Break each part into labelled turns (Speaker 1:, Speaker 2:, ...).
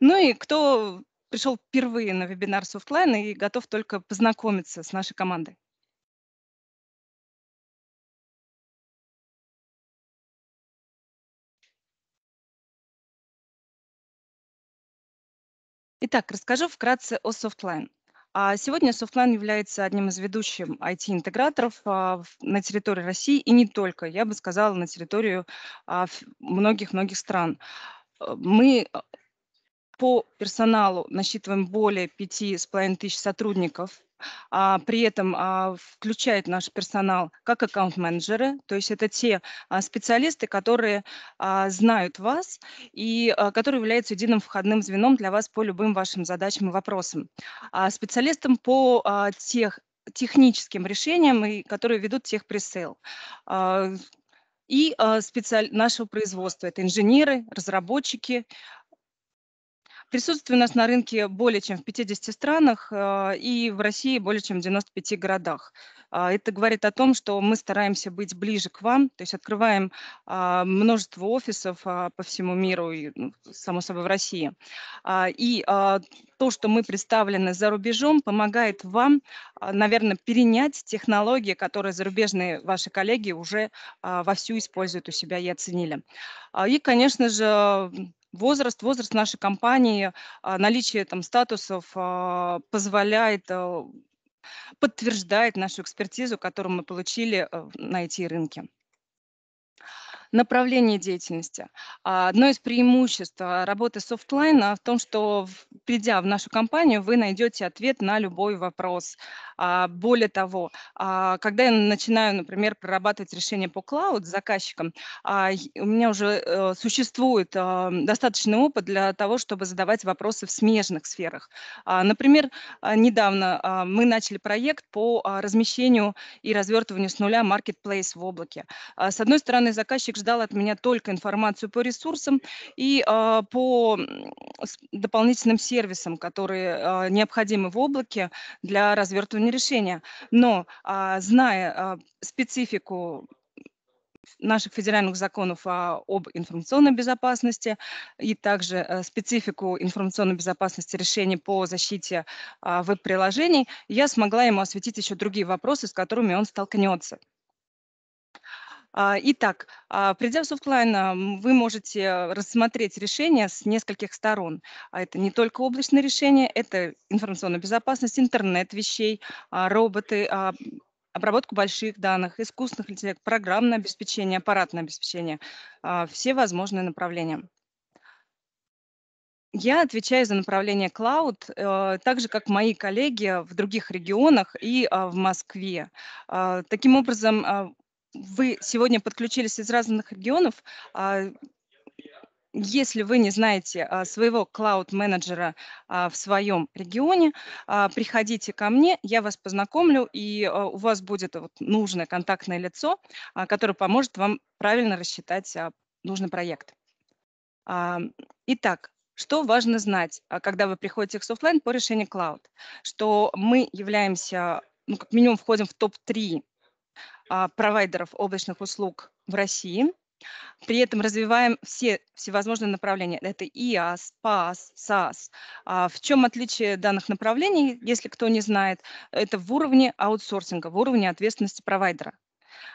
Speaker 1: Ну и кто пришел впервые на вебинар Softline и готов только познакомиться с нашей командой. Итак, расскажу вкратце о Softline. А сегодня Softline является одним из ведущих IT-интеграторов а, на территории России и не только, я бы сказала, на территорию а, многих-многих стран. Мы по персоналу насчитываем более пяти с половиной тысяч сотрудников. А, при этом а, включает наш персонал как аккаунт-менеджеры, то есть это те а, специалисты, которые а, знают вас и а, которые являются единым входным звеном для вас по любым вашим задачам и вопросам. А, специалистам по а, тех техническим решениям, и, которые ведут техпресейл. А, и а, специаль... нашего производства. Это инженеры, разработчики, Присутствие у нас на рынке более чем в 50 странах э, и в России более чем в 95 городах. А, это говорит о том, что мы стараемся быть ближе к вам, то есть открываем а, множество офисов а, по всему миру и, ну, само собой, в России. И то, что мы представлены за рубежом, помогает вам, наверное, перенять технологии, которые зарубежные ваши коллеги уже вовсю используют у себя и оценили. И, конечно же, возраст, возраст нашей компании, а, наличие там статусов а, позволяет а, подтверждает нашу экспертизу, которую мы получили э, на IT-рынке направление деятельности. А, одно из преимуществ а, работы с офлайна в том, что придя в нашу компанию, вы найдете ответ на любой вопрос. А, более того, когда я начинаю, например, прорабатывать решение по клауд с заказчиком, у меня уже э, существует достаточный опыт для того, чтобы задавать вопросы в смежных сферах. Например, недавно мы начали проект по размещению и развертыванию с нуля marketplace в облаке. С одной стороны, заказчик ждал от меня только информацию по ресурсам и э, по дополнительным сервисам, которые э, необходимы в облаке для развертывания решения. Но э, зная э, специфику наших федеральных законов об информационной безопасности и также э, специфику информационной безопасности решений по защите веб-приложений, я смогла ему осветить еще другие вопросы, с которыми он столкнется. А, итак, а, придя в Софтлайн, вы можете рассмотреть решение с нескольких сторон. А, это не только облачное решение, это информационная безопасность, интернет вещей, роботы, обработку больших данных, искусственных интеллект, программное обеспечение, аппаратное обеспечение, все возможные направления. Я отвечаю за направление cloud, э, так же, как мои коллеги в других регионах и в Москве. Таким образом, вы сегодня подключились из разных регионов. А, если вы не знаете а, своего клауд-менеджера а, в своем регионе, приходите ко мне, я вас познакомлю, и у вас будет нужное контактное лицо, которое поможет вам правильно рассчитать нужный проект. Итак, что важно знать, когда вы приходите к Softline по решению Cloud? Что мы являемся, ну, как минимум, входим в топ-3 а, провайдеров облачных услуг в России. При этом развиваем все всевозможные направления. Это IaaS, PaaS, САС. А в чем отличие данных направлений, если кто не знает? Это в уровне аутсорсинга, в уровне ответственности провайдера.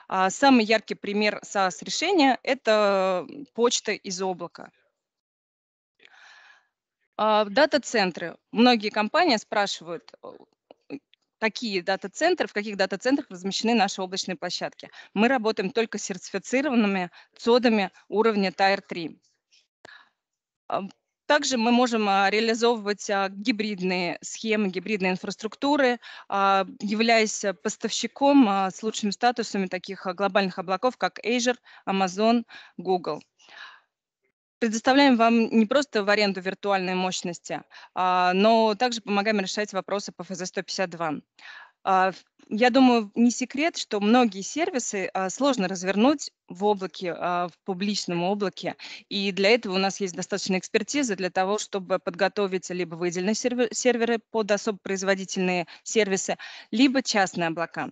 Speaker 1: А самый яркий пример САС – это почта из облака. А дата-центры. Многие компании спрашивают, э, какие дата-центры, в каких дата-центрах размещены наши облачные площадки. Мы работаем только с сертифицированными ЦОДами уровня Tier 3. А, также мы можем а, реализовывать а, гибридные схемы, гибридные инфраструктуры, являясь поставщиком с лучшими статусами таких глобальных облаков, как Azure, Amazon, Google. Предоставляем вам не просто в аренду виртуальные мощности, а, но также помогаем решать вопросы по ФЗ-152. А, я думаю, не секрет, что многие сервисы а, сложно развернуть в облаке, в публичном облаке. И для этого у нас есть достаточно экспертизы для того, чтобы подготовить либо выделенные серверы под особо производительные сервисы, либо частные облака.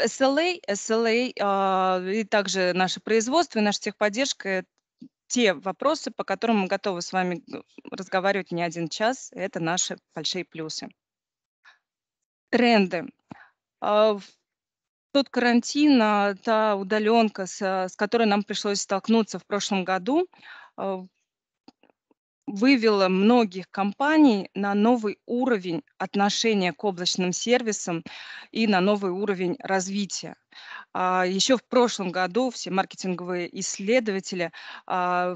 Speaker 1: SLA, SLA а, и также наше производство и наша техподдержка – те вопросы, по которым мы готовы с вами разговаривать не один час. Это наши большие плюсы. Тренды. А, тот карантин, а, та удаленка, с, которой нам пришлось столкнуться в прошлом году, вывело многих компаний на новый уровень отношения к облачным сервисам и на новый уровень развития. А, Еще в прошлом году все маркетинговые исследователи а,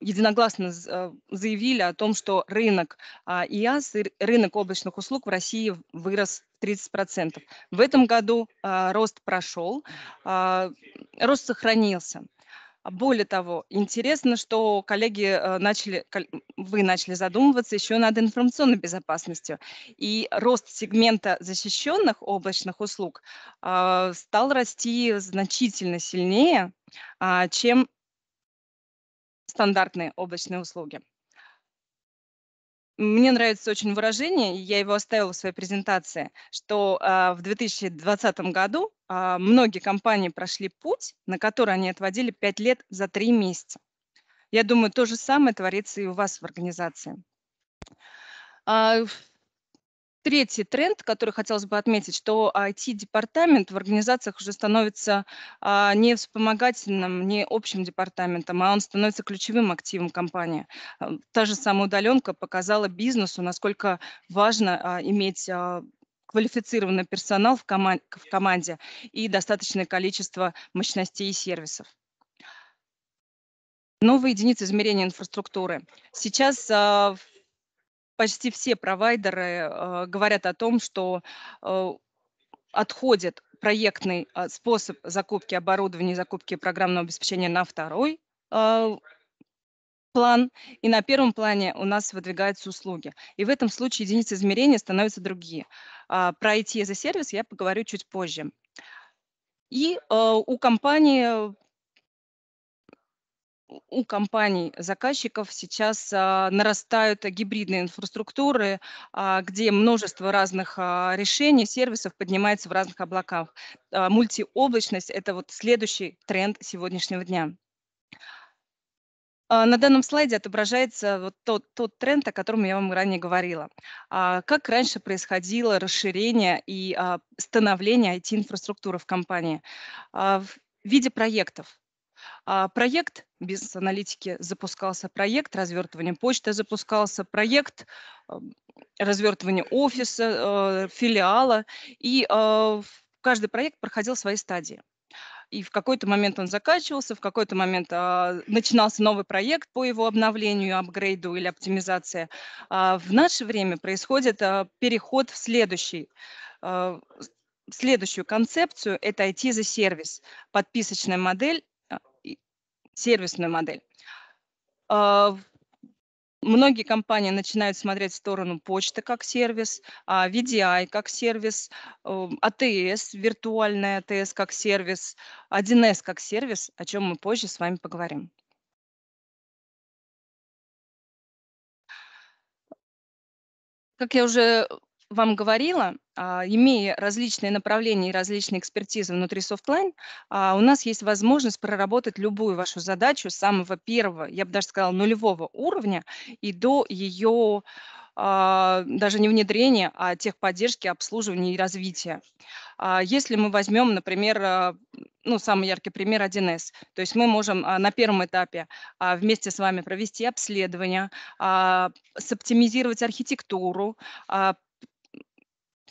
Speaker 1: единогласно а, заявили о том, что рынок ИАС и рынок облачных услуг в России вырос в 30%. В этом году рост прошел, рост сохранился – а более того, интересно, что коллеги э, начали, вы начали задумываться еще над информационной безопасностью. И рост сегмента защищенных облачных услуг а, стал расти значительно сильнее, а, чем стандартные облачные услуги. Мне нравится очень выражение, я его оставила в своей презентации, что э, в 2020 году э, многие компании прошли путь, на который они отводили 5 лет за 3 месяца. Я думаю, то же самое творится и у вас в организации. А, третий тренд, который хотелось бы отметить, что IT-департамент в организациях уже становится а, не вспомогательным, не общим департаментом, а он становится ключевым активом компании. А, та же самая удаленка показала бизнесу, насколько важно а, иметь квалифицированный персонал в, команде и достаточное количество мощностей и сервисов. Новые единицы измерения инфраструктуры. Сейчас в почти все провайдеры э, говорят о том, что э, отходит проектный э, способ закупки оборудования закупки программного обеспечения на второй план, и на первом плане у нас выдвигаются услуги. И в этом случае единицы измерения становятся другие. А, про IT as сервис я поговорю чуть позже. И у компании у компаний, заказчиков сейчас а, нарастают гибридные инфраструктуры, а, где множество разных а, решений, сервисов поднимается в разных облаках. А, мультиоблачность – это вот следующий тренд сегодняшнего дня. А, на данном слайде отображается вот тот, тот тренд, о котором я вам ранее говорила. А, как раньше происходило расширение и а, становление IT-инфраструктуры в компании? В виде проектов. Проект бизнес-аналитики запускался проект развертывания почты, запускался проект а, развертывания офиса, э, филиала, и а, каждый проект проходил свои стадии. И в какой-то момент он заканчивался, в какой-то момент а, начинался новый проект по его обновлению, апгрейду или оптимизации. А в наше время происходит а, переход в следующий а, следующую концепцию – это IT за сервис, подписочная модель сервисную модель. А, многие компании начинают смотреть в сторону почты как сервис, а, VDI как сервис, АТС, а виртуальная АТС как сервис, 1С как сервис, о чем мы позже с вами поговорим. Как я уже вам говорила, а, имея различные направления и различные экспертизы внутри SoftLine, а, у нас есть возможность проработать любую вашу задачу с самого первого, я бы даже сказала, нулевого уровня и до ее а, даже не внедрения, а техподдержки, обслуживания и развития. Если мы возьмем, например, ну, самый яркий пример 1С. То есть мы можем на первом этапе вместе с вами провести обследование, соптимизировать архитектуру,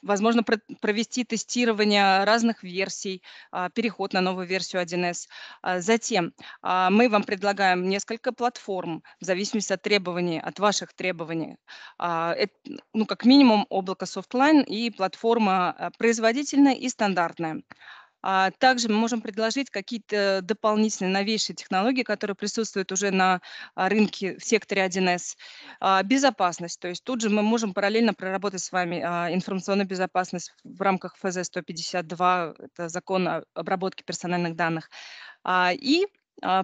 Speaker 1: возможно провести тестирование разных версий, а, переход на новую версию 1С. А, затем а, мы вам предлагаем несколько платформ в зависимости от требований, от ваших требований. ну, как минимум облако Softline и платформа производительная и стандартная. А также мы можем предложить какие-то дополнительные новейшие технологии, которые присутствуют уже на а, рынке в секторе 1С. А, безопасность, то есть тут же мы можем параллельно проработать с вами информационную безопасность в рамках ФЗ-152, это закон обработки персональных данных. и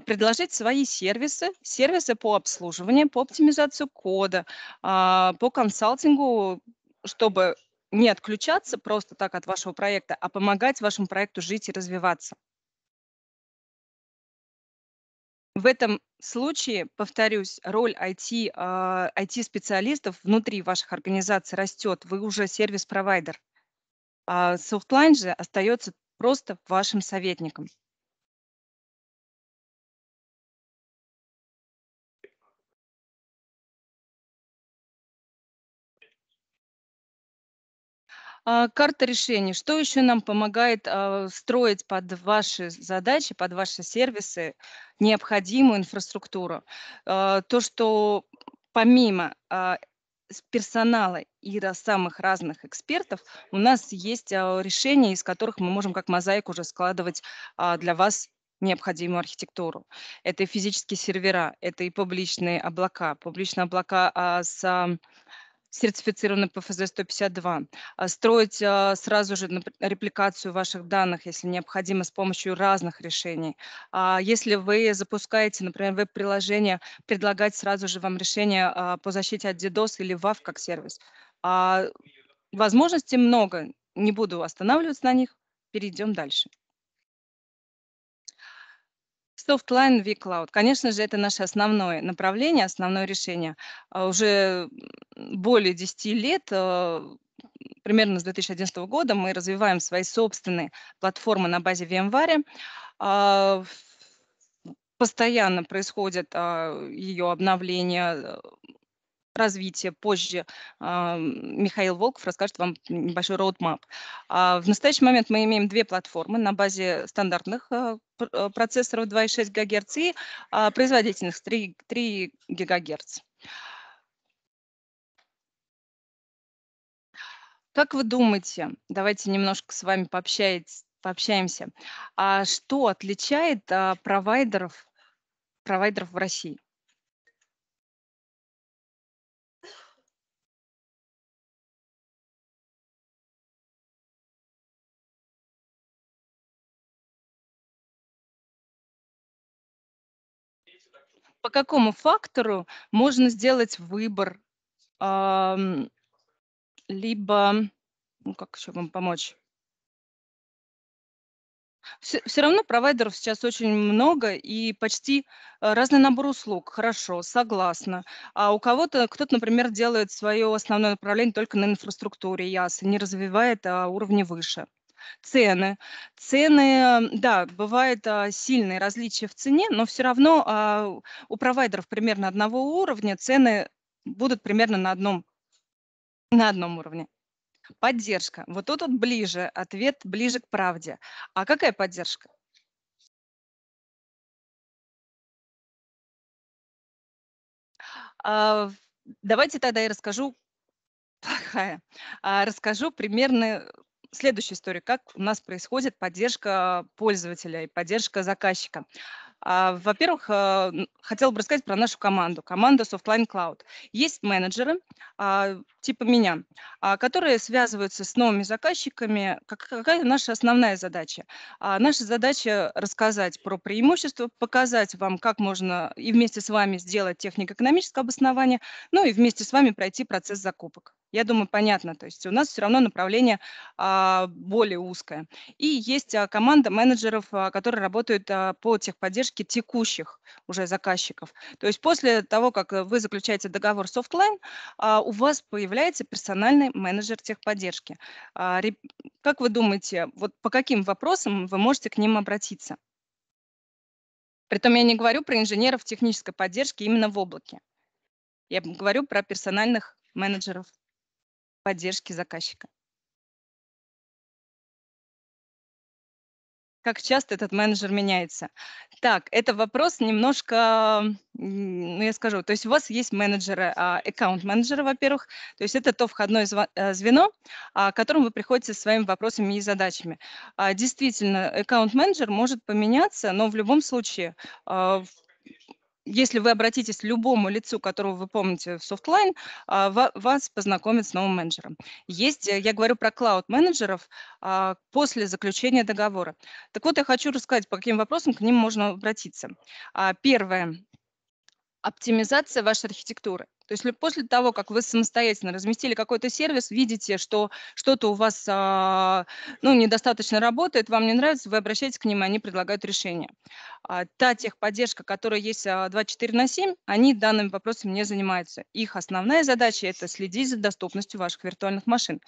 Speaker 1: предложить свои сервисы, сервисы по обслуживанию, по оптимизации кода, по консалтингу, чтобы не отключаться просто так от вашего проекта, а помогать вашему проекту жить и развиваться. В этом случае, повторюсь, роль IT, IT-специалистов а, внутри ваших организаций растет, вы уже сервис-провайдер. А Softline же остается просто вашим советником. А, карта решений. Что еще нам помогает а, строить под ваши задачи, под ваши сервисы необходимую инфраструктуру? А, то, что помимо персонала и самых разных экспертов, у нас есть решения, из которых мы можем как мозаику уже складывать для вас необходимую архитектуру. Это и физические сервера, это и публичные облака. Публичные облака с сертифицированы ПФЗ-152, а, строить а, сразу же репликацию ваших данных, если необходимо, с помощью разных решений. А, если вы запускаете, например, веб-приложение, предлагать сразу же вам решение по защите от DDoS или WAF как сервис. Возможностей много, не буду останавливаться на них, перейдем дальше. Softline vCloud. Конечно же, это наше основное направление, основное решение. А, уже более 10 лет а, примерно с 2011 года мы развиваем свои собственные платформы на базе VMware. А, постоянно происходит ее обновление, Развитие Позже а, Михаил Волков расскажет вам небольшой роудмап. в настоящий момент мы имеем две платформы на базе стандартных а, а, процессоров 2,6 ГГц и производительных 3, 3 ГГц. Как вы думаете, давайте немножко с вами пообщаемся, что отличает провайдеров, провайдеров в России? по какому фактору можно сделать выбор? Либо, ну как еще вам помочь? Все, все равно провайдеров сейчас очень много и почти э, разный набор услуг. Хорошо, согласна. А у кого-то, кто-то, например, делает свое основное направление только на инфраструктуре ЯС, не развивает, а уровни выше цены. Цены, э, да, бывает а, сильные различия в цене, но все равно а, у провайдеров примерно одного уровня цены будут примерно на одном, на одном уровне. Поддержка. Вот тут вот ближе, ответ ближе к правде. А какая поддержка? А, давайте тогда я расскажу плохая. Расскажу примерно следующая история, как у нас происходит поддержка пользователя и поддержка заказчика. А, во-первых, э, хотела бы рассказать про нашу команду, команду Softline Cloud. Есть менеджеры, а, типа меня, а, которые связываются с новыми заказчиками. Какая наша основная задача? А, наша задача рассказать про преимущества, показать вам, как можно и вместе с вами сделать технико-экономическое обоснование, ну и вместе с вами пройти процесс закупок. Я думаю, понятно. То есть у нас все равно направление а, более узкое. И есть а, команда менеджеров, а, которые работают а, по техподдержке текущих уже заказчиков. То есть после того, как вы заключаете договор с офлайн, а, у вас появляется является персональный менеджер техподдержки. А, как вы думаете, вот по каким вопросам вы можете к ним обратиться? Притом я не говорю про инженеров технической поддержки именно в облаке. Я говорю про персональных менеджеров поддержки заказчика. как часто этот менеджер меняется. Так, это вопрос немножко, ну я скажу, то есть у вас есть менеджеры, а, аккаунт-менеджеры, во-первых, то есть это то входное э, звено, а, к которому вы приходите со своими вопросами и задачами. А, действительно, аккаунт-менеджер может поменяться, но в любом случае если вы обратитесь к любому лицу, которого вы помните в Softline, а, вас познакомят с новым менеджером. Есть, э, я говорю про клауд-менеджеров а, после заключения договора. Так вот, я хочу рассказать, по каким вопросам к ним можно обратиться. А, первое. Оптимизация вашей архитектуры. То есть после того, как вы самостоятельно разместили какой-то сервис, видите, что что-то у вас а, ну, недостаточно работает, вам не нравится, вы обращаетесь к ним, и они предлагают решение. А, та техподдержка, которая есть 24 а, на 7, они данными вопросами не занимаются. Их основная задача – это следить за доступностью ваших виртуальных машин.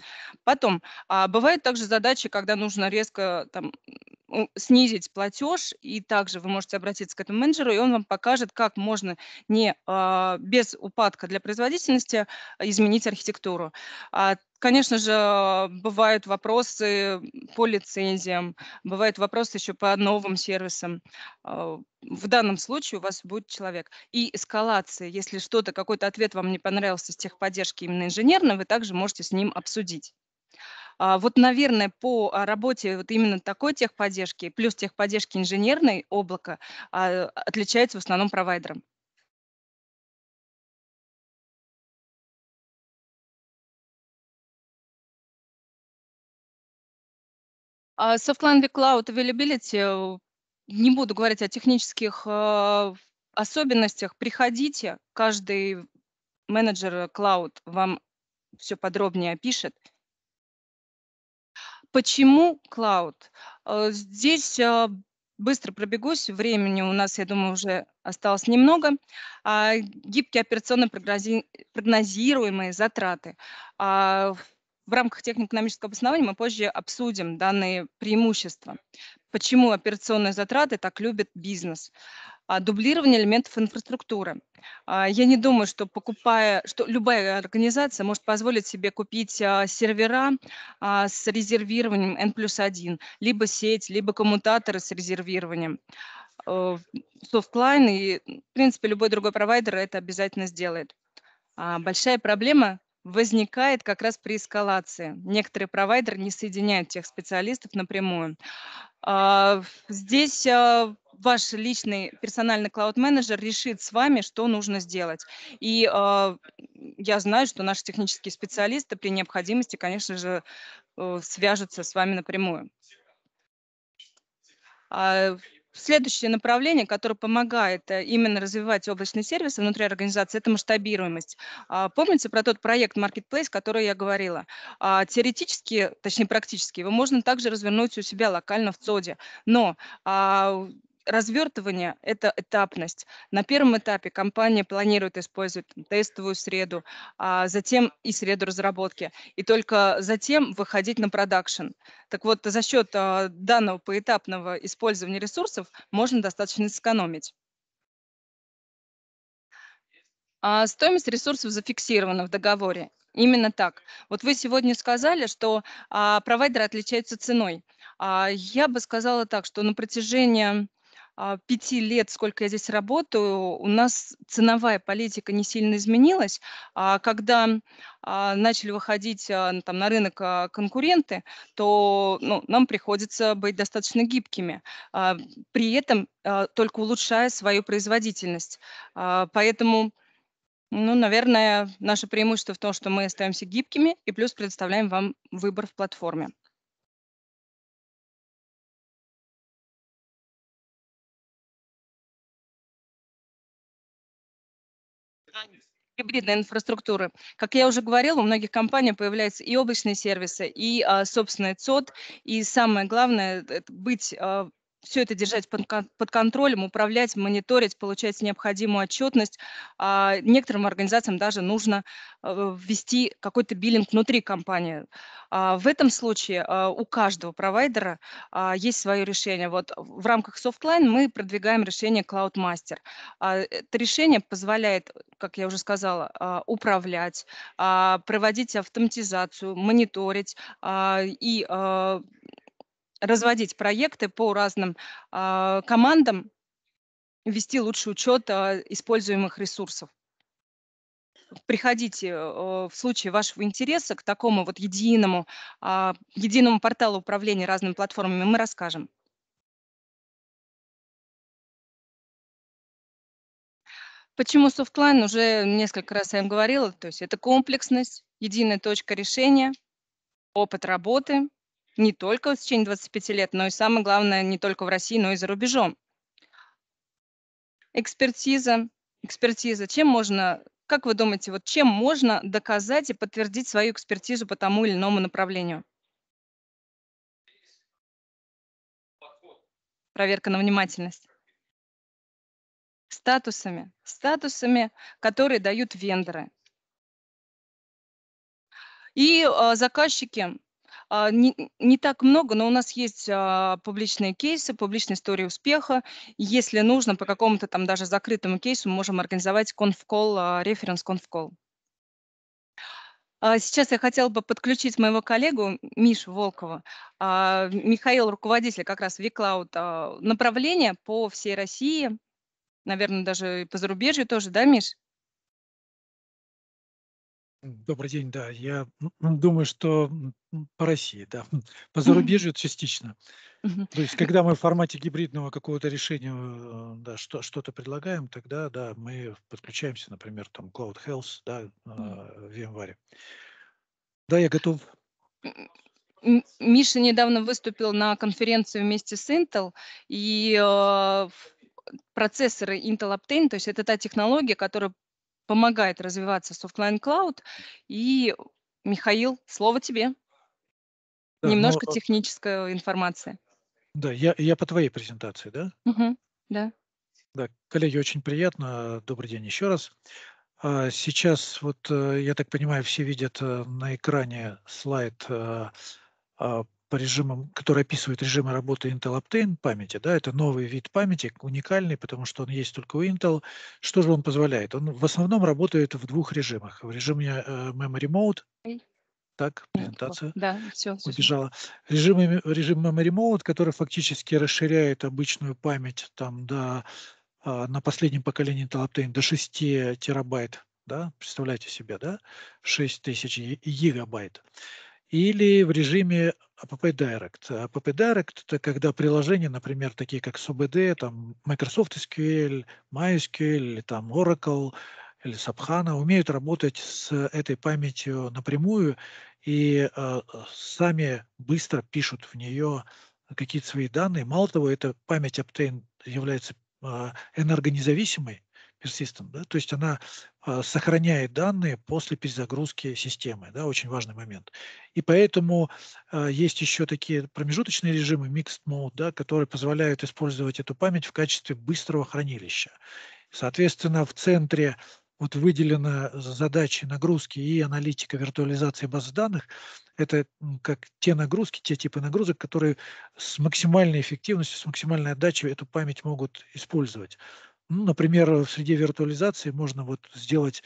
Speaker 1: Потом, бывают также задачи, когда нужно резко там, снизить платеж, и также вы можете обратиться к этому менеджеру, и он вам покажет, как можно не, а, без упадка для производительности а, изменить архитектуру. А, конечно же, бывают вопросы по лицензиям, бывают вопросы еще по новым сервисам. В данном случае у вас будет человек. И эскалация, если что-то, какой-то ответ вам не понравился с техподдержки именно инженерно, вы также можете с ним обсудить. А, вот, наверное, по а, работе вот именно такой техподдержки, плюс техподдержки инженерной облака, а, отличается в основном провайдером. Softland Cloud Availability, не буду говорить о технических особенностях, приходите, каждый менеджер cloud вам все подробнее опишет. Почему клауд? Э, здесь а, быстро пробегусь, времени у нас, я думаю, уже осталось немного. А, гибкие операционно прогнозируемые затраты. А, в рамках технико-экономического обоснования мы позже обсудим данные преимущества. Почему операционные затраты так любят бизнес? А, дублирование элементов инфраструктуры. А, я не думаю, что покупая, что любая организация может позволить себе купить а, сервера с резервированием N плюс 1, либо сеть, либо коммутаторы с резервированием. Софтлайн э, и, в принципе, любой другой провайдер это обязательно сделает. Большая проблема возникает как раз при эскалации. Некоторые провайдеры не соединяют тех специалистов напрямую. Здесь ваш личный персональный клауд-менеджер решит с вами, что нужно сделать. И э, я знаю, что наши технические специалисты при необходимости, конечно же, э, свяжутся с вами напрямую. А, следующее направление, которое помогает э, именно развивать облачные сервисы внутри организации, это масштабируемость. А, помните про тот проект Marketplace, который я говорила? Теоретически, точнее практически, его можно также развернуть у себя локально в ЦОДе, но развертывание – это этапность. На первом этапе компания планирует использовать тестовую среду, а затем и среду разработки, и только затем выходить на продакшн. Так вот, за счет а, данного поэтапного использования ресурсов можно достаточно сэкономить. А стоимость ресурсов зафиксирована в договоре. Именно так. Вот вы сегодня сказали, что а, провайдеры отличаются ценой. А, я бы сказала так, что на протяжении а, пяти лет, сколько я здесь работаю, у нас ценовая политика не сильно изменилась. А когда а, начали выходить там, на рынок конкуренты, то ну, нам приходится быть достаточно гибкими, при этом только улучшая свою производительность. Поэтому ну, наверное, наше преимущество в том, что мы остаемся гибкими и плюс предоставляем вам выбор в платформе. гибридной инфраструктуры. Как я уже говорила, у многих компаний появляются и облачные сервисы, и а, собственный ЦОД, и самое главное – быть а, все это держать под, под контролем, управлять, мониторить, получать необходимую отчетность. А некоторым организациям даже нужно э, ввести какой-то биллинг внутри компании. А в этом случае э, у каждого провайдера а, есть свое решение. Вот в рамках Softline мы продвигаем решение Cloud Master. А это решение позволяет, как я уже сказала, а, управлять, проводить автоматизацию, мониторить и э, разводить проекты по разным э, командам, вести лучший учет э, используемых ресурсов. Приходите э, в случае вашего интереса к такому вот единому, э, единому порталу управления разными платформами, мы расскажем. Почему Softline? Уже несколько раз я им говорила. То есть это комплексность, единая точка решения, опыт работы, не только в течение 25 лет, но и самое главное, не только в России, но и за рубежом. Экспертиза. Экспертиза. Чем можно, как вы думаете, вот чем можно доказать и подтвердить свою экспертизу по тому или иному направлению? Проверка на внимательность. Статусами. Статусами, которые дают вендоры. И э, заказчики а, не, не так много, но у нас есть а, публичные кейсы, публичные истории успеха. Если нужно, по какому-то там даже закрытому кейсу мы можем организовать конфкол, а, референс конфкол. Сейчас я хотела бы подключить моего коллегу Мишу Волкова. Михаил, руководитель как раз Виклауд, направления по всей России, наверное, даже и по зарубежью тоже, да, Миш?
Speaker 2: Добрый день, да. Я думаю, что по России, да. По зарубежью частично. То есть, когда мы в формате гибридного какого-то решения э, да, что, что-то предлагаем, тогда да, мы подключаемся, например, там Cloud Health, да, а, в январе. Да, я готов.
Speaker 1: Миша недавно выступил на конференции вместе с Intel, и э, процессоры Intel Optane, то есть это та технология, которая помогает развиваться Softline Cloud. И, Михаил, слово тебе. Да, ну, Немножко но... А техническая информация.
Speaker 2: Да, я, я по твоей презентации, да?
Speaker 1: Угу, да.
Speaker 2: Да, коллеги, очень приятно. Добрый день еще раз. А сейчас, вот, э, я так понимаю, все видят э, на экране слайд э, а по режимам, который описывает режимы работы Intel Optane памяти. Да, это новый вид памяти, уникальный, потому что он есть только у Intel. Что же он позволяет? Он в основном работает в двух режимах. В режиме э, Memory Mode, так, презентация да, все, все, убежала. Режим, режим Memory Mode, который фактически расширяет обычную память там до, а, на последнем поколении Intel Optane до 6 терабайт да, представляете себе, да, 6000 гигабайт или в режиме App Direct. App а Direct – это когда приложения, например, такие как SUBD, там Microsoft SQL, MySQL, или там Oracle или SAP умеют работать с этой памятью напрямую и э, сами быстро пишут в нее какие-то свои данные. Мало того, эта память Aptain является э, энергонезависимой, persistent, да, то есть она э, сохраняет данные после перезагрузки системы, да, очень важный момент. И поэтому э, есть еще такие промежуточные режимы, mixed mode, да, которые позволяют использовать эту память в качестве быстрого хранилища. Соответственно, в центре вот выделена задачи нагрузки и аналитика виртуализации баз данных. Это как те нагрузки, те типы нагрузок, которые с максимальной эффективностью, с максимальной отдачей эту память могут использовать. Ну, например, в среде виртуализации можно вот сделать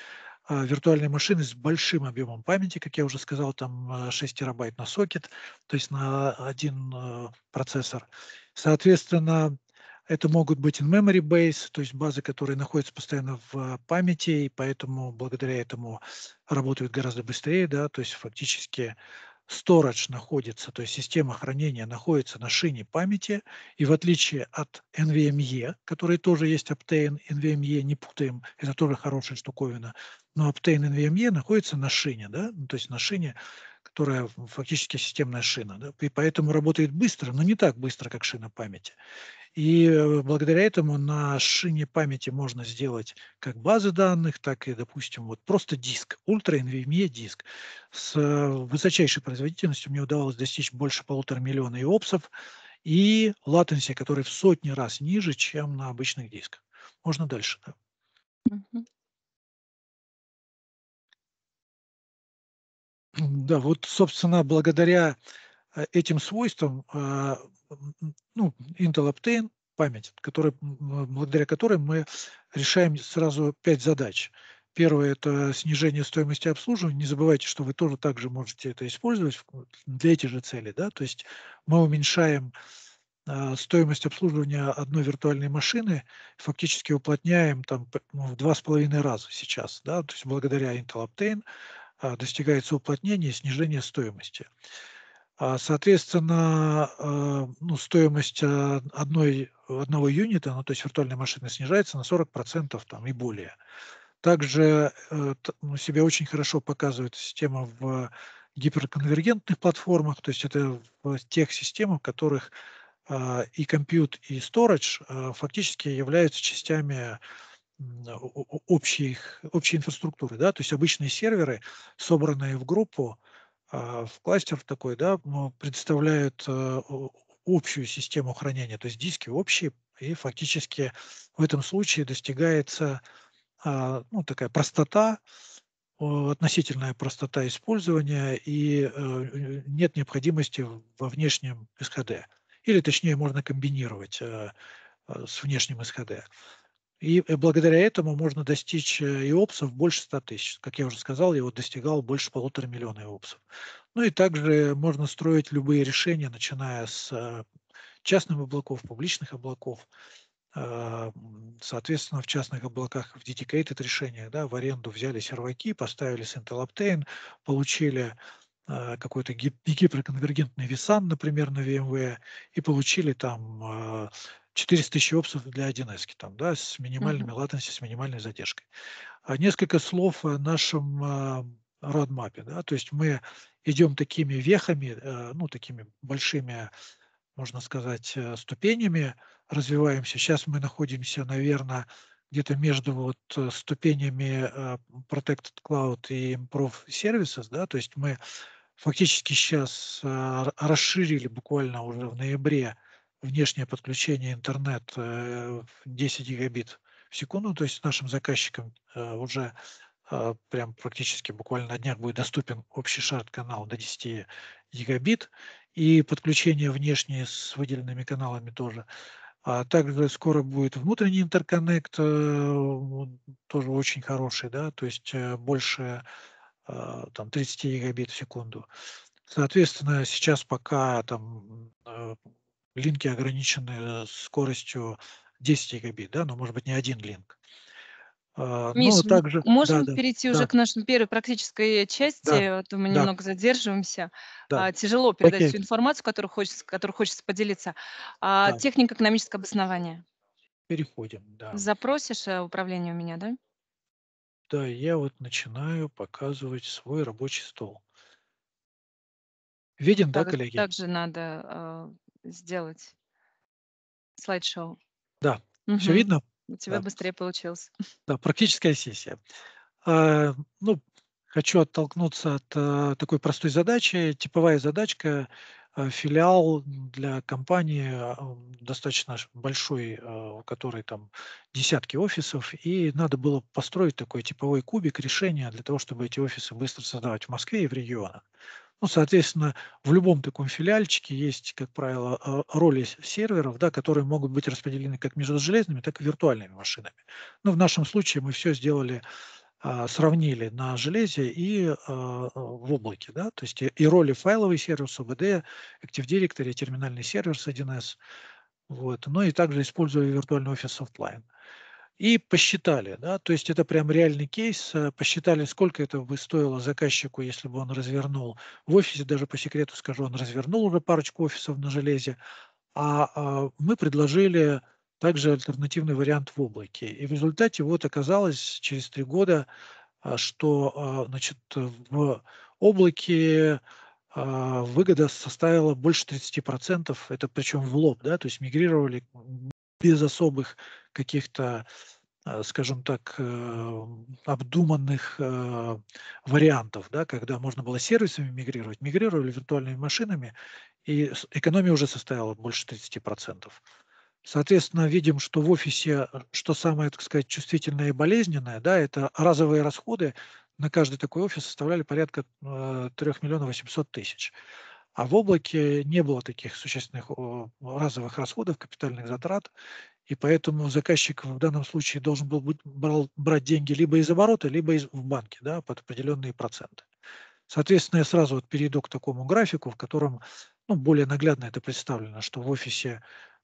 Speaker 2: а, виртуальные машины с большим объемом памяти, как я уже сказал, там 6 э, терабайт на сокет, то есть на один э, процессор. Соответственно, это могут быть in-memory base, то есть базы, которые находятся постоянно в э, памяти, и поэтому благодаря этому работают гораздо быстрее, да, то есть фактически Storage находится, то есть система хранения находится на шине памяти, и в отличие от NVMe, который тоже есть Optane, NVMe не путаем, это тоже хорошая штуковина, но Optane NVMe находится на шине, да, ну, то есть на шине, которая фактически системная шина, да? и поэтому работает быстро, но не так быстро, как шина памяти. И э, благодаря этому на шине памяти можно сделать как базы данных, так и, допустим, вот просто диск, ультра NVMe диск. С э, высочайшей производительностью мне удавалось достичь больше полутора миллиона иопсов и латенсия, которая в сотни раз ниже, чем на обычных дисках. Можно дальше. Да? Да, вот, собственно, благодаря Э, этим свойством э, ну, Intel Optane, память, который, благодаря которой мы решаем сразу пять задач. Первое – это снижение стоимости обслуживания. Не забывайте, что вы тоже также можете это использовать для этих же целей. Да? То есть мы уменьшаем э, стоимость обслуживания одной виртуальной машины фактически уплотняем там, ну, в два с половиной раза сейчас. Да? То есть благодаря Intel Optane достигается уплотнение и снижение стоимости. А, соответственно, э, ну, стоимость одной, одного юнита, ну, то есть виртуальной машины, снижается на 40% там, и более. Также э, ну, себя очень хорошо показывает система в гиперконвергентных платформах, то есть это в тех системах, в которых э, и compute, и storage фактически являются частями общих, общей инфраструктуры. Да? То есть обычные серверы, собранные в группу, а, в кластер такой, да, представляют э, общую систему хранения, то есть диски общие, и фактически в этом случае достигается а, ну, такая простота, относительная простота использования и э, э, нет необходимости во внешнем СХД, Или точнее можно комбинировать с внешним СХД. И э, благодаря этому можно достичь э, иопсов больше 100 тысяч. Как я уже сказал, я его достигал больше полутора миллиона иопсов. Ну и также можно строить любые решения, начиная с э, частных облаков, публичных облаков. А, соответственно, в частных облаках в dedicated решениях да, в аренду взяли серваки, поставили с Intel Optane, получили а, какой-то гиперконвергентный висан, например, на VMware, и получили там а, 400 тысяч опсов для 1С, там, да, с минимальными mm-hmm. латенси, с минимальной задержкой. А несколько слов о нашем а, родмапе, да, то есть мы идем такими вехами, э, ну, такими большими, можно сказать, э, ступенями, развиваемся. Сейчас мы находимся, наверное, где-то между вот э, ступенями Protected Cloud и Improve Services, да, то есть мы фактически сейчас расширили буквально уже в ноябре внешнее подключение интернет 10 э, гигабит в секунду, то есть нашим заказчикам э, уже э, прям практически буквально на днях будет доступен общий шарт-канал до 10 гигабит и подключение внешнее с выделенными каналами тоже. А также скоро будет внутренний интерконнект, тоже очень хороший, да, то есть больше там, 30 гигабит в секунду. Соответственно, сейчас пока там линки ограничены э, скоростью 10 гигабит, да, но может быть не один линк. А, Миш, ну, также, можем да, перейти да, уже да. к
Speaker 1: нашей первой практической э, части, да, вот мы да. немного задерживаемся. Да. А, тяжело передать Окей. всю информацию, которую хочется, которую хочется поделиться. А, да. Техника экономического обоснования.
Speaker 2: Переходим, да.
Speaker 1: Запросишь э, управление у меня, да?
Speaker 2: Да, я вот начинаю показывать свой рабочий стол. Виден, так, да, коллеги?
Speaker 1: Также надо сделать слайд-шоу.
Speaker 2: Да, угу. все видно? У тебя да.
Speaker 1: быстрее получилось.
Speaker 2: Да, практическая сессия. А, ну, хочу оттолкнуться от а, такой простой задачи. Типовая задачка а, филиал для компании э, достаточно большой, у которой там десятки офисов, и надо было построить такой типовой кубик решения для того, чтобы эти офисы быстро создавать в Москве и в регионах. Ну, соответственно, в любом таком филиальчике есть, как правило, а, роли серверов, да, которые могут быть распределены как между железными, так и виртуальными машинами. Ну, в нашем случае мы все сделали а, сравнили на железе и э, в облаке. Да? То есть и, и роли файловый сервис ОВД, Active Directory, терминальный сервер с 1С. Вот. Ну и также используя виртуальный офис Softline. Э, и посчитали, да, то есть это прям реальный кейс, э, посчитали, сколько это бы стоило заказчику, если бы он развернул в офисе, даже по секрету скажу, он развернул уже парочку офисов на железе, а, а мы предложили также альтернативный вариант в облаке. И в результате вот оказалось через три года, э, что э, значит, в облаке выгода составила больше 30%, это причем в лоб, да, то есть мигрировали без особых каких-то, э, скажем так, э, обдуманных э, вариантов, да, когда можно было сервисами мигрировать, мигрировали виртуальными машинами, и экономия уже составила больше 30%. Соответственно, видим, что в офисе, что самое, так сказать, чувствительное и болезненное, да, это разовые расходы на каждый такой офис составляли порядка 3 миллионов 800 тысяч. А в облаке не было таких существенных разовых расходов, капитальных затрат, и поэтому заказчик в данном случае должен был быть, брал, брать деньги либо из оборота, либо из, в банке да, под определенные проценты. Соответственно, я сразу вот перейду к такому графику, в котором ну, более наглядно это представлено, что в офисе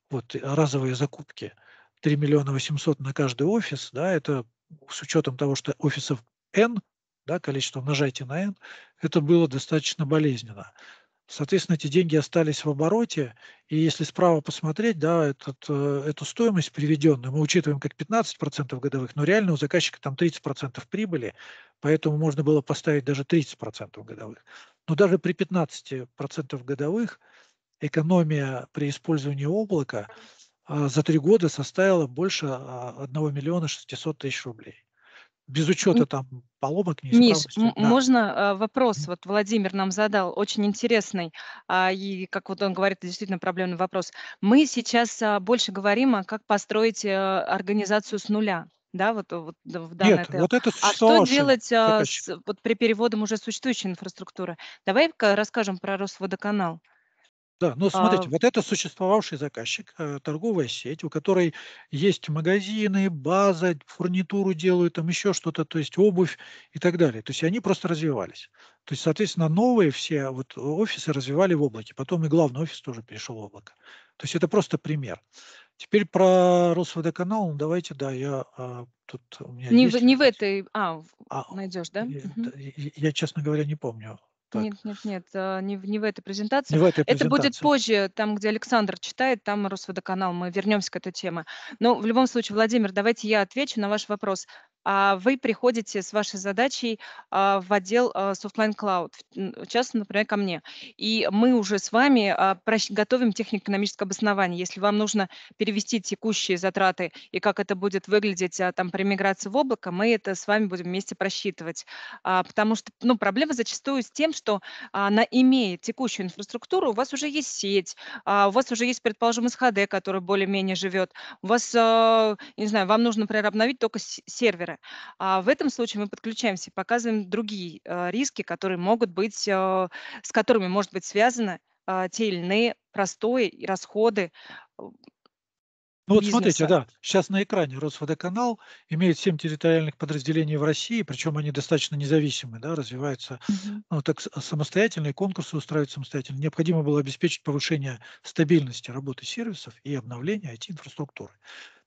Speaker 2: вот разовые закупки 3 миллиона 800 на каждый офис, да, это с учетом того, что офисов N, да, количество умножайте на N, это было достаточно болезненно. Соответственно, эти деньги остались в обороте, и если справа посмотреть, да, этот, э, эту стоимость приведенную мы учитываем как 15% годовых, но реально у заказчика там 30% прибыли, поэтому можно было поставить даже 30% годовых. Но даже при 15% годовых экономия при использовании облака а, за три года составила больше 1 а, миллиона 600 тысяч рублей без учета там поломок, неисправностей. Миш, да. можно
Speaker 1: э, вопрос? Вот Владимир нам задал, очень интересный, а, и, как вот он говорит, действительно проблемный вопрос. Мы сейчас а, больше говорим о как построить э, организацию с нуля, да, вот, э, вот в данной Нет, вот это А что делать с, вот при переводе уже существующей инфраструктуры? Давай расскажем про Росводоканал.
Speaker 2: Да, но смотрите, а... вот это существовавший заказчик, э, торговая сеть, у которой есть магазины, база, фурнитуру делают, там еще что-то, то есть обувь и так далее. То есть они просто развивались. То есть, соответственно, новые все вот офисы развивали в облаке. Потом и главный офис тоже перешел в облако. То есть это просто пример. Теперь про Росводоканал, ну, давайте, да, я а, тут у меня не, есть, в, не
Speaker 1: в этой, а, а найдешь, да? Я, угу.
Speaker 2: я, я, честно говоря, не помню.
Speaker 1: Нет, так. нет, нет, а, не, в- не в этой презентации. Не в этой Это будет позже, там, где Александр читает, там Росводоканал, мы вернемся к этой теме. Но в любом случае, Владимир, давайте я отвечу на ваш вопрос. А вы приходите с вашей задачей а, в отдел а, Softline Cloud, часто, например, ко мне. И мы уже с вами готовим технико-экономическое обоснование. Если вам нужно перевести текущие затраты и как это будет выглядеть там, при миграции в облако, мы это с вами будем вместе просчитывать. Потому что ну, проблема зачастую с тем, что она имеет текущую инфраструктуру, у вас уже есть сеть, у вас уже есть, предположим, СХД, который более-менее живет, у вас, не знаю, вам нужно, например, обновить только серверы, факторы. А в этом случае мы подключаемся показываем другие э, риски, которые могут быть, э, с которыми может быть связаны э, те или иные простои и расходы
Speaker 2: ну вот бизнеса. смотрите, да, сейчас на экране Росводоканал имеет 7 территориальных подразделений в России, причем они достаточно независимы, да, развиваются ну, так самостоятельно, и конкурсы устраивают самостоятельно. Необходимо было обеспечить повышение стабильности работы сервисов и обновления IT-инфраструктуры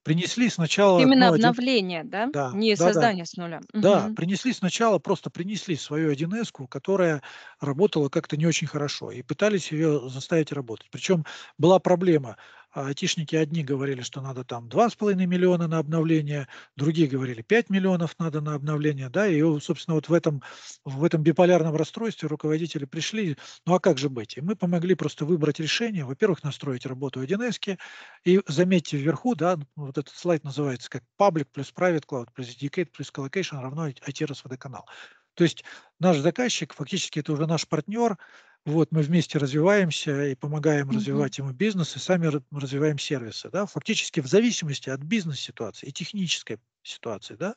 Speaker 2: принесли сначала... Именно ну,
Speaker 1: обновление, один... да? да? Не да, создание да. с нуля. Да, угу.
Speaker 2: принесли сначала, просто принесли свою 1С, которая работала как-то не очень хорошо, и пытались ее заставить работать. Причем была проблема, а айтишники одни говорили, что надо там 2,5 миллиона на обновление, другие говорили 5 миллионов надо на обновление, да, и, собственно, вот в этом, в этом биполярном расстройстве руководители пришли, ну а как же быть? И мы помогли просто выбрать решение, во-первых, настроить работу 1С, и заметьте вверху, да, вот этот слайд называется как public плюс private cloud плюс dedicate плюс collocation равно IT-RSVD канал. То есть наш заказчик, фактически это уже наш партнер, вот мы вместе развиваемся и помогаем mm-hmm. развивать ему бизнес, и сами развиваем сервисы. Да? Фактически в зависимости от бизнес-ситуации и технической ситуации да,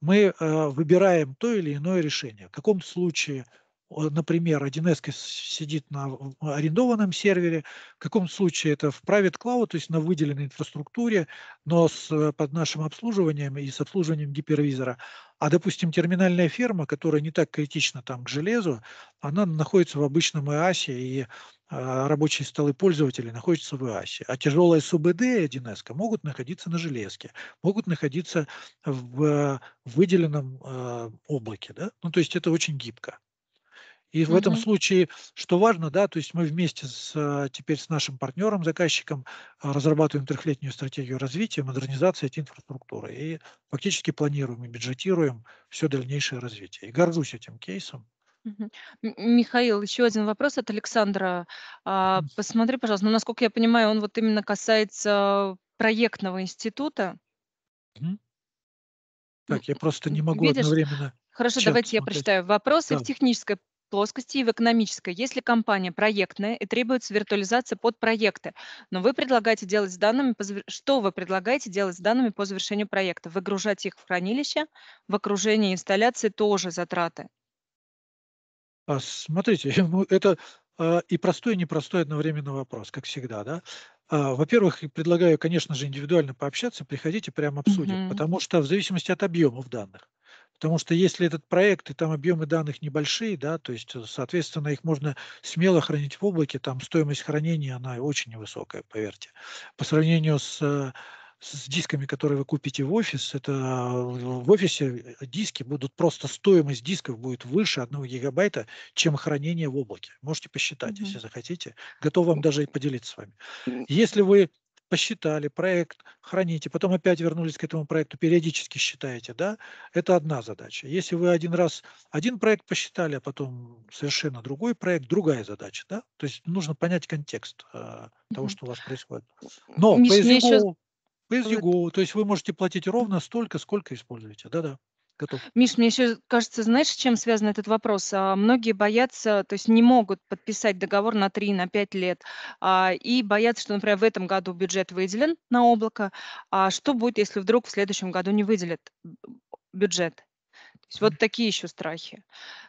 Speaker 2: мы э, выбираем то или иное решение. В каком-то случае, например, 1С сидит на арендованном сервере, в каком случае это в private cloud, то есть на выделенной инфраструктуре, но с, э, под нашим обслуживанием и с обслуживанием гипервизора. А, допустим, терминальная ферма, которая не так критична там к железу, она находится в обычном ИАСе, и э, рабочие столы пользователей находятся в ИАСе. А тяжелая СУБД и 1 могут находиться на железке, могут находиться в, а, в выделенном э, облаке. Да? Ну, то есть это очень гибко. И угу. в этом случае, что важно, да, то есть мы вместе с, а, теперь с нашим партнером, заказчиком, а, разрабатываем трехлетнюю стратегию развития, модернизации этой инфраструктуры. И фактически планируем и бюджетируем все дальнейшее развитие. И горжусь этим кейсом.
Speaker 1: Михаил, еще один вопрос от Александра. А, посмотри, пожалуйста, ну, насколько я понимаю, он вот именно касается проектного института.
Speaker 2: Так, я просто не могу Видишь? одновременно.
Speaker 1: Хорошо, давайте смотреть. я прочитаю. Вопросы да. в технической плоскости и в экономической. Если компания проектная и требуется виртуализация под проекты, но вы предлагаете делать с данными, что вы предлагаете делать с данными по завершению проекта? Выгружать их в хранилище, в окружении инсталляции тоже затраты.
Speaker 2: А, смотрите, ну, это а, и простой, и непростой одновременно вопрос, как всегда. Да? А, во-первых, предлагаю, конечно же, индивидуально пообщаться, приходите, прямо обсудим, угу. потому что в зависимости от объемов данных. Потому что если этот проект, и там объемы данных небольшие, да, то есть, э, соответственно, их можно смело хранить в облаке, там стоимость хранения, она очень невысокая, поверьте. По сравнению с э, с дисками, которые вы купите в офис, это э, в офисе диски будут просто стоимость дисков будет выше 1 гигабайта, чем хранение в облаке. Можете посчитать, mm-hmm. если захотите. Готов вам даже и поделиться с вами. Если вы посчитали проект, храните, потом опять вернулись к этому проекту, периодически считаете, да, это одна задача. Если вы один раз один проект посчитали, а потом совершенно другой проект, другая задача, да, то есть нужно понять контекст э, того, что у вас происходит. Но по языку, еще... по языку, то есть вы можете платить ровно столько, сколько используете, да-да готов.
Speaker 1: Миш, мне еще кажется, знаешь, с чем связан этот вопрос? А, многие боятся, то есть не могут подписать договор на 3, на 5 лет, а, и боятся, что, например, в этом году бюджет выделен на облако, а что будет, если вдруг в следующем году не выделят бюджет? есть вот такие еще страхи.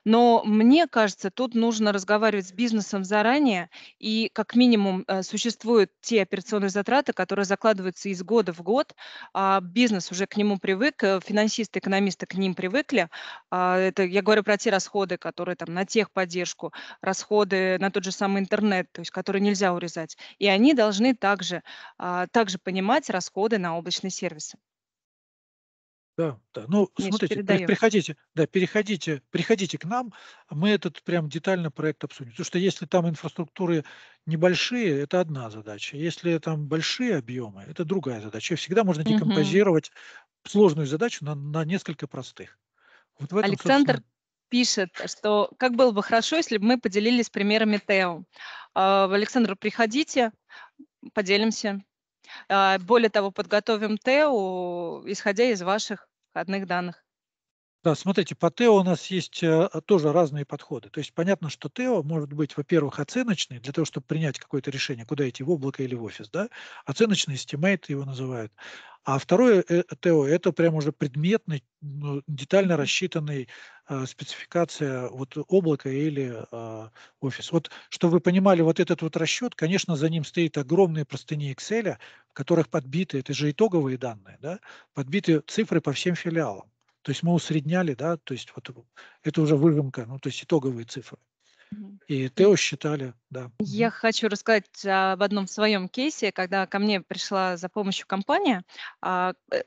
Speaker 1: Но мне кажется, тут нужно разговаривать с бизнесом заранее, и как минимум э, существуют те операционные затраты, которые закладываются из года в год. А бизнес уже к нему привык, э, финансисты, экономисты к ним привыкли. А, это я говорю про те расходы, которые там на техподдержку, расходы на тот же самый интернет, то есть которые нельзя урезать. И они должны также, а, также понимать расходы на облачные сервисы.
Speaker 2: Да, да. Ну, Миша, смотрите, передаем. приходите, да, переходите, приходите к нам, мы этот прям детально проект обсудим. Потому что если там инфраструктуры небольшие, это одна задача. Если там большие объемы, это другая задача. И всегда можно декомпозировать угу. сложную задачу на, на несколько простых. Вот в этом, Александр собственно... пишет,
Speaker 1: что как было бы хорошо, если бы мы поделились примерами Тео. А, Александр, приходите, поделимся. А, более того, подготовим ТЭУ, исходя из ваших входных данных.
Speaker 2: Да, смотрите, по ТЭО у нас есть э, тоже разные подходы. То есть понятно, что ТЭО может быть, во-первых, оценочный для того, чтобы принять какое-то решение, куда идти, в облако или в офис. Да? Оценочный стимейт его называют. А второе э, ТО – это прямо уже предметный, ну, детально рассчитанный э, спецификация вот облака или э, офис. Вот, чтобы вы понимали, вот этот вот расчет, конечно, за ним стоит огромные простыни Excel, в которых подбиты, это же итоговые данные, да, подбиты цифры по всем филиалам. То есть мы усредняли, да, то есть вот это уже выжимка, ну то есть итоговые цифры. И Тео считали, да.
Speaker 1: Я хочу рассказать а, об одном своем кейсе, когда ко мне пришла за помощью компания а, э,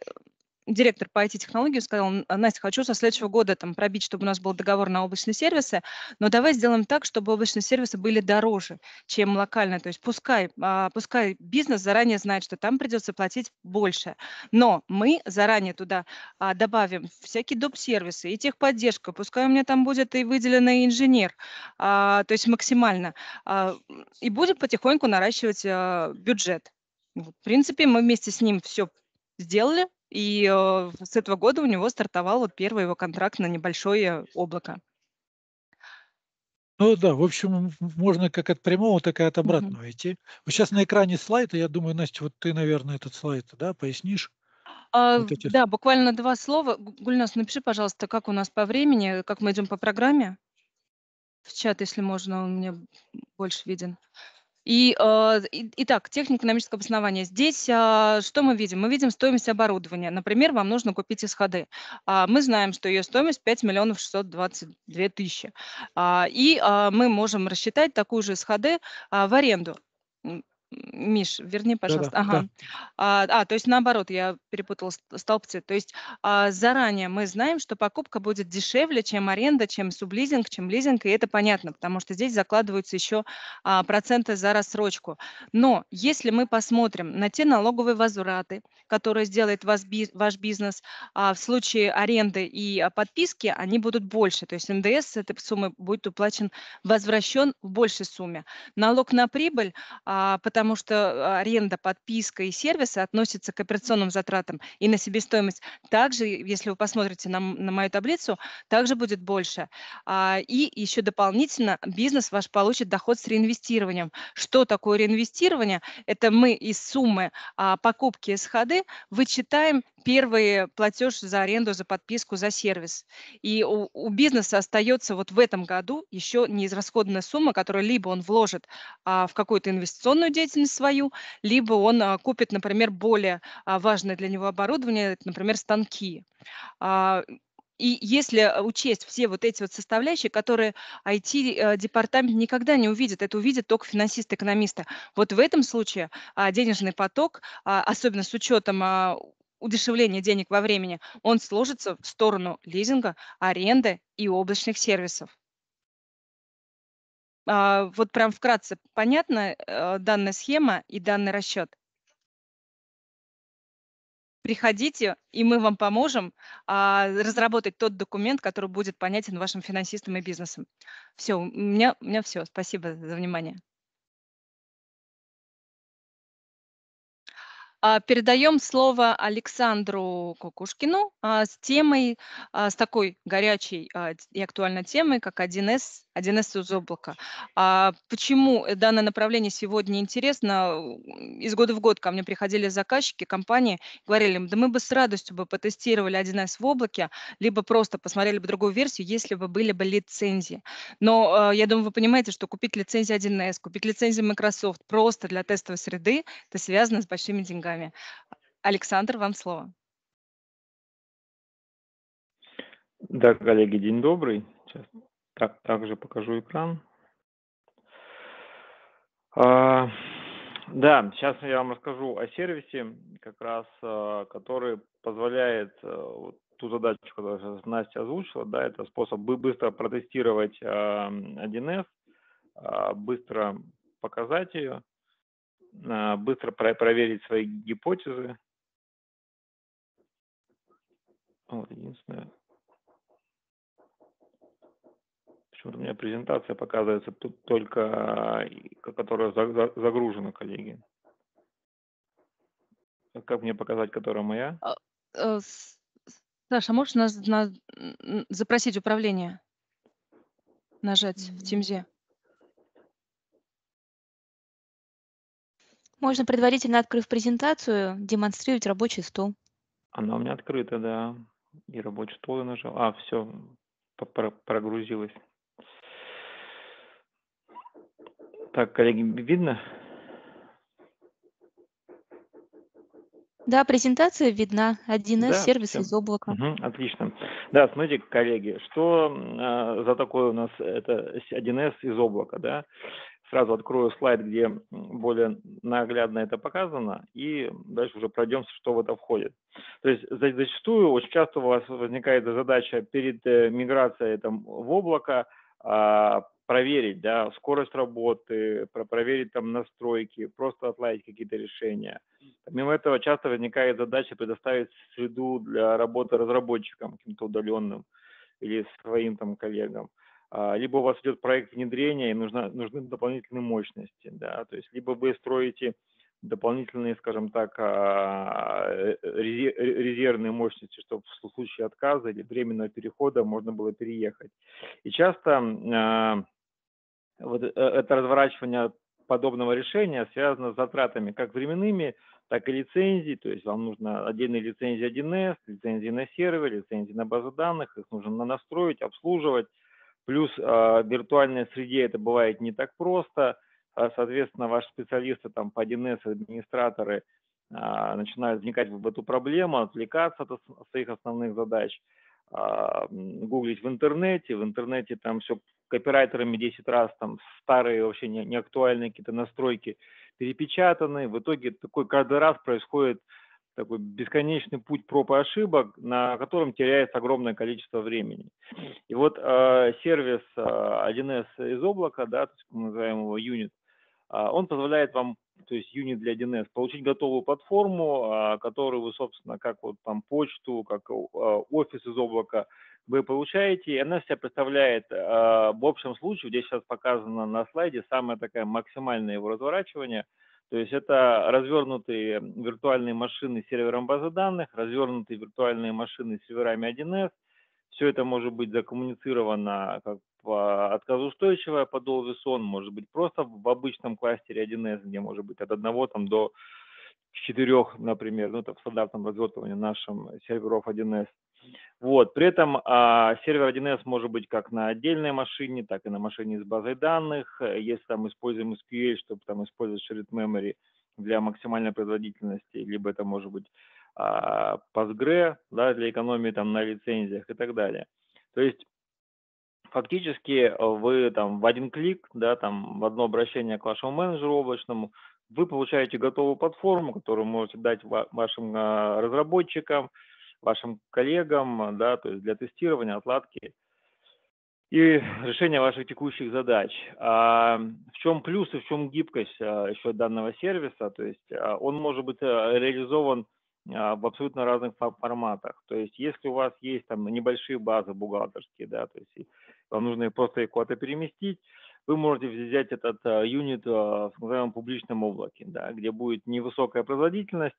Speaker 1: директор по IT-технологии сказал, Настя, хочу со следующего года там пробить, чтобы у нас был договор на облачные сервисы, но давай сделаем так, чтобы облачные сервисы были дороже, чем локально. То есть пускай, а, пускай бизнес заранее знает, что там придется платить больше, но мы заранее туда а, добавим всякие доп. сервисы и техподдержку, пускай у меня там будет и выделенный инженер, а, то есть максимально. И будем потихоньку наращивать бюджет. В принципе, мы вместе с ним все сделали, и э, с этого года у него стартовал вот первый его контракт на небольшое облако.
Speaker 2: Ну да, в общем, можно как от прямого, так и от обратного mm-hmm. идти. Вот сейчас на экране слайд, я думаю, Настя, вот ты, наверное, этот слайд, да, пояснишь?
Speaker 1: А, вот эти... Да, буквально два слова. Гульнас, напиши, пожалуйста, как у нас по времени, как мы идем по программе. В чат, если можно, он мне больше виден. И, э, и, итак, технико-экономическое обоснование. Здесь э, что мы видим? Мы видим стоимость оборудования. Например, вам нужно купить СХД. Э, а, мы знаем, что ее стоимость 5 миллионов 622 тысячи. Э, и э, мы можем рассчитать такую же СХД э, в аренду Миш, верни, пожалуйста. да ага. Да. А, а, то есть наоборот, я перепутала столбцы. То есть а, заранее мы знаем, что покупка будет дешевле, чем аренда, чем сублизинг, чем лизинг, и это понятно, потому что здесь закладываются еще а, проценты за рассрочку. Но если мы посмотрим на те налоговые возвраты, которые сделает вас, би, ваш бизнес а, в случае аренды и а, подписки, они будут больше. То есть НДС с этой суммы будет уплачен, возвращен в большей сумме. Налог на прибыль, а, потому что а, аренда, подписка и сервисы относятся к операционным затратам и на себестоимость. Также, если вы посмотрите на, на мою таблицу, также будет больше. А, и еще дополнительно бизнес ваш получит доход с реинвестированием. Что такое реинвестирование? Это мы из суммы а, покупки СХД вычитаем первый платеж за аренду, за подписку, за сервис. И у, у бизнеса остается вот в этом году еще неизрасходная сумма, которую либо он вложит а, в какую-то инвестиционную деятельность свою, либо он а, купит, например, более а, важное для него оборудование, например, станки. А, и если а, учесть все вот эти вот составляющие, которые IT-департамент э, никогда не увидит, это увидит только финансисты-экономисты. Вот в этом случае а, денежный поток, а, особенно с учетом удешевление денег во времени, он сложится в сторону лизинга, аренды и облачных сервисов. А, вот прям вкратце понятна э, данная схема и данный расчет. Приходите, и мы вам поможем а, разработать тот документ, который будет понятен вашим финансистам и бизнесам. Все, у меня, у меня все. Спасибо за внимание. А, Передаем слово Александру Кукушкину а, с темой, а, с такой горячей и актуальной темой, как 1С 1С из облака. А почему э, данное направление сегодня интересно? Из года в год ко мне приходили заказчики, компании, говорили, да мы бы с радостью бы потестировали 1С в облаке, либо просто посмотрели бы другую версию, если бы были бы лицензии. Но э, я думаю, вы понимаете, что купить лицензию 1С, купить лицензию Microsoft просто для тестовой среды, это связано с большими деньгами. Александр, вам слово.
Speaker 3: Да, коллеги, день добрый. Сейчас так, также покажу экран. А, да, сейчас я вам расскажу о сервисе, как раз, а, который позволяет э, вот, ту задачу, которую Настя озвучила, да, это способ быстро протестировать 1С, а, а, быстро показать ее, быстро проверить свои гипотезы. Вот, единственное, Вот у меня презентация показывается тут только, э, которая загружена, коллеги. А как мне показать, которая моя? А,
Speaker 1: э, Саша, а можешь нас, нас запросить управление? Нажать в Тимзе.
Speaker 4: Можно предварительно, открыв презентацию, демонстрировать рабочий стол. Она у меня
Speaker 3: открыта, да. И рабочий стол я нажал. А, все, прогрузилось. Так, коллеги, видно?
Speaker 4: Да, презентация видна. 1С да, сервис все. из
Speaker 3: облака. Угу, отлично. Да, смотрите, коллеги, что э, за такое у нас это 1С из облака, да? Сразу открою слайд, где более наглядно это показано, и дальше уже пройдемся, что в это входит. То есть зачастую, очень часто у вас возникает задача перед э, миграцией там, в облако, а, проверить, да, скорость работы, про проверить там настройки, просто отладить какие-то решения. Помимо этого часто возникает задача предоставить среду для работы разработчикам, каким-то удаленным или своим там коллегам. А, либо у вас идет проект внедрения и нужна, нужны дополнительные мощности, да, то есть либо вы строите дополнительные, скажем так, а, э, резервные мощности, чтобы в случае отказа или временного перехода можно было переехать. И часто а, вот э, это разворачивание подобного решения связано с затратами как временными, так и лицензий, то есть вам нужно отдельные лицензии 1С, лицензии на сервер, лицензии на базу данных, их нужно настроить, обслуживать, плюс а, в виртуальной среде это бывает не так просто, а, соответственно, ваши специалисты там по 1С, администраторы а, начинают вникать в эту проблему, отвлекаться от своих основных задач – а, гуглить в интернете, в интернете там все копирайтерами 10 раз, там старые вообще не, не актуальные какие-то настройки перепечатаны. В итоге такой каждый раз происходит такой бесконечный путь проб и ошибок, на котором теряется огромное количество времени. И вот э, сервис э, а, 1С из облака, да, то есть мы называем его Unit, э, он позволяет вам то есть Unit для 1С, получить готовую платформу, а, которую вы, собственно, как вот там почту, как а, офис из облака вы получаете, и она себя представляет а, в общем случае, здесь сейчас показано на слайде, самое такое максимальное его разворачивание, то есть это развернутые виртуальные машины с сервером базы данных, развернутые виртуальные машины с серверами 1С, все это может быть закоммуницировано как отказоустойчивая по Dolby сон, может быть просто в обычном кластере 1С, где может быть от одного там, до четырех, например, ну, это в стандартном развертывании нашем серверов 1С. Вот. При этом а, сервер 1С может быть как на отдельной машине, так и на машине с базой данных. Если там используем SQL, чтобы там использовать shared memory для максимальной производительности, либо это может быть а Postgre да, для экономии там, на лицензиях и так далее. То есть фактически э, вы там в один клик, да, там в одно обращение к вашему менеджеру облачному, вы получаете готовую платформу, которую можете дать вашим а, разработчикам, вашим коллегам, да, то есть для тестирования, отладки и решения ваших текущих задач. А в чем плюс и в чем гибкость а, еще данного сервиса? То есть а, он может быть реализован а, в абсолютно разных форматах. То есть, если у вас есть там небольшие базы бухгалтерские, да, то есть вам нужно просто их куда-то переместить, вы можете взять этот а, юнит а, в так называемом публичном облаке, да, где будет невысокая производительность,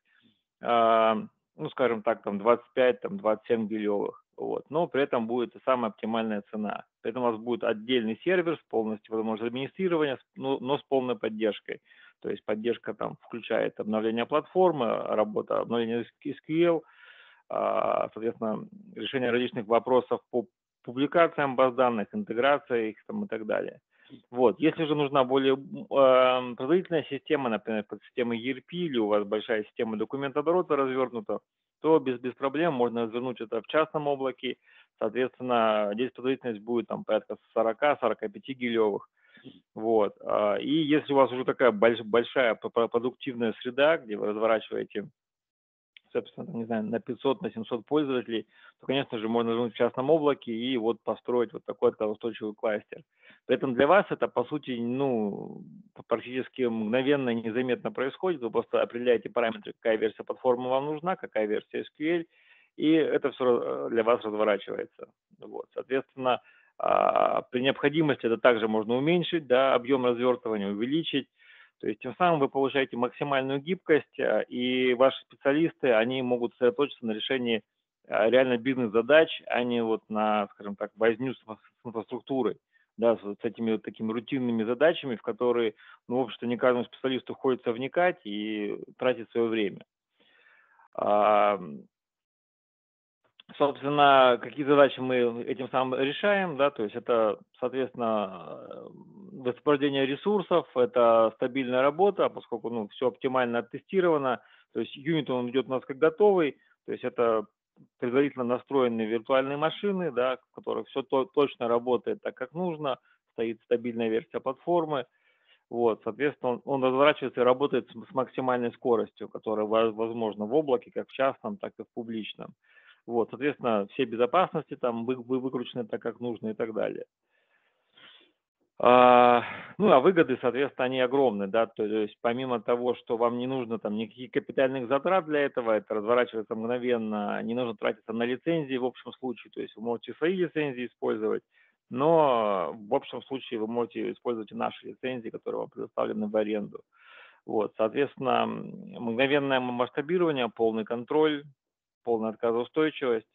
Speaker 3: ну, скажем так, там 25, там 27 гелевых, вот, но при этом будет самая оптимальная цена. При этом у вас будет отдельный сервер с полностью ну, возможностью администрирования, но с полной поддержкой. То есть поддержка там включает обновление платформы, работа обновления SQL, а, соответственно, решение различных вопросов по публикациям баз данных, интеграция их там и так далее. Вот. Если же нужна более э, производительная система, например, под системой ERP или у вас большая система документооборота развернута, то без, без проблем можно развернуть это в частном облаке. Соответственно, здесь производительность будет там порядка 40-45 гилевых. Вот. А, и если у вас уже такая большая продуктивная среда, где вы разворачиваете, собственно, не знаю, на 500, на 700 пользователей, то, конечно же, можно жить в частном облаке и вот построить вот такой вот устойчивый кластер. При этом для вас это, по сути, ну, практически мгновенно, незаметно происходит. Вы просто определяете параметры, какая версия платформы вам нужна, какая версия SQL, и это все э, для вас разворачивается. Вот. Соответственно, а, при необходимости это также можно уменьшить, да, объем развертывания увеличить. То есть тем самым вы получаете максимальную гибкость, а, и ваши специалисты, они могут сосредоточиться на решении а, реально бизнес-задач, а не вот на, скажем так, возню с инфраструктурой, да, с, этими вот такими рутинными задачами, в которые, ну, в общем-то, не каждому специалисту хочется вникать и тратить свое время собственно, какие задачи мы этим самым решаем, да, то есть это, соответственно, высвобождение э, ресурсов, это стабильная работа, а поскольку, ну, все оптимально оттестировано, то есть юнит он идет у нас как готовый, то есть это предварительно настроенные виртуальные машины, да, в которых все то, точно работает так, как нужно, стоит стабильная версия платформы, вот, соответственно, он, он разворачивается и работает с, с максимальной скоростью, которая возможна в облаке, как в частном, так и в публичном. Вот, соответственно, все безопасности там вы, вы выкручены так, как нужно и так далее. А, ну, а выгоды, соответственно, они огромные, да, то, есть помимо того, что вам не нужно там никаких капитальных затрат для этого, это разворачивается мгновенно, не нужно тратиться на лицензии в общем случае, то есть вы можете свои лицензии использовать, но в общем случае вы можете использовать наши лицензии, которые вам предоставлены в аренду. Вот, соответственно, мгновенное масштабирование, полный контроль, полная отказоустойчивость.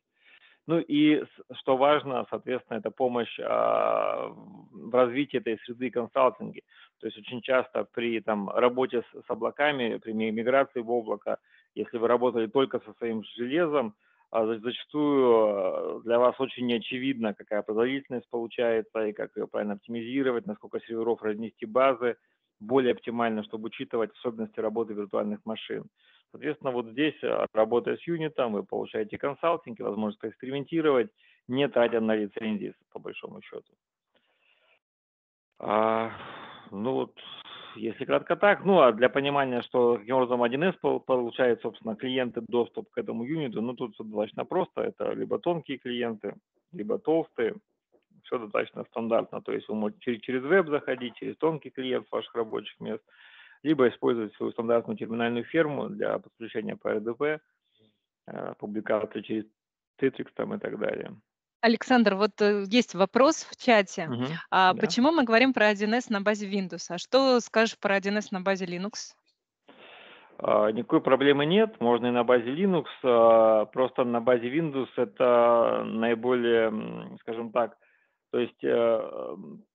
Speaker 3: Ну и, что важно, соответственно, это помощь э, в развитии этой среды консалтинги. То есть очень часто при там, работе с, с облаками, при миграции в облако, если вы работали только со своим железом, а, зачастую а, для вас очень неочевидно, какая производительность получается и как ее правильно оптимизировать, насколько серверов разнести базы, более оптимально, чтобы учитывать особенности работы виртуальных машин. Соответственно, вот здесь, а, работая с юнитом, вы получаете консалтинг и возможность экспериментировать, не тратя на лицензии, по большому счету. А, ну вот, если кратко так, ну а для понимания, что каким образом 1С получает, собственно, клиенты доступ к этому юниту, ну тут достаточно просто, это либо тонкие клиенты, либо толстые, все достаточно стандартно, то есть вы можете через веб заходить, через тонкий клиент ваших рабочих мест – либо использовать свою стандартную терминальную ферму для подключения по RDP, э, публикации через
Speaker 1: Citrix там и так далее. Александр, вот э, есть вопрос в чате. Угу, а да. Почему мы говорим про 1С на базе Windows? А что скажешь про 1С на базе Linux?
Speaker 3: А, никакой проблемы нет, можно и на базе Linux, а, просто на базе Windows это наиболее, скажем так, то есть э,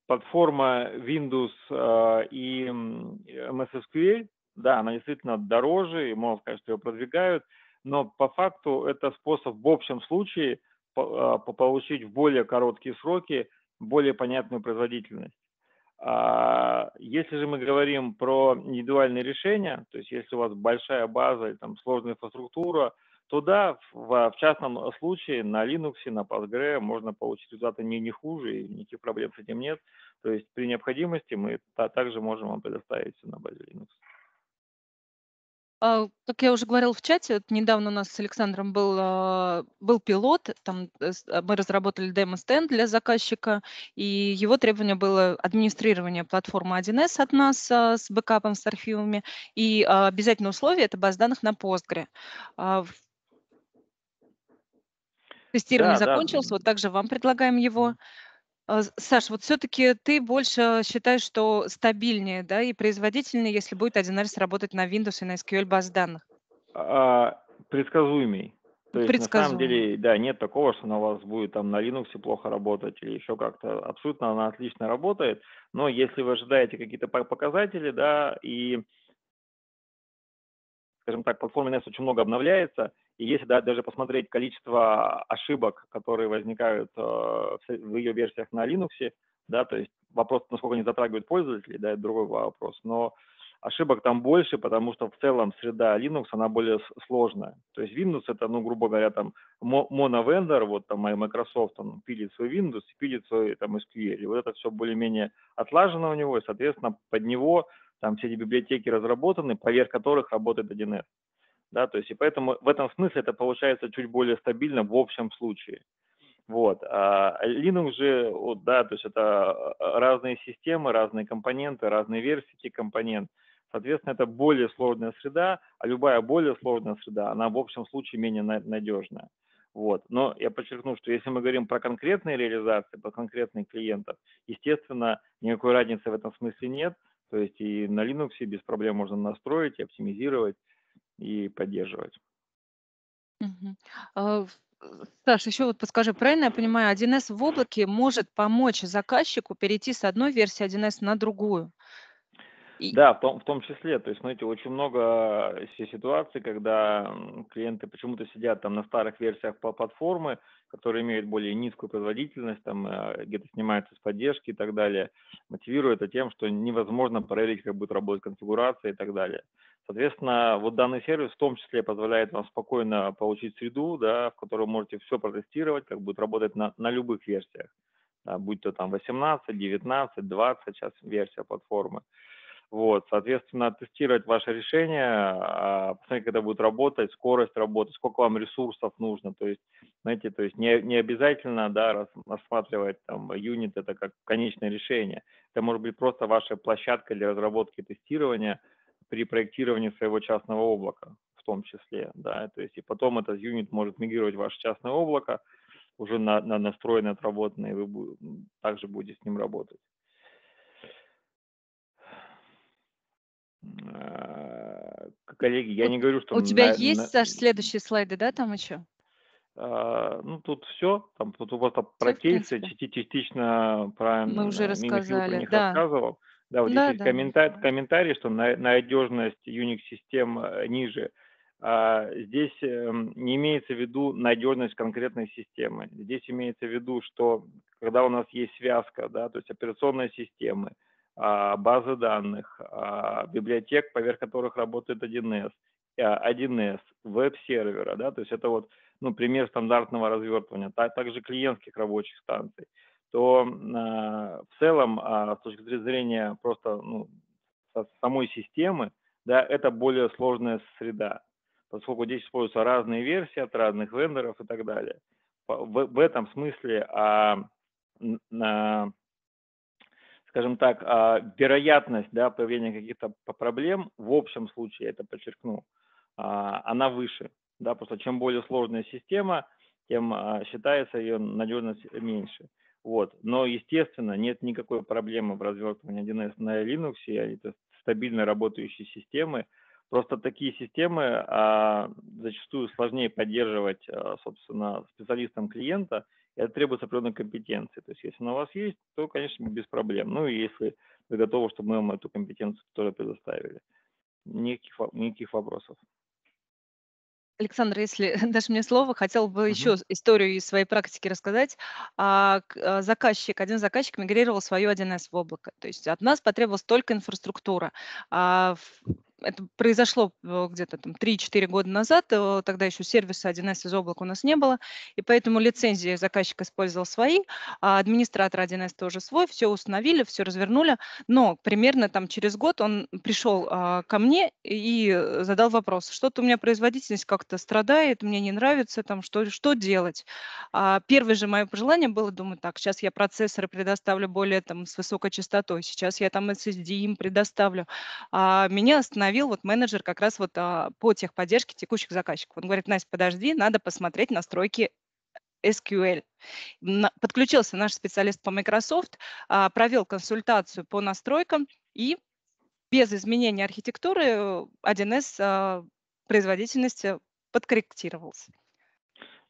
Speaker 3: платформа Windows э, и MS SQL, да, она действительно дороже, и можно сказать, что ее продвигают, но по факту это способ в общем случае э, получить в более короткие сроки более понятную производительность. А, если же мы говорим про индивидуальные решения, то есть если у вас большая база и там сложная инфраструктура – то да, в, в частном случае на Linux, на Postgre можно получить результаты не, не хуже, и никаких проблем с этим нет. То есть при необходимости мы та, также можем вам предоставить на базе Linux.
Speaker 1: А, как я уже говорил в чате, недавно у нас с Александром был, а, был пилот, там э, а, мы разработали демо-стенд для заказчика, и его требование было администрирование платформы 1С от нас с бэкапом, с архивами, и обязательное условие – это баз данных на Postgre. Тестирование да, закончилось, да. вот также вам предлагаем его. А, Саш, вот все-таки ты больше считаешь, что стабильнее да, и производительнее, если будет 1С работать на Windows и на SQL баз данных?
Speaker 3: А, предсказуемей. То есть на самом деле, да, нет такого, что на вас будет там на Linux плохо работать или еще как-то. Абсолютно она отлично работает, но если вы ожидаете какие-то показатели, да, и, скажем так, платформа NS очень много обновляется, и если да, даже посмотреть количество ошибок, которые возникают э, в ее версиях на Linux, да, то есть вопрос, насколько они затрагивают пользователей, да, это другой вопрос. Но ошибок там больше, потому что в целом среда Linux, она более сложная. То есть Windows это, ну, грубо говоря, там моновендор, вот там Microsoft, он пилит свой Windows, пилит свой там SQL. И вот это все более-менее отлажено у него, и, соответственно, под него там все эти библиотеки разработаны, поверх которых работает 1С да, то есть и поэтому в этом смысле это получается чуть более стабильно в общем случае. Вот. А Linux же, вот, да, то есть это а, разные системы, разные компоненты, разные версии этих компонент. Соответственно, это более сложная среда, а любая более сложная среда, она в общем случае менее надежная. Вот. Но я подчеркну, что если мы говорим про конкретные реализации, про конкретных клиентов, естественно, никакой разницы в этом смысле нет. То есть и на Linux без проблем можно настроить и оптимизировать и поддерживать.
Speaker 1: Угу. Саш, еще вот подскажи, правильно я понимаю, 1С в облаке может помочь заказчику перейти с одной версии 1С на другую?
Speaker 3: И... Да, в том, в том числе. То есть, смотрите, очень много э, ситуаций, когда клиенты почему-то сидят там на старых версиях по платформы, которые имеют более низкую производительность, там э, где-то снимаются с поддержки и так далее. Мотивирует это тем, что невозможно проверить, как будет работать конфигурация и так далее. Соответственно, вот данный сервис в том числе позволяет вам спокойно получить среду, да, в которой можете все протестировать, как будет работать на, на любых версиях, да, будь то там 18, 19, 20, сейчас версия платформы. Вот, соответственно, тестировать ваше решение, а, посмотреть, когда будет работать, скорость работы, сколько вам ресурсов нужно. То есть, знаете, то есть не, не обязательно да, рассматривать там юнит это как конечное решение. Это может быть просто ваша площадка для разработки и тестирования – при проектировании своего частного облака в том числе, да, то есть и потом этот юнит может мигрировать ваше частное облако, уже на, на настроенное, отработанное, и вы также будете с ним работать. А, коллеги, я не говорю, что... У тебя на, есть, на... Саш,
Speaker 1: следующие слайды, да, там еще?
Speaker 3: А, ну, тут все, там тут просто про кейсы, частично про... Мы уже рассказали, про них да. рассказывал. Да, вот да, здесь да. Комментар- комментарий, что надежность Unix-систем э, ниже. А, здесь э, не имеется в виду надежность конкретной системы. Здесь имеется в виду, что когда у нас есть связка, да, то есть операционные системы, а, базы данных, а, библиотек, поверх которых работает 1С, 1С, э, веб-сервера, да, то есть это вот ну, пример стандартного развертывания, так, также клиентских рабочих станций то а, в целом а, с точки зрения просто ну, самой системы, да, это более сложная среда, поскольку здесь используются разные версии от разных вендоров и так далее. В, этом смысле, а, скажем так, а, вероятность да, появления каких-то проблем в общем случае, я это подчеркну, она выше. Да, просто чем более сложная система, тем считается ее надежность меньше. Вот. Но, естественно, нет никакой проблемы в развертывании 1С на Linux, это стабильно работающие системы. Просто такие системы а, зачастую сложнее поддерживать, а, собственно, специалистам клиента, и это требует определенной компетенции. То есть, если она у вас есть, то, конечно, без проблем. Ну, и если вы готовы, чтобы мы вам эту компетенцию тоже предоставили. Никаких, никаких вопросов.
Speaker 1: Александр, если дашь мне слово, хотел бы угу. еще историю из своей практики рассказать. А, э, заказчик, один заказчик мигрировал свою 1С в облако. То есть от нас потребовалась только инфраструктура. А, это произошло э, где-то там 3-4 года назад, э, тогда еще сервиса 1С из облака у нас не было, и поэтому лицензии заказчик использовал свои, а администратор 1С тоже свой, все установили, все развернули, но примерно там через год он пришел а, ко мне и э, задал вопрос, что-то у меня производительность как-то страдает, мне не нравится, там что, что делать. А, первое же мое пожелание было, думаю, так, сейчас я процессоры предоставлю более там с высокой частотой, сейчас я там SSD им предоставлю. А, меня остановили остановил вот менеджер как раз вот а, по техподдержке текущих заказчиков. Он говорит, Настя, подожди, надо посмотреть настройки SQL. Э, подключился наш специалист по Microsoft, а, провел консультацию по настройкам и без изменения архитектуры 1С э, а, производительность подкорректировался.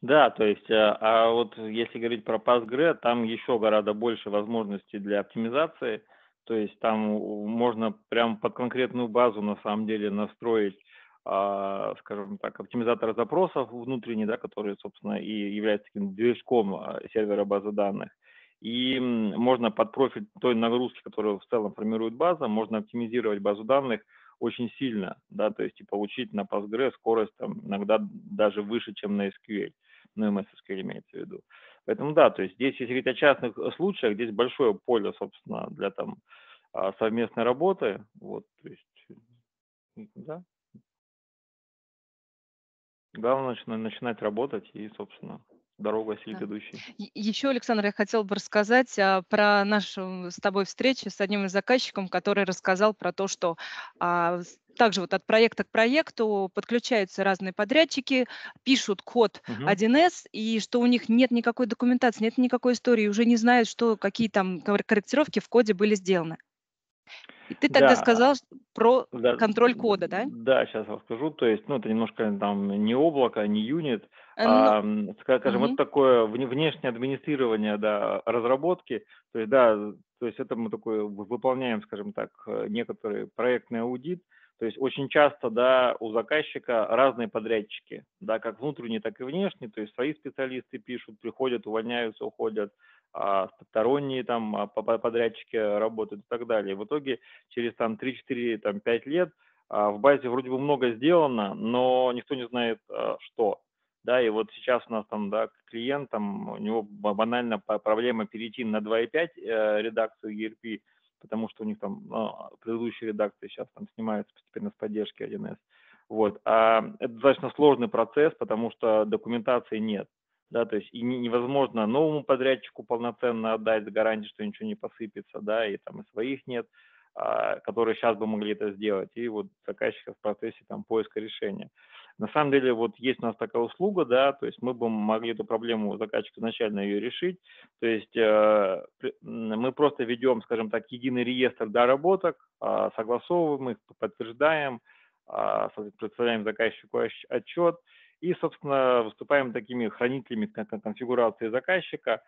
Speaker 5: Да,
Speaker 3: то есть, а, а вот если говорить про PassGre, там еще гораздо больше возможностей для оптимизации – то есть там можно прямо под конкретную базу на самом деле настроить, а, скажем так, оптимизатор запросов внутренний, да, который, собственно, и является таким движком а, сервера базы данных. И можно под профиль той нагрузки, которую в целом формирует база, можно оптимизировать базу данных очень сильно, да, то есть и типа получить на Postgres скорость там иногда даже выше, чем на SQL, ну, MS SQL имеется в виду. Uh, Поэтому да, то есть здесь, если говорить о частных э, случаях, здесь большое поле, собственно, для там а, совместной работы. Вот, то есть, э, да. Главное начинать работать и, собственно, дорога силь ведущий.
Speaker 1: Еще, Александр, я хотел бы рассказать а, про нашу с тобой встречу с одним из заказчиков, который рассказал про то, что а, также вот от проекта к проекту подключаются разные подрядчики, пишут код угу. 1С, и что у них нет никакой документации, нет никакой истории, уже не знают, что, какие там корректировки в коде были сделаны. И ты тогда да. сказал про да. контроль кода, да?
Speaker 3: Да, сейчас расскажу. То есть, ну, это немножко там не облако, не юнит, э, а, ну, скажем, угу. это такое внешнее администрирование да, разработки. То есть, да, то есть это мы такое выполняем, скажем так, э, некоторый проектный аудит, то есть очень часто да, у заказчика разные подрядчики, да, как внутренние, так и внешние. То есть свои специалисты пишут, приходят, увольняются, уходят, а сторонние там а, подрядчики работают и так далее. В итоге через там 3-4, там 5 лет а, в базе вроде бы много сделано, но никто не знает, а, что. Да, и вот сейчас у нас там, да, клиент, там, у него банально проблема перейти на 2.5 э, редакцию ERP, потому что у них там ну, а, предыдущие редакции сейчас там снимаются постепенно с поддержки 1С. Вот. А это достаточно сложный процесс, потому что документации нет. Да, то есть и невозможно новому подрядчику полноценно отдать гарантии, что ничего не посыпется, да, и там и своих нет, а, которые сейчас бы могли это сделать. И вот заказчик в процессе там поиска решения. На самом деле вот есть у нас такая услуга, да, то есть мы бы могли эту проблему заказчика изначально ее решить, то есть э, мы просто ведем, скажем так, единый реестр доработок, э, согласовываем их, подтверждаем, э, а, представляем заказчику отчет и, собственно, выступаем такими хранителями конфигурации заказчика,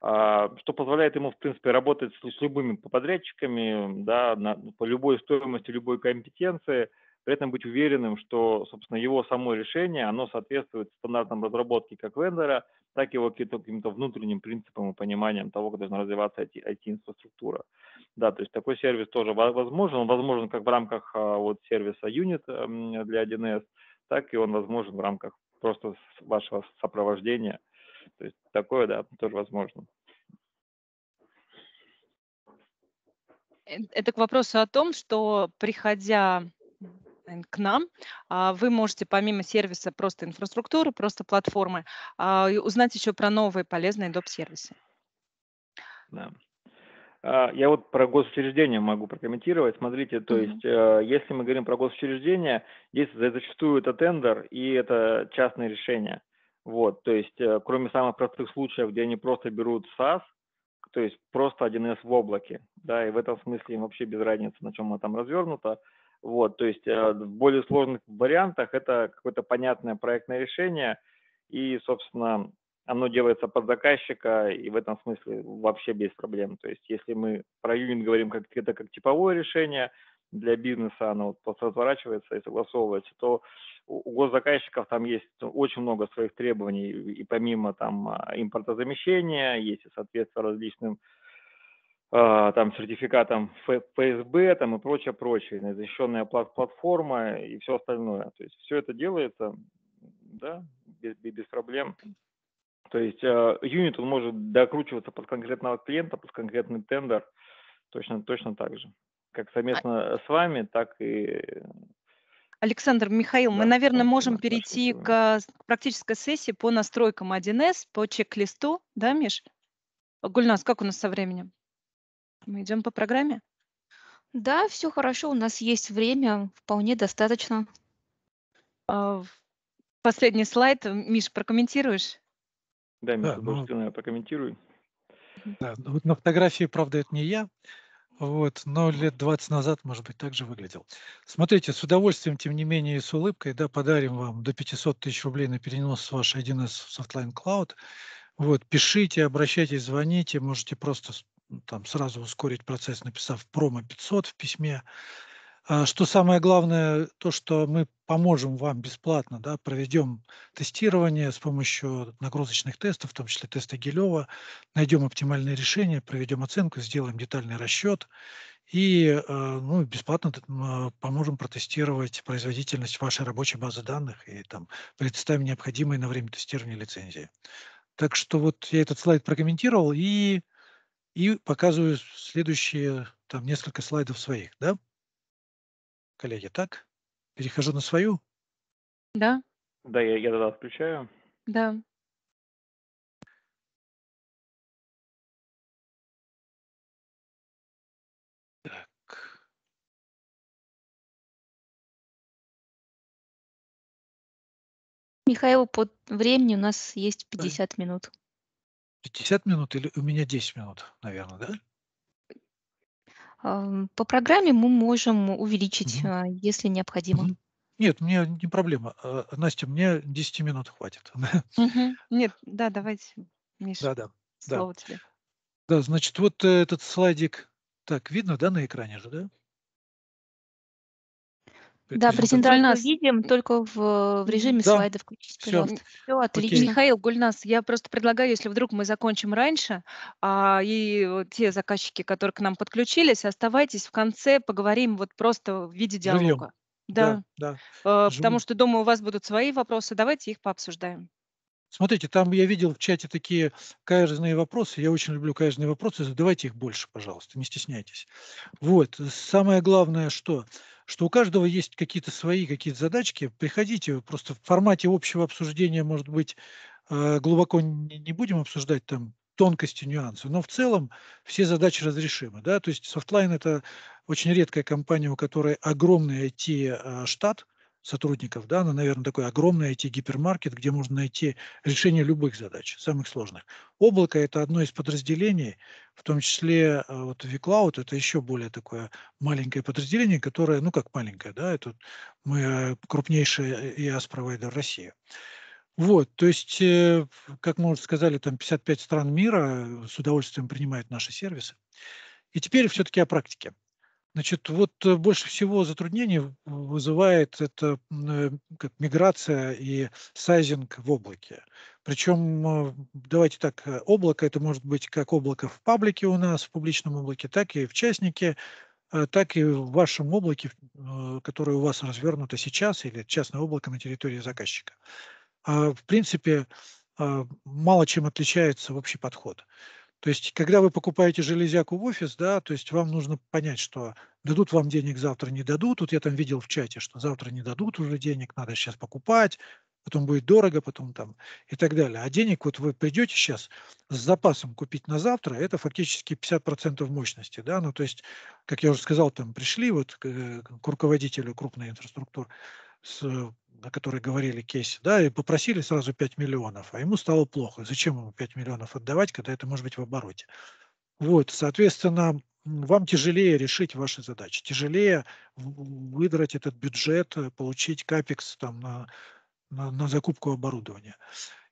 Speaker 3: а, что позволяет ему, в принципе, работать с любыми подрядчиками, да, на, по любой стоимости, любой компетенции – при этом быть уверенным, что, собственно, его само решение, оно соответствует стандартам разработки как вендора, так и его каким-то внутренним принципам и пониманием того, как должна развиваться IT-инфраструктура. Да, то есть такой сервис тоже возможен. Он возможен как в рамках а, вот сервиса Unit эм, для 1С, так и он возможен в рамках просто вашего сопровождения. То есть такое, да, тоже возможно.
Speaker 1: Э, это к вопросу о том, что приходя к нам. А, вы можете помимо сервиса просто инфраструктуры, просто платформы, а, узнать еще про новые полезные доп. сервисы.
Speaker 3: Да. А, я вот про госучреждения могу прокомментировать. Смотрите, то mm-hmm. есть, если мы говорим про госучреждения, здесь зачастую это тендер и это частные решения. Вот, то есть, э, кроме самых простых случаев, где они просто берут SaaS, то есть просто 1С в облаке, да, и в этом смысле им вообще без разницы, на чем оно там развернута, вот, то есть э, в более сложных вариантах это какое-то понятное проектное решение, и, собственно, оно делается под заказчика, и в этом смысле вообще без проблем. То есть если мы про юнит говорим как это как типовое решение, для бизнеса оно просто разворачивается и согласовывается, то у госзаказчиков там есть очень много своих требований, и помимо там а, импортозамещения, есть и соответствие различным а, там сертификатом ФСБ там, и прочее, прочее, защищенная платформа и все остальное. То есть все это делается да, без, без проблем. То есть а, юнит он может докручиваться под конкретного клиента, под конкретный тендер точно, точно так же. Как совместно а... с вами, так и
Speaker 1: Александр, Михаил, да, мы, наверное, можем да, перейти к практической сессии по настройкам 1С, по чек-листу, да, Миш? Гульнас, как у нас со временем? Мы идем по программе? Да, все хорошо, у нас есть время, вполне достаточно. А, последний слайд, э, Миш, прокомментируешь?
Speaker 2: Да, Миш, да, ну, я прокомментирую. Да, ну, вот на фотографии, правда, это не я, вот, но лет 20 назад, может быть, так же выглядел. Смотрите, с удовольствием, тем не менее, и с улыбкой, да, подарим вам до 500 тысяч рублей на перенос с вашей 1С в Softline Cloud. Вот, пишите, обращайтесь, звоните, можете просто ну, там сразу ускорить процесс, написав промо 500 в письме. А, что самое главное, то, что мы поможем вам бесплатно, да, проведем тестирование с помощью нагрузочных тестов, в том числе теста Гелева, найдем оптимальное решение, проведем оценку, сделаем детальный расчет и а, ну, бесплатно а, поможем протестировать производительность вашей рабочей базы данных и там, предоставим необходимые на время тестирования лицензии. Так что вот я этот слайд прокомментировал и и показываю следующие там несколько слайдов своих, да? Коллеги, так? Перехожу на свою?
Speaker 6: Да.
Speaker 3: Да, я, я тогда включаю.
Speaker 6: Да. Так. Михаил, по времени у нас есть
Speaker 4: 50 минут.
Speaker 2: 50 минут или у меня 10 минут, наверное,
Speaker 4: да? По программе мы можем увеличить, угу. если необходимо.
Speaker 2: Нет, мне не проблема. А, Настя, мне 10 минут хватит. Угу.
Speaker 1: Нет, да, давайте,
Speaker 2: Миша, да, да, слово да. тебе. Да, значит, вот этот слайдик, так, видно, да, на экране же, да? Да, презентацию
Speaker 1: мы видим только в, в режиме да. слайдов. Включите, Все. отлично. Окей. Михаил, Гульнас, я просто предлагаю, если вдруг мы закончим раньше, а, и те заказчики, которые к нам подключились, оставайтесь в конце, поговорим вот просто в виде диалога. Живьем. Да, да, да. Э, потому что, думаю, у вас будут свои вопросы, давайте их пообсуждаем.
Speaker 2: Смотрите, там я видел в чате такие каверзные вопросы. Я очень люблю каверзные вопросы. Задавайте их больше, пожалуйста, не стесняйтесь. Вот. Самое главное, что что у каждого есть какие-то свои какие-то задачки. Приходите, просто в формате общего обсуждения, может быть, э, глубоко не будем обсуждать там тонкости, нюансы, но в целом все задачи разрешимы. Да? То есть Softline – это очень редкая компания, у которой огромный IT-штат, сотрудников, да, она, наверное, такой огромный IT-гипермаркет, где можно найти решение любых задач, самых сложных. Облако – это одно из подразделений, в том числе а, вот vCloud – это еще более такое маленькое подразделение, которое, ну как маленькое, да, это мы э, крупнейший IaaS-провайдер э, России. Вот, то есть, э, как мы уже сказали, там 55 стран мира с удовольствием принимают наши сервисы. И теперь все-таки о практике. Значит, вот э, больше всего затруднений вызывает это э, как миграция и сайзинг в облаке. Причем, э, давайте так, облако это может быть как облако в паблике у нас, в публичном облаке, так и в частнике, так и в вашем облаке, которое у вас развернуто сейчас, или частное облако на территории заказчика. А, в принципе, а, мало чем отличается общий подход. То есть, когда вы покупаете железяку в офис, да, то есть вам нужно понять, что дадут вам денег завтра, не дадут. Тут вот я там видел в чате, что завтра не дадут уже денег, надо сейчас покупать, потом будет дорого, потом там и так далее. А денег вот вы придете сейчас с запасом купить на завтра, это фактически 50% мощности, да, ну то есть, как я уже сказал, там пришли вот к э, руководителю крупной инфраструктуры, с, э, о которой говорили Кейси, да, и попросили сразу 5 миллионов, а ему стало плохо. Зачем ему 5 миллионов отдавать, когда это может быть в обороте? Вот, соответственно, вам тяжелее решить ваши задачи, тяжелее выдрать этот бюджет, э, получить капекс там на, на, на закупку оборудования.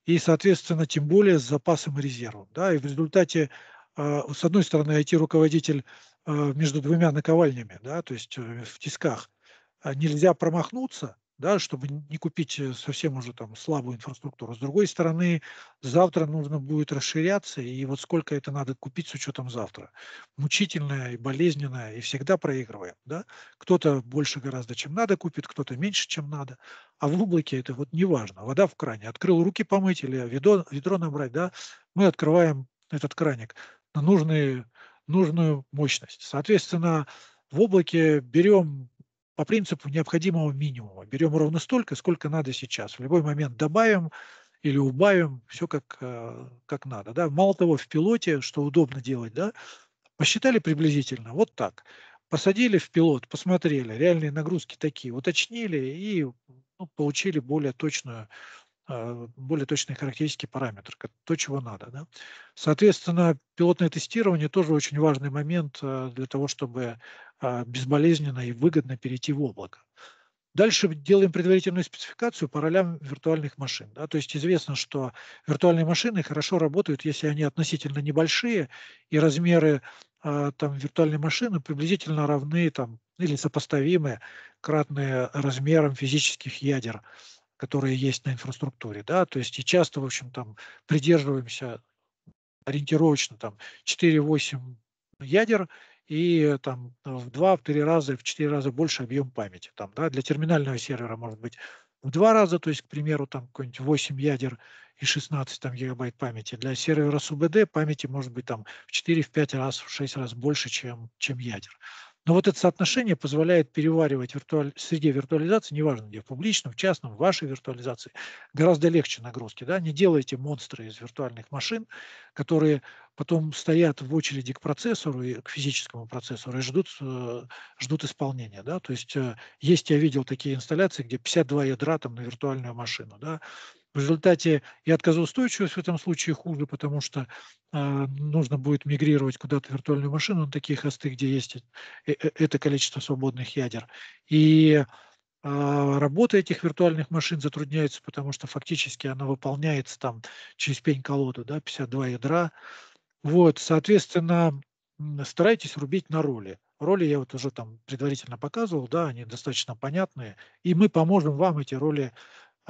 Speaker 2: И, соответственно, тем более с запасом и резервом. Да, и в результате, а, с одной стороны, IT-руководитель а, между двумя наковальнями, да, то есть э, в тисках, а, нельзя промахнуться, да, чтобы не купить э, совсем уже там слабую инфраструктуру. С другой стороны, завтра нужно будет расширяться, и вот сколько это надо купить с учетом завтра. Мучительное и болезненное, и всегда проигрываем. Да? Кто-то больше гораздо, чем надо, купит, кто-то меньше, чем надо. А в облаке это вот неважно. Вода в кране. Открыл руки помыть или ведро, ведро набрать, да, мы открываем этот краник на нужные, нужную мощность. Соответственно, в облаке берем по принципу необходимого минимума. Берем ровно столько, сколько надо сейчас. В любой момент добавим или убавим, все как, э, как надо. Да? Мало того, в пилоте, что удобно делать, да, посчитали приблизительно вот так. Посадили в пилот, посмотрели, реальные нагрузки такие, уточнили и ну, получили более точную э, более точные характеристики параметры, то, чего надо. Да? Соответственно, пилотное тестирование тоже очень важный момент э, для того, чтобы а, безболезненно и выгодно перейти в облако. Дальше делаем предварительную спецификацию по ролям виртуальных машин. Да? То есть известно, что виртуальные машины хорошо работают, если они относительно небольшие, и размеры э, там, виртуальной машины приблизительно равны там, или сопоставимы кратные размерам физических ядер, которые есть на инфраструктуре. Да? То есть и часто, в общем, там, придерживаемся ориентировочно там, 4-8 ядер и там в два в 3 раза, в четыре раза больше объем памяти. Там, да, для терминального сервера может быть в два раза, то есть, к примеру, там какой-нибудь 8 ядер и 16 там, гигабайт памяти. Для сервера с УБД памяти может быть там в 4, в 5 раз, в 6 раз больше, чем, чем ядер. Но вот это соотношение позволяет переваривать виртуаль... в среде виртуализации, неважно где, в публичном, в частном, в вашей виртуализации, гораздо легче нагрузки. Да? Не делайте монстры из виртуальных машин, которые потом стоят в очереди к процессору, и к физическому процессору и ждут, э, ждут исполнения. Да? То есть э, есть, я видел такие инсталляции, где 52 ядра там, на виртуальную машину. Да? В результате и отказоустойчивость в этом случае хуже, потому что э, нужно будет мигрировать куда-то виртуальную машину на такие хосты, где есть э, э, это количество свободных ядер. И э, работа этих виртуальных машин затрудняется, потому что фактически она выполняется там через пень-колоду, да, 52 ядра. Вот, соответственно, старайтесь рубить на роли. Роли я вот уже там предварительно показывал, да, они достаточно понятные, и мы поможем вам эти роли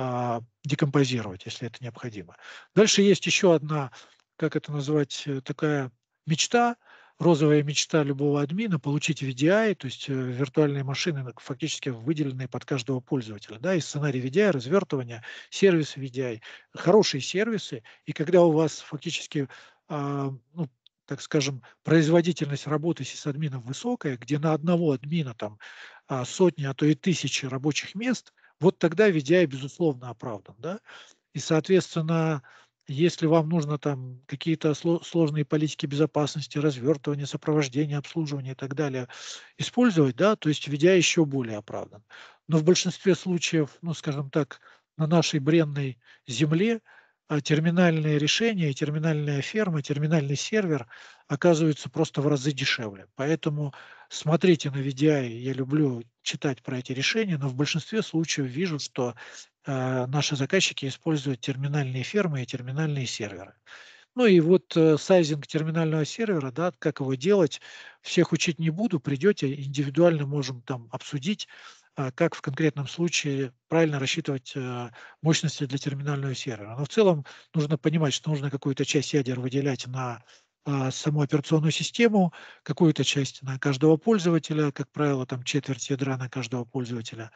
Speaker 2: а, декомпозировать, если это необходимо. Дальше есть еще одна, как это назвать, э, такая мечта, розовая мечта любого админа – получить VDI, то есть э, виртуальные машины, фактически выделенные под каждого пользователя. Да, и сценарий VDI, развертывания, сервисы VDI, хорошие сервисы. И когда у вас фактически а, ну, так скажем, производительность работы сисадминов высокая, где на одного админа там а, сотни, а то и тысячи рабочих мест – вот тогда VDI, безусловно, оправдан. Да? И, соответственно, если вам нужно там какие-то сложные политики безопасности, развертывание, сопровождение, обслуживание и так далее использовать, да, то есть VDI еще более оправдан. Но в большинстве случаев, ну, скажем так, на нашей бренной земле а, терминальные решения, терминальная ферма, терминальный сервер оказываются просто в разы дешевле. Поэтому смотрите на VDI, я люблю читать про эти решения, но в большинстве случаев вижу, что э, наши заказчики используют терминальные фермы и терминальные серверы. Ну и вот э, сайзинг терминального сервера, да, как его делать, всех учить не буду, придете, индивидуально можем там обсудить, э, как в конкретном случае правильно рассчитывать э, мощности для терминального сервера. Но в целом нужно понимать, что нужно какую-то часть ядер выделять на а, саму операционную систему, какую-то часть на каждого пользователя, как правило, там четверть ядра на каждого пользователя,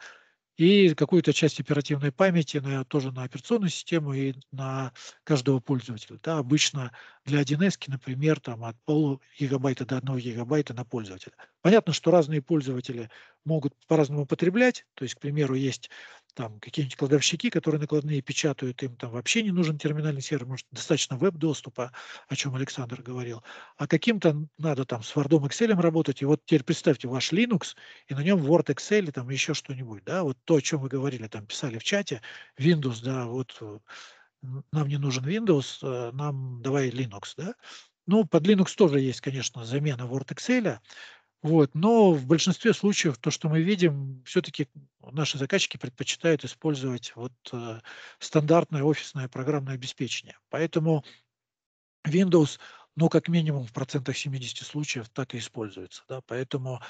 Speaker 2: и какую-то часть оперативной памяти на, тоже на операционную систему и на каждого пользователя. Да, обычно для 1С, например, там от полу гигабайта до 1 гигабайта на пользователя. Понятно, что разные пользователи могут по-разному потреблять, то есть, к примеру, есть там какие-нибудь кладовщики, которые накладные печатают, им там вообще не нужен терминальный сервер, может, достаточно веб-доступа, о чем Александр говорил. А каким-то надо там с Word, Excel работать, и вот теперь представьте, ваш Linux, и на нем Word, Excel, и там еще что-нибудь, да, вот то, о чем вы говорили, там писали в чате, Windows, да, вот э, нам не нужен Windows, э, нам давай Linux, да. Ну, под Linux тоже есть, конечно, замена Word, Excel, вот. Но в большинстве случаев то, что мы видим, все-таки наши заказчики предпочитают использовать вот э, стандартное офисное программное обеспечение. Поэтому Windows, ну, как минимум в процентах 70 случаев так и используется. Да? Поэтому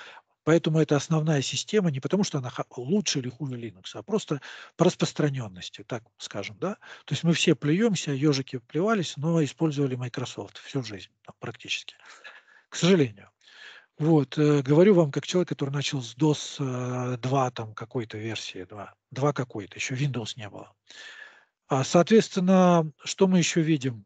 Speaker 2: Поэтому это основная система не потому, что она лучше или хуже Linux, а просто по распространенности, так скажем. Да? То есть мы все плюемся, ежики плевались, но использовали Microsoft всю жизнь там, практически, к сожалению. Вот, э, говорю вам как человек, который начал с DOS 2, э, там какой-то версии 2, 2 какой-то, еще Windows не было. А, соответственно, что мы еще видим?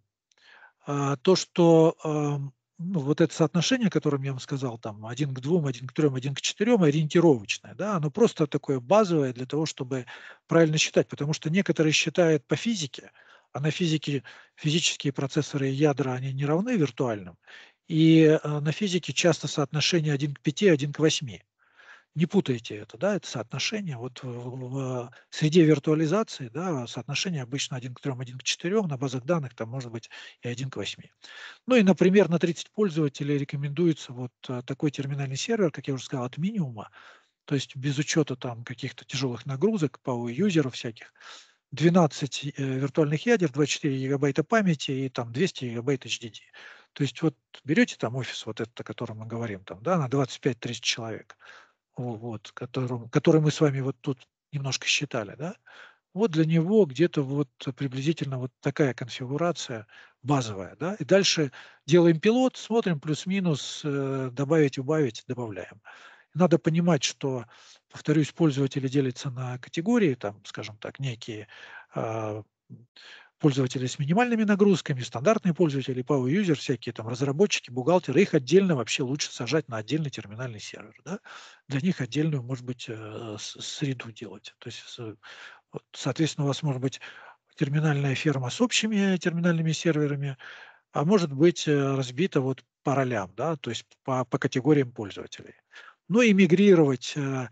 Speaker 2: А, то, что эм, ну, вот это соотношение, о котором я вам сказал, там, один к двум, один к трем, один к четырем, ориентировочное, да, оно просто такое базовое для того, чтобы правильно считать, потому что некоторые считают по физике, а на физике физические процессоры и ядра, они не равны виртуальным, и э, на физике часто соотношение 1 к 5, 1 к 8. Не путайте это, да, это соотношение. Вот в, в среде виртуализации, да, соотношение обычно 1 к 3, 1 к 4, на базах данных там может быть и 1 к 8. Ну и, например, на 30 пользователей рекомендуется вот э, такой терминальный сервер, как я уже сказал, от минимума, то есть без учета там каких-то тяжелых нагрузок, PAU-юзеров всяких, 12 э, виртуальных ядер, 24 гигабайта памяти и там 200 гигабайт HDD. То есть вот берете там офис, вот этот, о котором мы говорим, там, да, на 25-30 человек, вот, которым, который мы с вами вот тут немножко считали, да, вот для него где-то вот приблизительно вот такая конфигурация базовая, да, и дальше делаем пилот, смотрим плюс-минус, э, добавить, убавить, добавляем. Надо понимать, что, повторюсь, пользователи делятся на категории, там, скажем так, некие а, пользователи с минимальными нагрузками, стандартные пользователи, power user, всякие там разработчики, бухгалтеры, их отдельно вообще лучше сажать на отдельный терминальный сервер. Да? Для них отдельную, может быть, э, среду делать. То есть, соответственно, у вас может быть терминальная ферма с общими терминальными серверами, а может быть э, разбита вот по ролям, да, то есть по, по категориям пользователей. Ну и мигрировать э,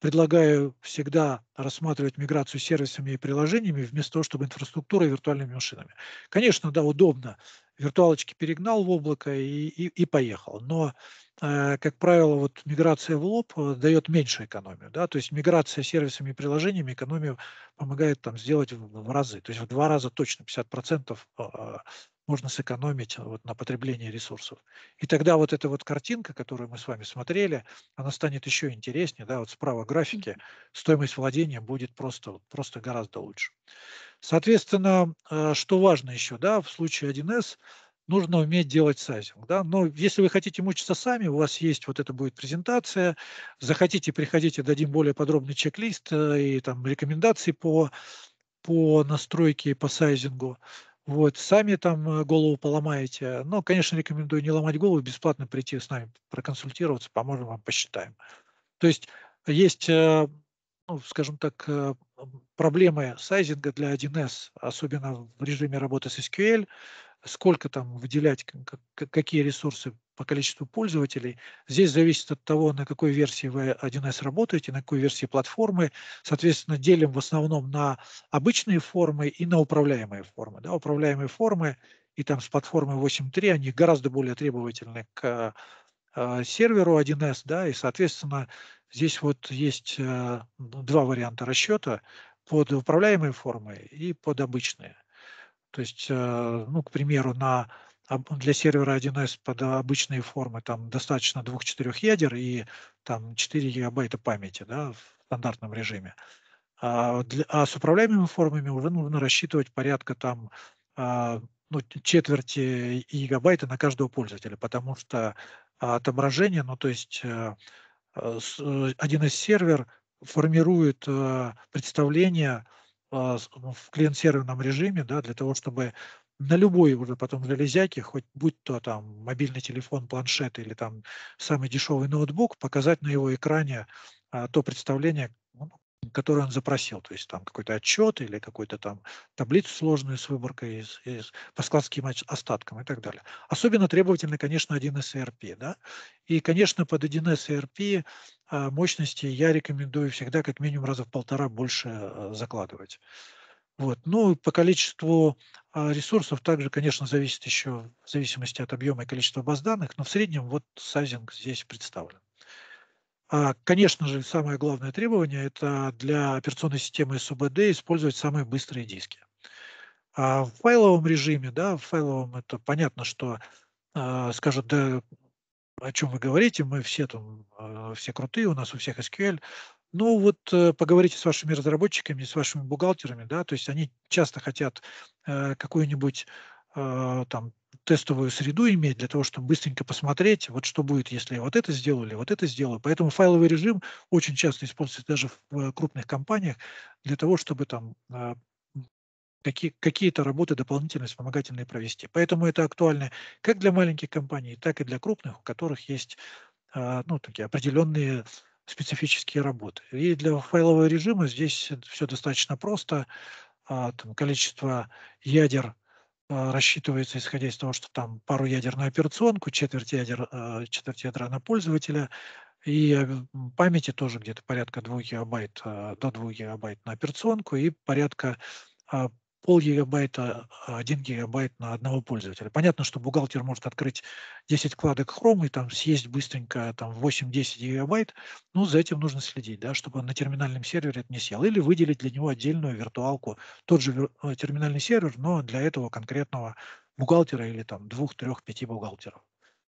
Speaker 2: предлагаю всегда рассматривать миграцию сервисами и приложениями вместо того, чтобы инфраструктурой и виртуальными машинами. Конечно, да, удобно. Виртуалочки перегнал в облако и, и, и поехал. Но, э, как правило, вот миграция в лоб э, дает меньшую экономию. Да? То есть миграция сервисами и приложениями экономию помогает там, сделать в, в разы. То есть в два раза точно 50% можно сэкономить а, вот на потреблении ресурсов. И тогда вот эта вот картинка, которую мы с вами смотрели, она станет еще интереснее. Да, вот справа графики стоимость владения будет просто, просто гораздо лучше. Соответственно, э, что важно еще, да, в случае 1С нужно уметь делать сайзинг. Да? Но если вы хотите мучиться сами, у вас есть вот это будет презентация, захотите, приходите, дадим более подробный чек-лист э, и там рекомендации по, по настройке, по сайзингу. Вот, сами там э, голову поломаете. Но, конечно, рекомендую не ломать голову, бесплатно прийти с нами проконсультироваться, поможем вам, посчитаем. То есть э, есть, э, ну, скажем так, проблемы сайзинга для 1С, особенно в режиме работы с SQL, сколько там выделять, какие ресурсы по количеству пользователей. Здесь зависит от того, на какой версии вы 1С работаете, на какой версии платформы. Соответственно, делим в основном на обычные формы и на управляемые формы. Да, управляемые формы и там с платформы 8.3, они гораздо более требовательны к э, серверу 1С, да, и, соответственно, здесь вот есть э, два варианта расчета под управляемые формы и под обычные. То есть, э, ну, к примеру, на для сервера 1С под а, обычные формы там достаточно 2-4 ядер и там 4 гигабайта памяти да, в стандартном режиме. А, для, а с управляемыми формами уже нужно рассчитывать порядка там а, ну, четверти гигабайта на каждого пользователя, потому что отображение, ну то есть э, э, э, один из сервер формирует представление в клиент-серверном режиме, да, для того, чтобы на любой уже потом железяке, хоть будь то там мобильный телефон, планшет или там самый дешевый ноутбук, показать на его экране а, то представление, ну, которое он запросил, то есть там какой-то отчет или какую-то там таблицу сложную с выборкой из, из, по складским остаткам и так далее. Особенно требовательны, конечно, 1С ERP. Да? И, конечно, под 1С ERP а, мощности я рекомендую всегда как минимум раза в полтора больше а, закладывать. Вот. Ну, по количеству а, ресурсов также, конечно, зависит еще в зависимости от объема и количества баз данных, но в среднем вот сайзинг здесь представлен. А, конечно же, самое главное требование – это для операционной системы SUBD использовать самые быстрые диски. А в файловом режиме, да, в файловом это понятно, что э, скажут, да, о чем вы говорите, мы все там, а, все крутые, у нас у всех SQL, ну вот э, поговорите с вашими разработчиками, с вашими бухгалтерами, да, то есть они часто хотят э, какую-нибудь э, там тестовую среду иметь для того, чтобы быстренько посмотреть, вот что будет, если я вот это сделаю или вот это сделаю. Поэтому файловый режим очень часто используется даже в э, крупных компаниях для того, чтобы там э, какие, какие-то работы дополнительные, вспомогательные провести. Поэтому это актуально как для маленьких компаний, так и для крупных, у которых есть э, ну, такие определенные специфические работы. И для файлового режима здесь все достаточно просто. А, там количество ядер а, рассчитывается, исходя из того, что там пару ядер на операционку, четверть, ядер, а, четверть ядра на пользователя, и памяти тоже где-то порядка 2 гигабайт, до 2 гигабайт на операционку и порядка пол гигабайта, а, один гигабайт на одного пользователя. Понятно, что бухгалтер может открыть 10 вкладок Chrome и там съесть быстренько там 8-10 гигабайт, но за этим нужно следить, да, чтобы он на терминальном сервере это не съел. Или выделить для него отдельную виртуалку, тот же э, терминальный сервер, но для этого конкретного бухгалтера или там двух, трех, пяти бухгалтеров.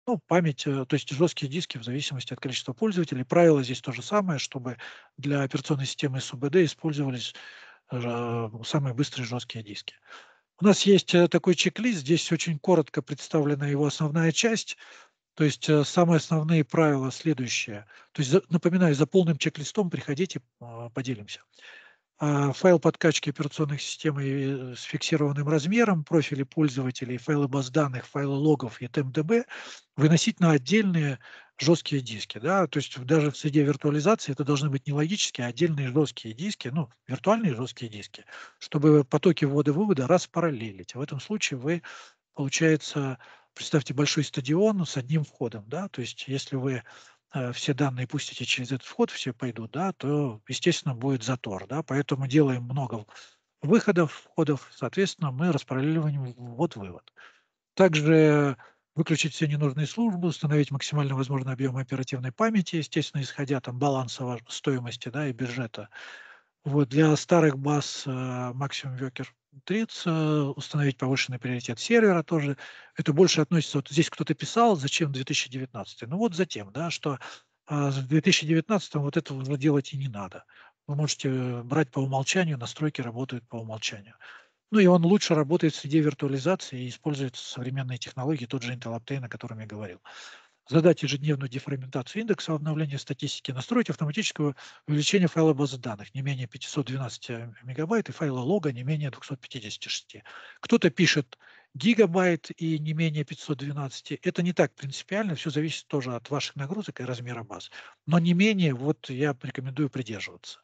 Speaker 2: Ну, память, э, то есть жесткие диски в зависимости от количества пользователей. Правило здесь то же самое, чтобы для операционной системы СУБД использовались Э, самые быстрые жесткие диски. У нас есть э, такой чек-лист, здесь очень коротко представлена его основная часть. То есть э, самые основные правила следующие. То есть, напоминаю, за полным чек-листом приходите, а, поделимся. А, файл подкачки операционных систем с фиксированным размером, профили пользователей, файлы баз данных, файлы логов и ТМДБ выносить на отдельные жесткие диски, да, то есть даже в среде виртуализации это должны быть не логические, а отдельные жесткие диски, ну, виртуальные жесткие диски, чтобы потоки ввода-вывода раз параллелить. А в этом случае вы, получается, представьте большой стадион с одним входом, да, то есть если вы э, все данные пустите через этот вход, все пойдут, да, то, естественно, будет затор, да, поэтому делаем много выходов, входов, соответственно, мы распараллеливаем вот вывод. Также выключить все ненужные службы, установить максимально возможный объем оперативной памяти, естественно, исходя там баланса стоимости да, и бюджета. Вот для старых баз максимум векер 30, установить повышенный приоритет сервера тоже. Это больше относится, вот здесь кто-то писал, зачем 2019? Ну вот затем, да, что а, в 2019 вот этого делать и не надо. Вы можете э, брать по умолчанию, настройки работают по умолчанию. Ну и он лучше работает в среде виртуализации и использует современные технологии, тот же Intel Optane, о котором я говорил. Задать ежедневную дефрагментацию индекса, обновление статистики, настроить автоматическое увеличение файла базы данных не менее 512 мегабайт и файла лога не менее 256. Кто-то пишет гигабайт и не менее 512. Это не так принципиально, все зависит тоже от ваших нагрузок и размера баз. Но не менее, вот я рекомендую придерживаться.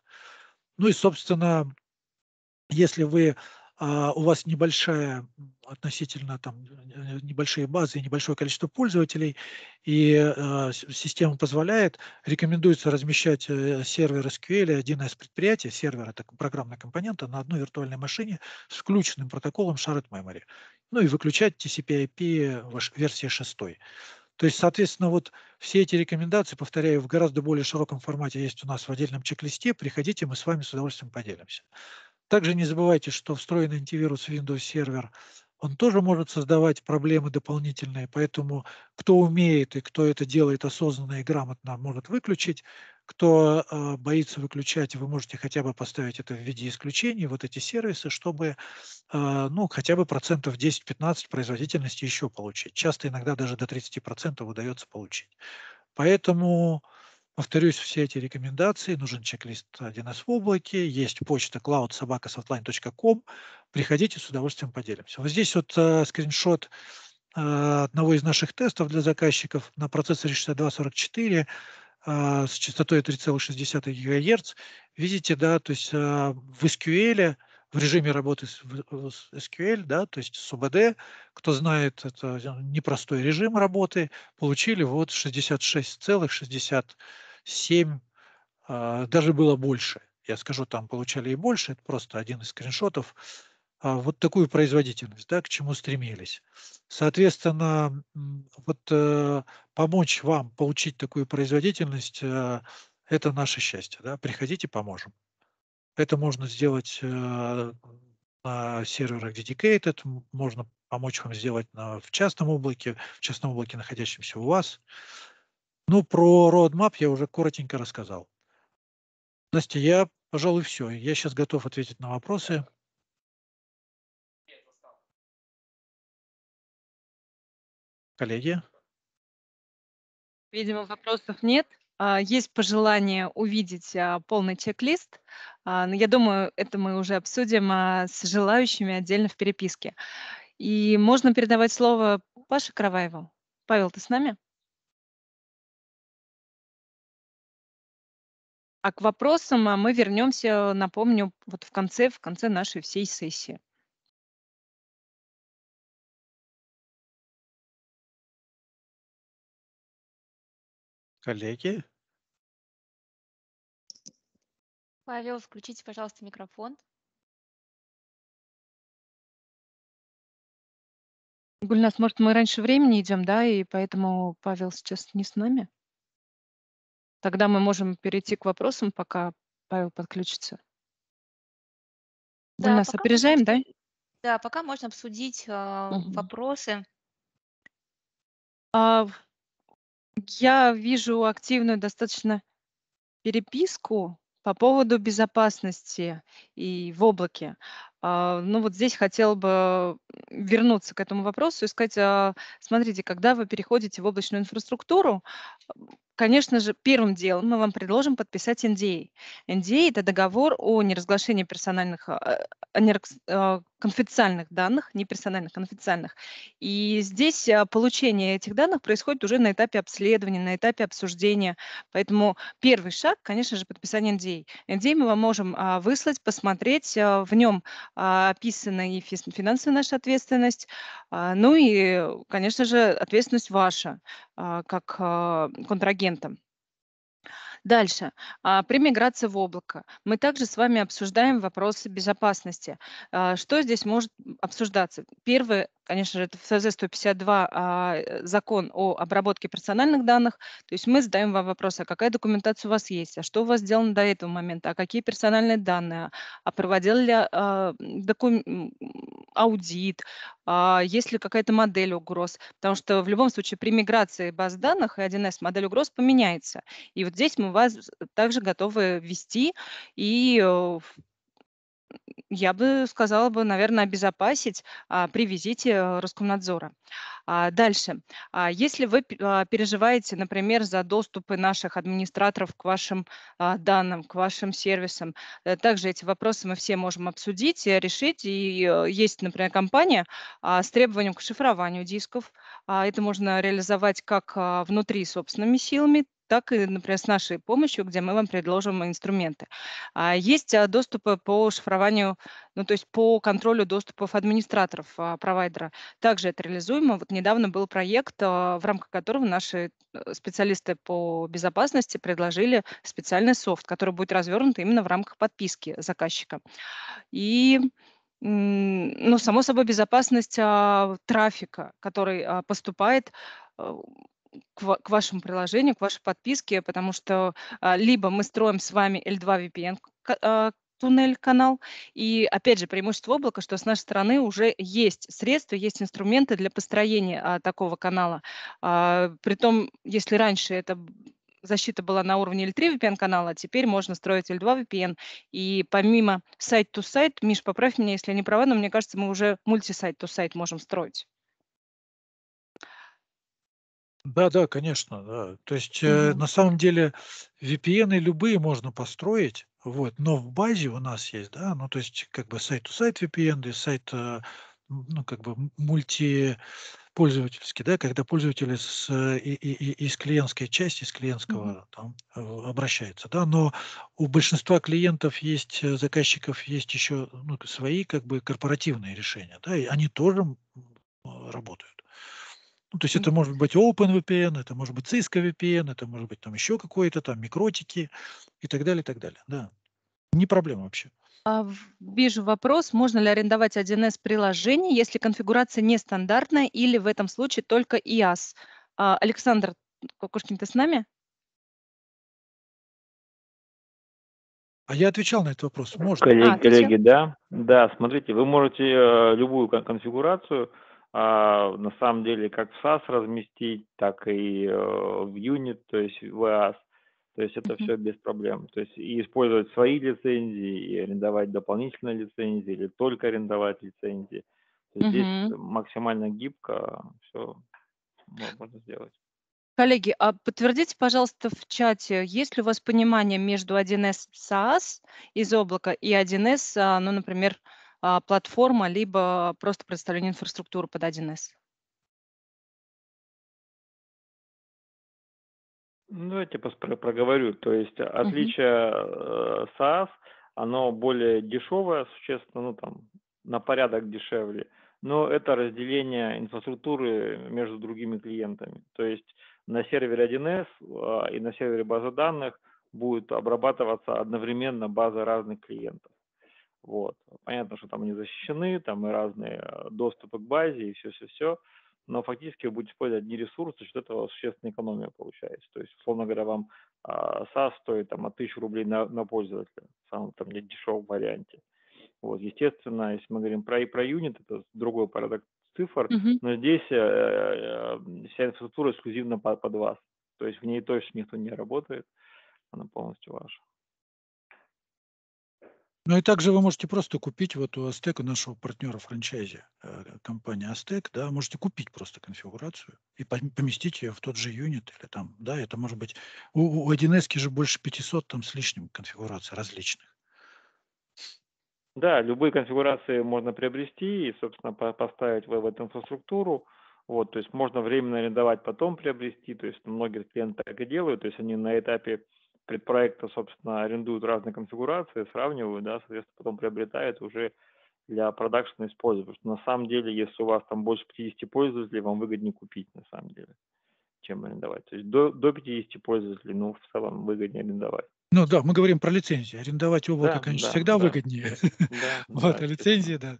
Speaker 2: Ну и, собственно, если вы а, у вас небольшая относительно там э, э, небольшие базы и небольшое количество пользователей, и э, система позволяет, рекомендуется размещать э, сервер SQL, один из предприятий, сервер это программная компонента, на одной виртуальной машине с включенным протоколом Shared Memory. Ну и выключать TCP-IP версии 6. То есть, соответственно, вот все эти рекомендации, повторяю, в гораздо более широком формате есть у нас в отдельном чек-листе. Приходите, мы с вами с удовольствием поделимся. Также не забывайте, что встроенный антивирус Windows Server, он тоже может создавать проблемы дополнительные, поэтому кто умеет и кто это делает осознанно и грамотно, может выключить. Кто э, боится выключать, вы можете хотя бы поставить это в виде исключений, вот эти сервисы, чтобы э, ну, хотя бы процентов 10-15 производительности еще получить. Часто иногда даже до 30% удается получить. Поэтому Повторюсь, все эти рекомендации, нужен чек-лист 1С в облаке, есть почта cloudsobakasoutline.com, приходите, с удовольствием поделимся. Вот здесь вот э, скриншот э, одного из наших тестов для заказчиков на процессоре 6244 э, с частотой 3,6 ГГц. Видите, да, то есть э, в SQL в режиме работы с SQL, да, то есть с УБД. Кто знает, это э, непростой режим работы. Получили вот 66,60 7, а, даже было больше. Я скажу, там получали и больше, это просто один из скриншотов. А, вот такую производительность, да, к чему стремились. Соответственно, вот э, помочь вам получить такую производительность э, – это наше счастье. Да? Приходите, поможем. Это можно сделать э, на серверах dedicated, можно помочь вам сделать на, в частном облаке, в частном облаке, находящемся у вас. Ну, про roadmap я уже коротенько рассказал. Настя, я, пожалуй, все. Я сейчас готов ответить на вопросы. Коллеги?
Speaker 1: Видимо, вопросов нет. А, есть пожелание увидеть а, полный чек-лист. А, ну, я думаю, это мы уже обсудим с желающими отдельно в переписке. И можно передавать слово Паше Караваеву. Павел, ты с нами? А к вопросам а, мы вернемся, напомню,
Speaker 6: вот в конце, в конце нашей всей сессии. Коллеги? Павел, включите, пожалуйста, микрофон.
Speaker 1: Гульнас, может, мы раньше времени идем, да, и поэтому Павел сейчас не с нами? Тогда мы можем перейти к вопросам, пока Павел подключится. Вы да, нас опережаем, можно, да?
Speaker 4: Да, пока можно обсудить э, угу. вопросы.
Speaker 1: А, я вижу активную достаточно переписку по поводу безопасности и в облаке. А, ну вот здесь хотел бы вернуться к этому вопросу и сказать, а, смотрите, когда вы переходите в облачную инфраструктуру, конечно же, первым делом мы вам предложим подписать NDA. NDA а. – это договор о неразглашении персональных, конфиденциальных данных, не персональных, конфиденциальных. И здесь получение этих данных происходит уже на этапе обследования, на этапе обсуждения. Поэтому первый шаг, конечно же, подписание NDA. NDA мы вам можем выслать, посмотреть. В нем а, описана и финансовая наша ответственность, а, ну и, конечно же, ответственность ваша а, как контрагента. Дальше. При миграции в облако мы также с вами обсуждаем вопросы безопасности. Что здесь может обсуждаться? Первое конечно же, это ФЗ-152 а, э, закон о обработке персональных данных, то есть мы задаем вам вопрос, а какая документация у вас есть, а что у вас сделано до этого момента, а какие персональные данные, а проводили ли а, докум... аудит, а, есть ли какая-то модель угроз, потому что в любом случае при миграции баз данных и 1С модель угроз поменяется. И вот здесь мы вас также готовы ввести и э, я бы сказала бы, наверное, обезопасить а, при визите э, Роскомнадзора. А, дальше. А, если вы переживаете, например, за доступы наших администраторов к вашим данным, к вашим сервисам, э, также эти вопросы мы все можем обсудить и решить. И э, есть, например, компания с требованием к шифрованию дисков. Это можно реализовать как внутри собственными силами, так и, например, с нашей помощью, где мы вам предложим инструменты. А есть а, доступы по шифрованию, ну, то есть по контролю доступов администраторов а, провайдера. Также это реализуемо. Вот недавно был проект, в рамках которого наши э, специалисты по безопасности предложили специальный софт, который будет развернут именно в рамках подписки заказчика. И ну, само собой, безопасность а, трафика, который а, поступает э, к вашему приложению, к вашей подписке, потому что а, либо мы строим с вами L2 VPN а, туннель канал. И опять же, преимущество облака, что с нашей стороны уже есть средства, есть инструменты для построения а, такого канала. А, притом, если раньше это защита была на уровне L3 VPN канала, а теперь можно строить L2 VPN. И помимо сайт-то-сайт, Миш, поправь меня, если я не права, но мне кажется, мы уже мульти-сайт-то-сайт можем строить.
Speaker 2: Да, да, конечно, да. То есть, э, Мгм. на самом деле, VPN любые можно построить, вот, но в базе у нас есть, да, ну, то есть, как бы сайт у сайт VPN, и сайт, э, ну, как бы м- мультипользовательский, да, когда пользователи с, э, и, и- из клиентской части, из Мгм. клиентского там э, обращаются, да, но у большинства клиентов есть, э, заказчиков есть еще, ну, свои, как бы, корпоративные решения, да, и они тоже работают. Ну, то есть это может быть OpenVPN, это может быть Cisco VPN, это может быть там еще какое-то там микротики и так далее, и так далее. Да, не проблема вообще.
Speaker 1: А вижу вопрос, можно ли арендовать 1С приложение, если конфигурация нестандартная или в этом случае только IaaS. А, Александр Кукушкин, ты с нами?
Speaker 2: А я отвечал на этот вопрос. Э, можно? Коллеги, а, коллеги
Speaker 3: да. Да, смотрите, вы можете э, любую конфигурацию а, на самом деле как в SAS разместить, так и э, в Unit, то есть в AS, То есть это все без проблем. То есть и использовать свои лицензии, и арендовать дополнительные лицензии, или только арендовать лицензии. То есть Здесь максимально гибко все можно сделать.
Speaker 1: Коллеги, а подтвердите, пожалуйста, в чате, есть ли у вас понимание между 1С SaaS из облака и 1С, а, ну, например, а, платформа, либо просто предоставление инфраструктуры под 1С?
Speaker 6: Ну, я тебе
Speaker 3: типа проговорю. То есть отличие uh-huh. SaaS, оно более дешевое, существенно, ну там на порядок дешевле. Но это разделение инфраструктуры между другими клиентами. То есть на сервере 1С а, и на сервере базы данных будет обрабатываться одновременно база разных клиентов. Вот. Понятно, что там они защищены, там и разные э, доступы к базе и все-все-все, но фактически вы будете использовать одни ресурсы, за счет этого существенная экономия получается. То есть, условно говоря, вам а, SaaS стоит там, от 1000 рублей на, на пользователя, в самом там, дешевом варианте. Вот. Естественно, если мы говорим про, и про юнит, это другой порядок цифр, mm-hmm. но здесь э, э, э, вся инфраструктура эксклюзивно под, под вас. То есть в ней точно никто не работает,
Speaker 2: она полностью ваша. Ну и также вы можете просто купить вот у Астека нашего партнера франчайзи, э, компания Астек, да, можете купить просто конфигурацию и поместить ее в тот же юнит или там, да, это может быть, у, у 1С же больше 500 там с лишним конфигураций различных.
Speaker 3: Да, любые конфигурации можно приобрести и, собственно, поставить в эту инфраструктуру. Вот, то есть можно временно арендовать, потом приобрести. То есть многие клиенты так и делают. То есть они на этапе предпроекта, собственно, арендуют разные конфигурации, сравнивают, да, соответственно, потом приобретают уже для продакшена использовать. Потому что на самом деле, если у вас там больше 50 пользователей, вам выгоднее купить, на самом деле, чем арендовать. То есть до, до 50 пользователей, ну, в целом, выгоднее арендовать.
Speaker 2: Ну да, мы говорим про лицензии. Арендовать облако, да, конечно, да, всегда да. выгоднее. вот, да, а лицензии, да.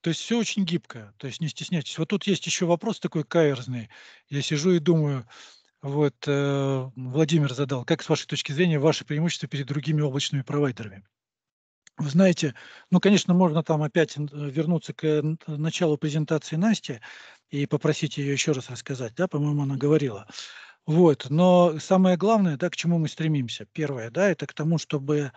Speaker 2: То есть все очень гибко, то есть не стесняйтесь. Вот тут есть еще вопрос такой каверзный. Я сижу и думаю, вот э, Владимир задал, как с вашей точки зрения ваши преимущества перед другими облачными провайдерами? Вы знаете, ну, конечно, можно там опять э, вернуться к э, началу презентации Насти и попросить ее еще раз рассказать, да, по-моему, она говорила. Вот, но самое главное, да, к чему мы стремимся. Первое, да, это к тому, чтобы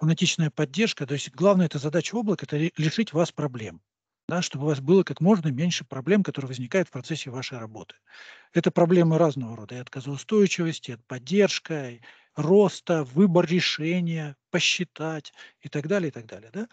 Speaker 2: фанатичная поддержка, то есть главная эта задача облака, это лишить вас проблем да, чтобы у вас было как можно меньше проблем, которые возникают в процессе вашей работы. Это проблемы разного рода, и отказоустойчивости, и от поддержка, и роста, выбор решения, посчитать и так далее, и так далее. Да?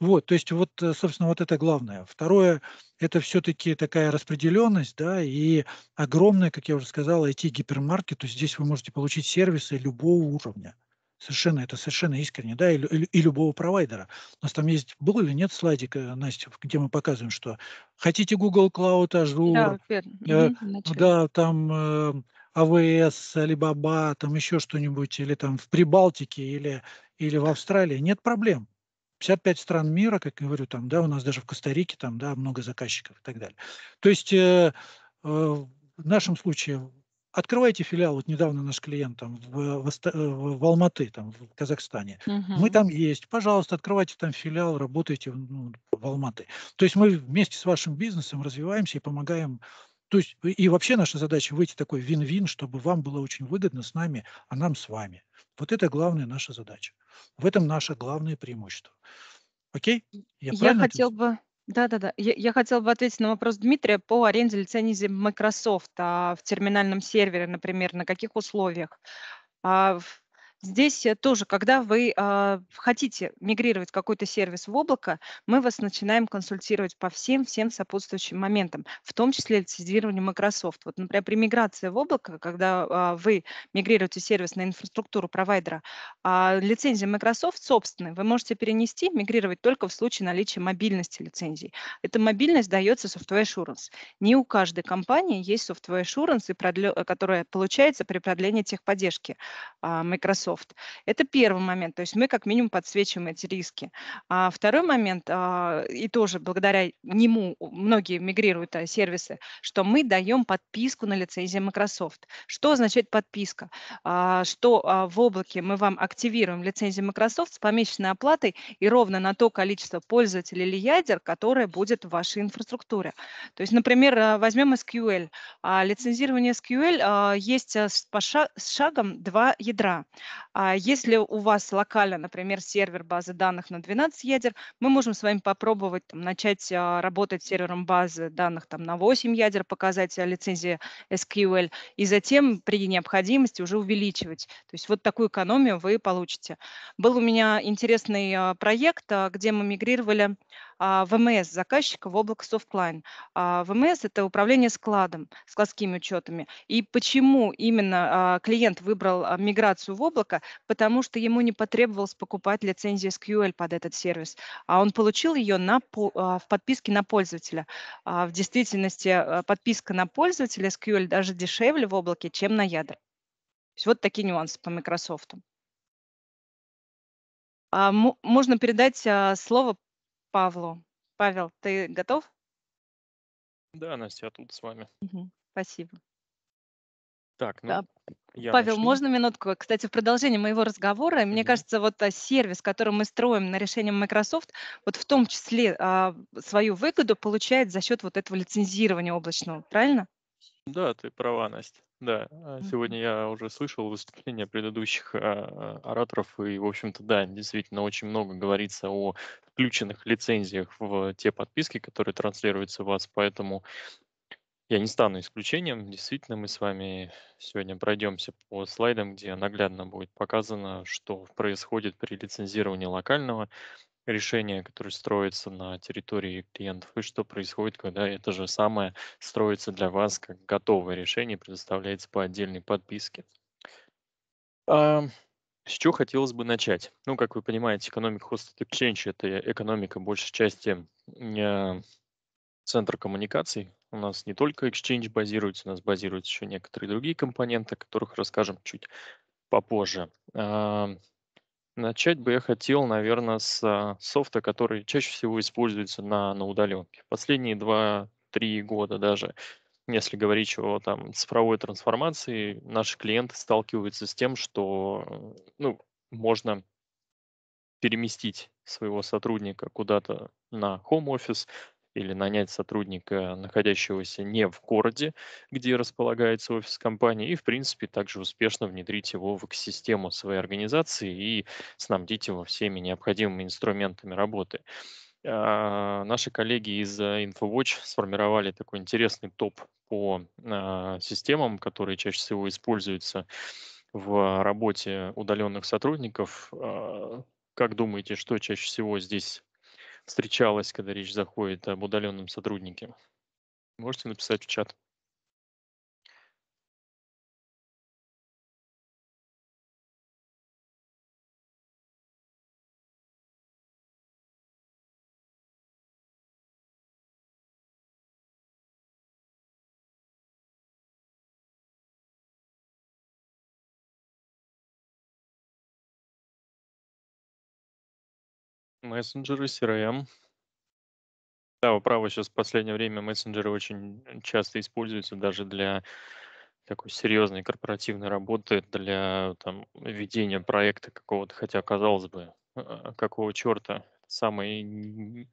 Speaker 2: Вот, то есть вот, э, собственно, вот это главное. Второе, это все-таки такая распределенность, да, и огромное, как я уже сказал, IT-гипермаркет, то есть здесь вы можете получить сервисы любого уровня. Совершенно, это совершенно искренне, да, и, и, и любого провайдера. У нас там есть, был или нет слайдик, э, Настя, где мы показываем, что хотите Google Cloud, Azure,
Speaker 6: да, э,
Speaker 2: да там э, АВС, Alibaba, там еще что-нибудь, или там в Прибалтике, или, или в Австралии, нет проблем. 55 стран мира, как я говорю, там, да, у нас даже в Коста-Рике там, да, много заказчиков и так далее. То есть э, э, в нашем случае открывайте филиал, вот недавно наш клиент там в, э, в, в Алматы, там в Казахстане, угу. мы там есть, пожалуйста, открывайте там филиал, работайте ну, в Алматы. То есть мы вместе с вашим бизнесом развиваемся и помогаем то есть и вообще наша задача выйти такой вин-вин, чтобы вам было очень выгодно с нами, а нам с вами. Вот это главная наша задача. В этом наше главное преимущество. Окей? Я, Я хотел
Speaker 1: бы да-да-да. Я, я хотела бы ответить на вопрос Дмитрия по аренде лицензии Microsoft а, в терминальном сервере, например, на каких условиях. А, в Здесь э, тоже, когда вы э, хотите мигрировать какой-то сервис в облако, мы вас начинаем консультировать по всем-всем сопутствующим моментам, в том числе лицензирование Microsoft. Вот, например, при миграции в облако, когда э, вы мигрируете сервис на инфраструктуру провайдера, э, а, лицензия Microsoft собственная, вы можете перенести, мигрировать только в случае наличия мобильности лицензий. Эта мобильность дается Software Assurance. Не у каждой компании есть Software Assurance, и продле... Э, которая получается при продлении техподдержки э, Microsoft софт. Это первый момент, то есть мы как минимум подсвечиваем эти риски. А второй момент, а, и тоже благодаря нему многие мигрируют а, сервисы, что мы даем подписку на лицензию Microsoft. Что означает подписка? А, что в облаке мы вам активируем лицензию Microsoft с помесячной оплатой и ровно на то количество пользователей или ядер, которое будет в вашей инфраструктуре. То есть, например, возьмем SQL. Лицензирование SQL есть с шагом два ядра. А если у вас локально, например, сервер базы данных на 12 ядер, мы можем с вами попробовать там, начать а, работать с сервером базы данных там, на 8 ядер, показать а, лицензии SQL, и затем при необходимости уже увеличивать. То есть вот такую экономию вы получите. Был у меня интересный проект, где мы мигрировали а, ВМС заказчика в облако Softline. А, ВМС – это управление складом, складскими учетами. И почему именно а, клиент выбрал миграцию в облако? Потому что ему не потребовалось покупать лицензию SQL под этот сервис, а он получил ее на, в подписке на пользователя. В действительности подписка на пользователя SQL даже дешевле в облаке, чем на ядр. вот такие нюансы по Microsoft. Можно передать слово Павлу. Павел, ты готов?
Speaker 5: Да, Настя, я тут с вами.
Speaker 1: Угу, спасибо.
Speaker 5: Так, ну, да. я Павел, начну.
Speaker 1: можно минутку? Кстати, в продолжение моего разговора, mm мне кажется, вот а, сервис, который мы строим на решение Microsoft, вот в том числе а, свою выгоду получает за счет вот этого лицензирования облачного, правильно?
Speaker 5: Да, ты права, Настя. Да, а, сегодня я уже слышал выступления предыдущих а, ораторов, и, в общем-то, да, действительно очень много говорится о включенных лицензиях в те подписки, которые транслируются у вас, поэтому я не стану исключением. Действительно, мы с вами сегодня пройдемся по слайдам, где наглядно будет показано, что происходит при лицензировании локального решения, которое строится на территории клиентов, и что происходит, когда это же самое строится для вас как готовое решение, предоставляется по отдельной подписке. С чего хотелось бы начать? Ну, как вы понимаете, экономика Host Exchange – это экономика, большей части, э, центра коммуникаций. У нас не только Exchange базируется, у нас базируются еще некоторые другие компоненты, о которых расскажем чуть попозже. А, начать бы я хотел, наверное, с софта, который чаще всего используется на, на удаленке. Последние 2-3 года даже – если говорить о там, цифровой трансформации, наши клиенты сталкиваются с тем, что э, ну, можно переместить своего сотрудника куда-то на home-офис или нанять сотрудника, находящегося не в городе, где располагается офис компании, и, в принципе, также успешно внедрить его в экосистему своей организации и снабдить его всеми необходимыми инструментами работы. А, наши коллеги из э, InfoWatch сформировали такой интересный топ по а, системам, которые чаще всего используются в работе удаленных сотрудников. А, как думаете, что чаще всего здесь встречалось, когда речь заходит об удаленном сотруднике? Можете написать
Speaker 6: в чат. Мессенджеры,
Speaker 5: CRM. Да, вы правы, сейчас в последнее время мессенджеры очень э, часто используются даже для такой серьезной корпоративной работы, для там, ведения проекта какого-то, хотя, казалось бы, э, э, какого черта, самый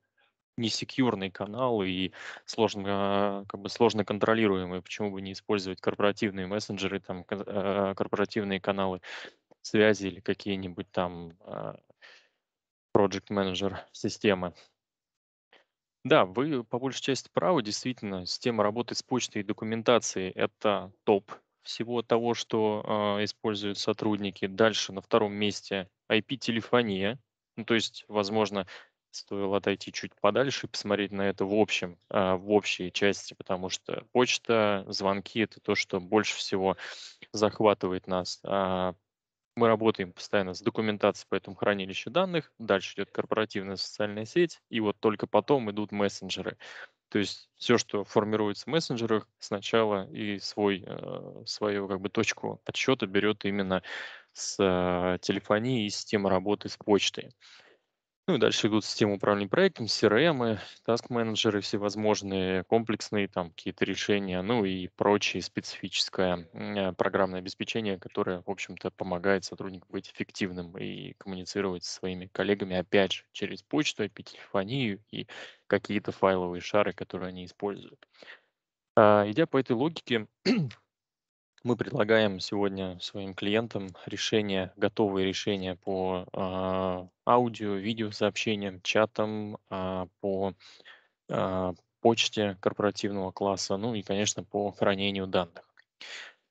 Speaker 5: несекьюрный канал и сложно, как бы сложно контролируемый. Почему бы не использовать корпоративные мессенджеры, там, корпоративные каналы связи или какие-нибудь там Project менеджер системы. Да, вы по большей части правы. Действительно, система работы с почтой и документацией – это топ всего того, что э, используют сотрудники. Дальше на втором месте IP-телефония. Ну, то есть, возможно, стоило отойти чуть подальше и посмотреть на это в общем, а, в общей части, потому что почта, звонки — это то, что больше всего захватывает нас. А мы работаем постоянно с документацией по этому хранилищу данных, дальше идет корпоративная социальная сеть, и вот только потом идут мессенджеры. То есть все, что формируется в мессенджерах, сначала и свой, э, свою как бы, точку отсчета берет именно с э, телефонии и системы работы с почтой. Ну и дальше идут системы управления проектом, CRM, таск-менеджеры, всевозможные комплексные там какие-то решения, ну и прочее специфическое э, программное обеспечение, которое, в общем-то, помогает сотруднику быть эффективным и коммуницировать со своими коллегами, опять же, через почту, телефонию и какие-то файловые шары, которые они используют. А, идя по этой логике, Мы предлагаем сегодня своим клиентам решения, готовые решения по э, аудио, видео сообщениям, чатам, э, по э, почте корпоративного класса, ну и, конечно, по хранению данных.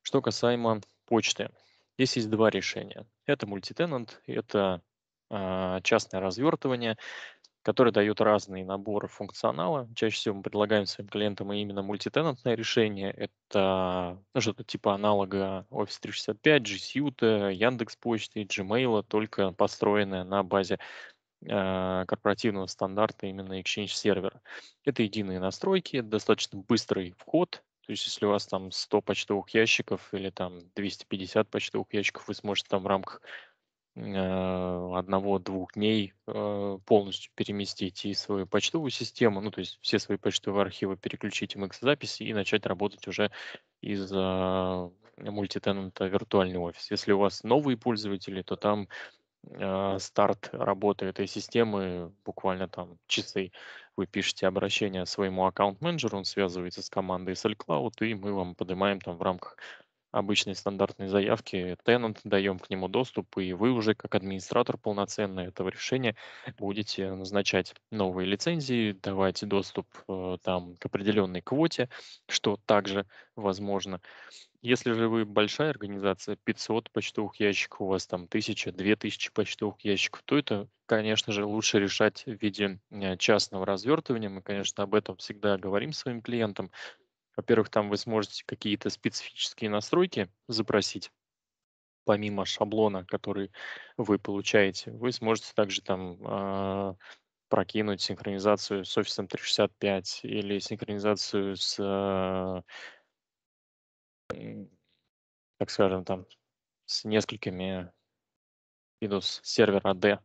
Speaker 5: Что касаемо почты, здесь есть два решения. Это мультитенант, это частное развертывание которые дают разные наборы функционала. Чаще всего мы предлагаем своим клиентам именно мультитенантное решение. Это ну, что-то типа аналога Office 365, G Suite, Яндекс Яндекс.Почты, Gmail, только построенное на базе э, корпоративного стандарта именно Exchange сервера. Это единые настройки, достаточно быстрый вход, то есть если у вас там 100 почтовых ящиков или там 250 почтовых ящиков, вы сможете там в рамках Э, одного-двух дней э, полностью переместить и свою почтовую систему, ну, то есть все свои почтовые архивы переключить в MX-записи и начать работать уже из э, мультитенанта виртуальный офис. Если у вас новые пользователи, то там старт работы этой системы буквально там часы. Вы пишете обращение своему аккаунт-менеджеру, он связывается с командой с iCloud, и мы вам поднимаем там в рамках обычной стандартной заявки tenant, даем к нему доступ, и вы уже как администратор полноценный этого решения будете назначать новые лицензии, давать доступ э, там к определенной квоте, что также возможно. Если же вы большая организация, 500 почтовых ящиков, у вас там 1000, 2000 почтовых ящиков, то это, конечно же, лучше решать в виде э, частного развертывания. Мы, конечно, об этом всегда говорим своим клиентам, во-первых, там вы сможете какие-то специфические настройки запросить, помимо шаблона, который вы получаете. Вы сможете также там э, прокинуть синхронизацию с Office 365 или синхронизацию с, э, так скажем, там с несколькими Windows сервера D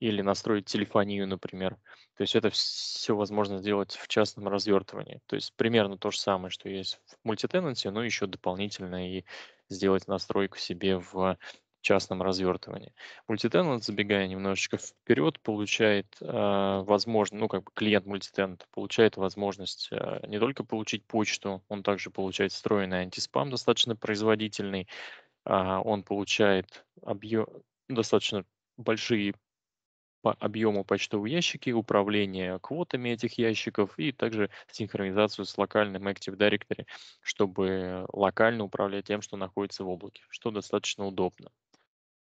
Speaker 5: или настроить телефонию, например. Э, то есть это все возможно сделать в частном развертывании. То есть примерно то же самое, что есть в мультитенанте, но еще дополнительно и сделать настройку себе в частном развертывании. Мультитенант, забегая немножечко вперед, получает э, возможность, ну как бы клиент мультитенанта получает возможность э, не только получить почту, он также получает встроенный антиспам достаточно производительный, э, он получает объем, достаточно большие по объему почтовые ящики, управление квотами этих ящиков и также синхронизацию с локальным Active Directory, чтобы локально управлять тем, что находится в облаке, что достаточно удобно.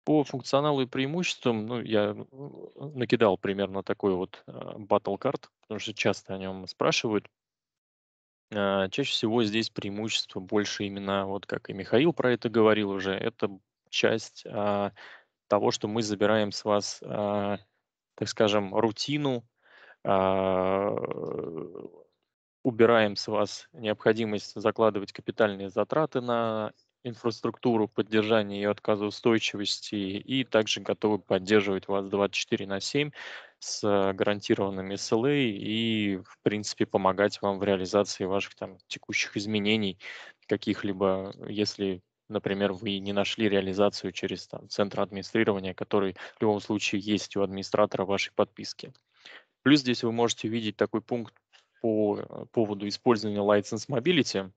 Speaker 5: По функционалу и преимуществам, ну, я э, накидал примерно такой вот э, battle card, потому что часто о нем спрашивают. А, чаще всего здесь преимущество больше именно, вот как и Михаил про это говорил уже, это часть а, того, что мы забираем с вас а, так скажем, рутину, а, убираем с вас необходимость закладывать капитальные затраты на инфраструктуру, поддержания ее отказоустойчивости и также готовы поддерживать вас 24 на 7 с гарантированными SLA и, в принципе, помогать вам в реализации ваших там текущих изменений каких-либо, если например, вы не нашли реализацию через там, центр администрирования, который в любом случае есть у администратора вашей подписки. Плюс здесь вы можете увидеть такой пункт по э, поводу использования License Mobility.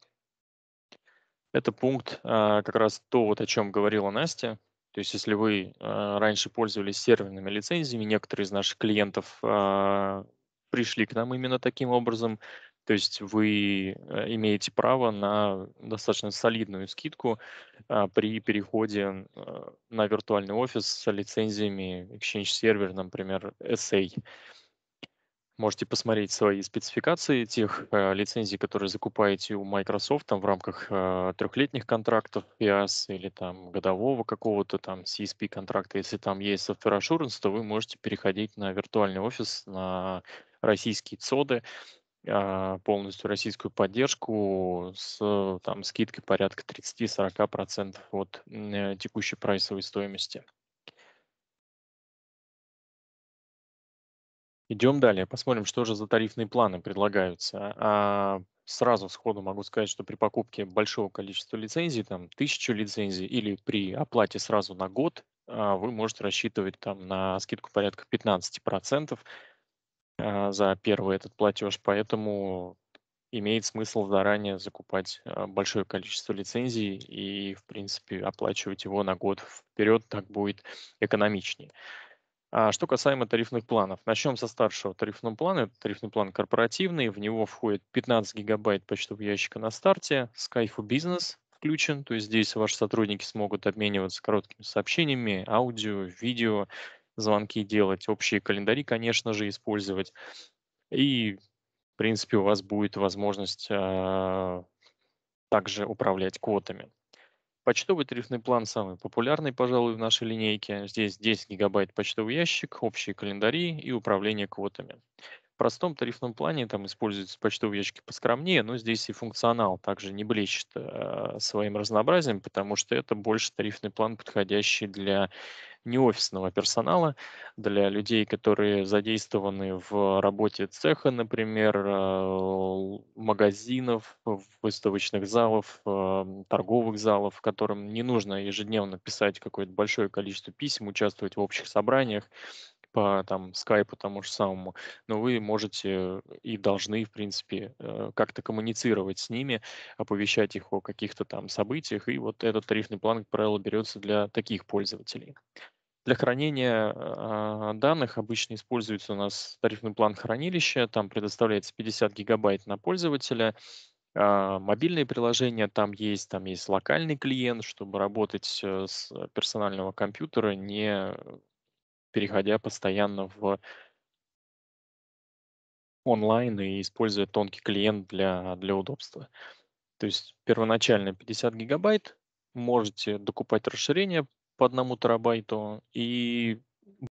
Speaker 5: Это пункт а, как раз то, вот о чем говорила Настя. То есть если вы а, раньше пользовались серверными лицензиями, некоторые из наших клиентов а, пришли к нам именно таким образом – то есть вы э, имеете право на достаточно солидную скидку а, при переходе э, на виртуальный офис с лицензиями Exchange Server, например, SA. Можете посмотреть свои спецификации тех э, лицензий, которые закупаете у Microsoft там, в рамках э, трехлетних контрактов PIAS или там годового какого-то там CSP контракта. Если там есть Software Assurance, то вы можете переходить на виртуальный офис, на российские ЦОДы, а, полностью российскую поддержку с там, скидкой порядка 30-40% от э, текущей прайсовой стоимости. Идем далее, посмотрим, что же за тарифные планы предлагаются. А, сразу сходу могу сказать, что при покупке большого количества лицензий, там тысячу лицензий или при оплате сразу на год, а, вы можете рассчитывать там на скидку порядка 15%. процентов. А, за первый этот платеж, поэтому имеет смысл заранее закупать а, большое количество лицензий и, в принципе, оплачивать его на год вперед, так будет экономичнее. А что касаемо тарифных планов. Начнем со старшего тарифного плана. Это тарифный план корпоративный. В него входит 15 гигабайт почтового ящика на старте. Skype for Business включен, то есть здесь ваши сотрудники смогут обмениваться короткими сообщениями, аудио, видео, звонки делать, общие календари, конечно же, использовать. И, в принципе, у вас будет возможность э, также управлять квотами. Почтовый тарифный план самый популярный, пожалуй, в нашей линейке. Здесь 10 гигабайт почтовый ящик, общие календари и управление квотами. В простом тарифном плане там используются почтовые ящики поскромнее, но здесь и функционал также не блещет э, своим разнообразием, потому что это больше тарифный план, подходящий для не офисного персонала, для людей, которые задействованы в работе цеха, например, э, магазинов, выставочных залов, эм, торговых залов, которым не нужно ежедневно писать какое-то большое количество писем, участвовать в общих собраниях по там, скайпу тому же самому, но вы можете и должны, в принципе, э, как-то коммуницировать с ними, оповещать их о каких-то там событиях, и вот этот тарифный план, как правило, берется для таких пользователей. Для хранения э, данных обычно используется у нас тарифный план хранилища, там предоставляется 50 гигабайт на пользователя. Э, мобильные приложения там есть, там есть локальный клиент, чтобы работать э, с персонального компьютера, не переходя постоянно в онлайн и используя тонкий клиент для, для удобства. То есть первоначально 50 гигабайт, можете докупать расширение по одному терабайту, и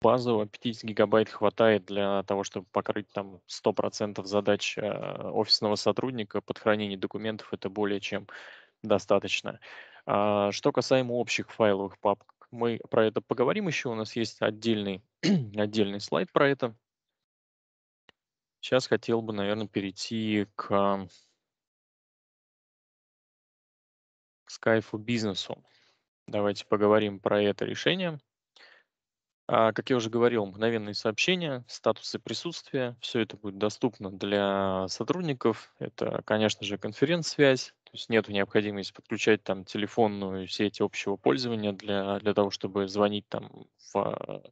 Speaker 5: базово 50 гигабайт хватает для того, чтобы покрыть там 100% задач а, офисного сотрудника под хранение документов, это более чем достаточно. А, что касаемо общих файловых папок, мы про это поговорим еще, у нас есть отдельный, отдельный слайд про это. Сейчас хотел бы, наверное, перейти к, к бизнесу. Давайте поговорим про это решение. А, как я уже говорил, мгновенные сообщения, статусы присутствия, все это будет доступно для сотрудников. Это, конечно же, конференц-связь, то есть нет необходимости подключать там телефонную сеть общего пользования для, для того, чтобы звонить там в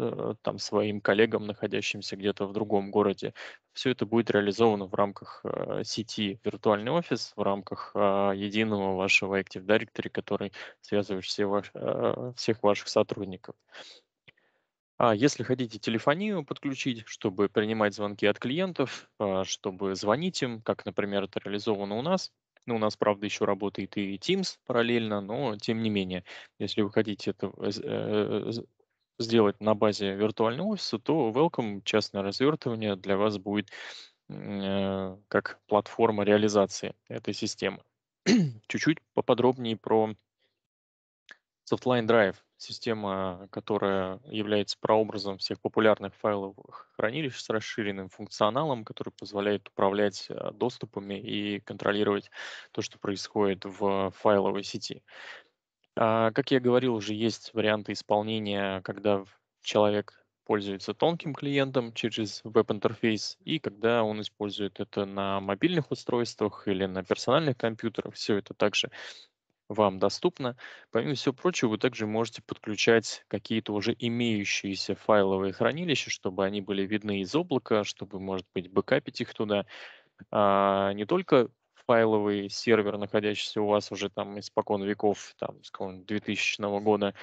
Speaker 5: Э, там своим коллегам, находящимся где-то в другом городе. Все это будет реализовано в рамках э, сети виртуальный офис, в рамках а, единого вашего Active Directory, который связывает все ваш, э, всех ваших сотрудников. А если хотите телефонию подключить, чтобы принимать звонки от клиентов, а, чтобы звонить им, как, например, это реализовано у нас, ну, у нас, правда, еще работает и Teams параллельно, но тем не менее, если вы хотите это, сделать на базе виртуального офиса, то Welcome, частное развертывание, для вас будет э, как платформа реализации этой системы. Чуть-чуть поподробнее про Softline Drive, система, которая является прообразом всех популярных файловых хранилищ с расширенным функционалом, который позволяет управлять э, доступами и контролировать то, что происходит в файловой сети. А, как я говорил, уже есть варианты исполнения, когда человек пользуется тонким клиентом через веб-интерфейс, и когда он использует это на мобильных устройствах или на персональных компьютерах, все это также вам доступно. Помимо всего прочего, вы также можете подключать какие-то уже имеющиеся файловые хранилища, чтобы они были видны из облака, чтобы, может быть, бэкапить их туда. А не только файловый сервер, находящийся у вас уже там испокон веков, там, с 2000 года,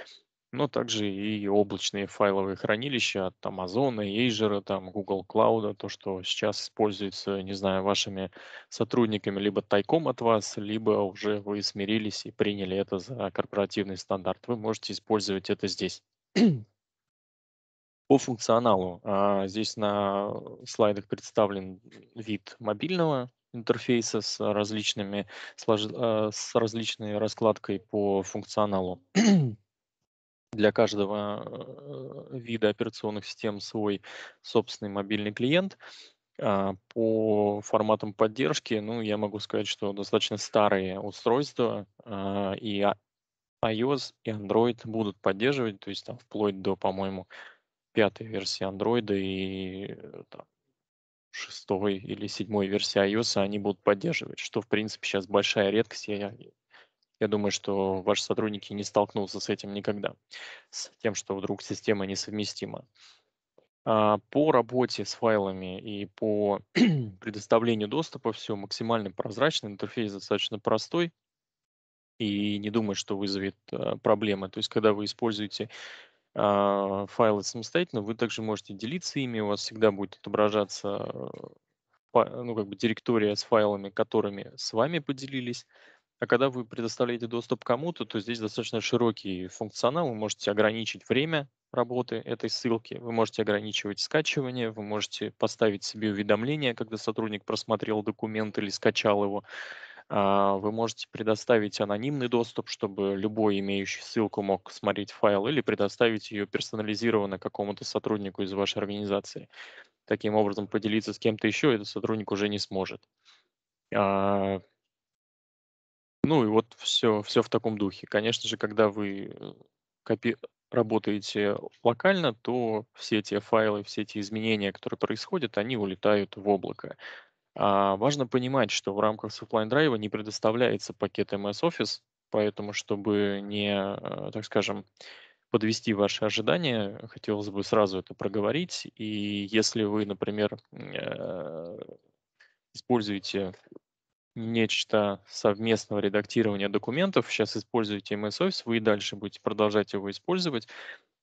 Speaker 5: но также и облачные файловые хранилища от Amazon, Azure, там, Google Cloud, то, что сейчас используется, не знаю, вашими сотрудниками либо тайком от вас, либо уже вы смирились и приняли это за корпоративный стандарт. Вы можете использовать это здесь. По функционалу. А, здесь на э, слайдах представлен вид мобильного интерфейса с различными э, с различной раскладкой по функционалу. Для каждого э, вида операционных систем свой собственный мобильный клиент. А, по форматам поддержки, ну, я могу сказать, что достаточно старые устройства а, и а, iOS и Android будут поддерживать, то есть там вплоть до, по-моему, пятой версии Android и э, там, шестой или седьмой версии iOS они будут поддерживать, что, в принципе, сейчас большая редкость. Я, я думаю, что ваши сотрудники не столкнутся с этим никогда, с тем, что вдруг система несовместима. А, по работе с файлами и по предоставлению доступа все максимально прозрачно, интерфейс достаточно простой и не думаю, что вызовет а, проблемы. То есть, когда вы используете а, файлы самостоятельно, вы также можете делиться ими, у вас всегда будет отображаться э, ну, как бы директория с файлами, которыми с вами поделились. А когда вы предоставляете доступ кому-то, то здесь достаточно широкий функционал. Вы можете ограничить время работы этой ссылки, вы можете ограничивать скачивание, вы можете поставить себе уведомление, когда сотрудник просмотрел документ или скачал его. А, вы можете предоставить анонимный доступ, чтобы любой имеющий ссылку мог смотреть файл, или предоставить ее персонализированно какому-то сотруднику из вашей организации. Таким образом, поделиться с кем-то еще этот сотрудник уже не сможет. А, ну и вот все, все в таком духе. Конечно же, когда вы э, копи работаете локально, то все эти файлы, все эти изменения, которые происходят, они улетают в облако. А, важно понимать, что в рамках Supply Drive не предоставляется пакет MS Office, поэтому, чтобы не, э, так скажем, подвести ваши ожидания, хотелось бы сразу это проговорить. И если вы, например, э, используете нечто совместного редактирования документов, сейчас используете MS Office, вы и дальше будете продолжать его использовать,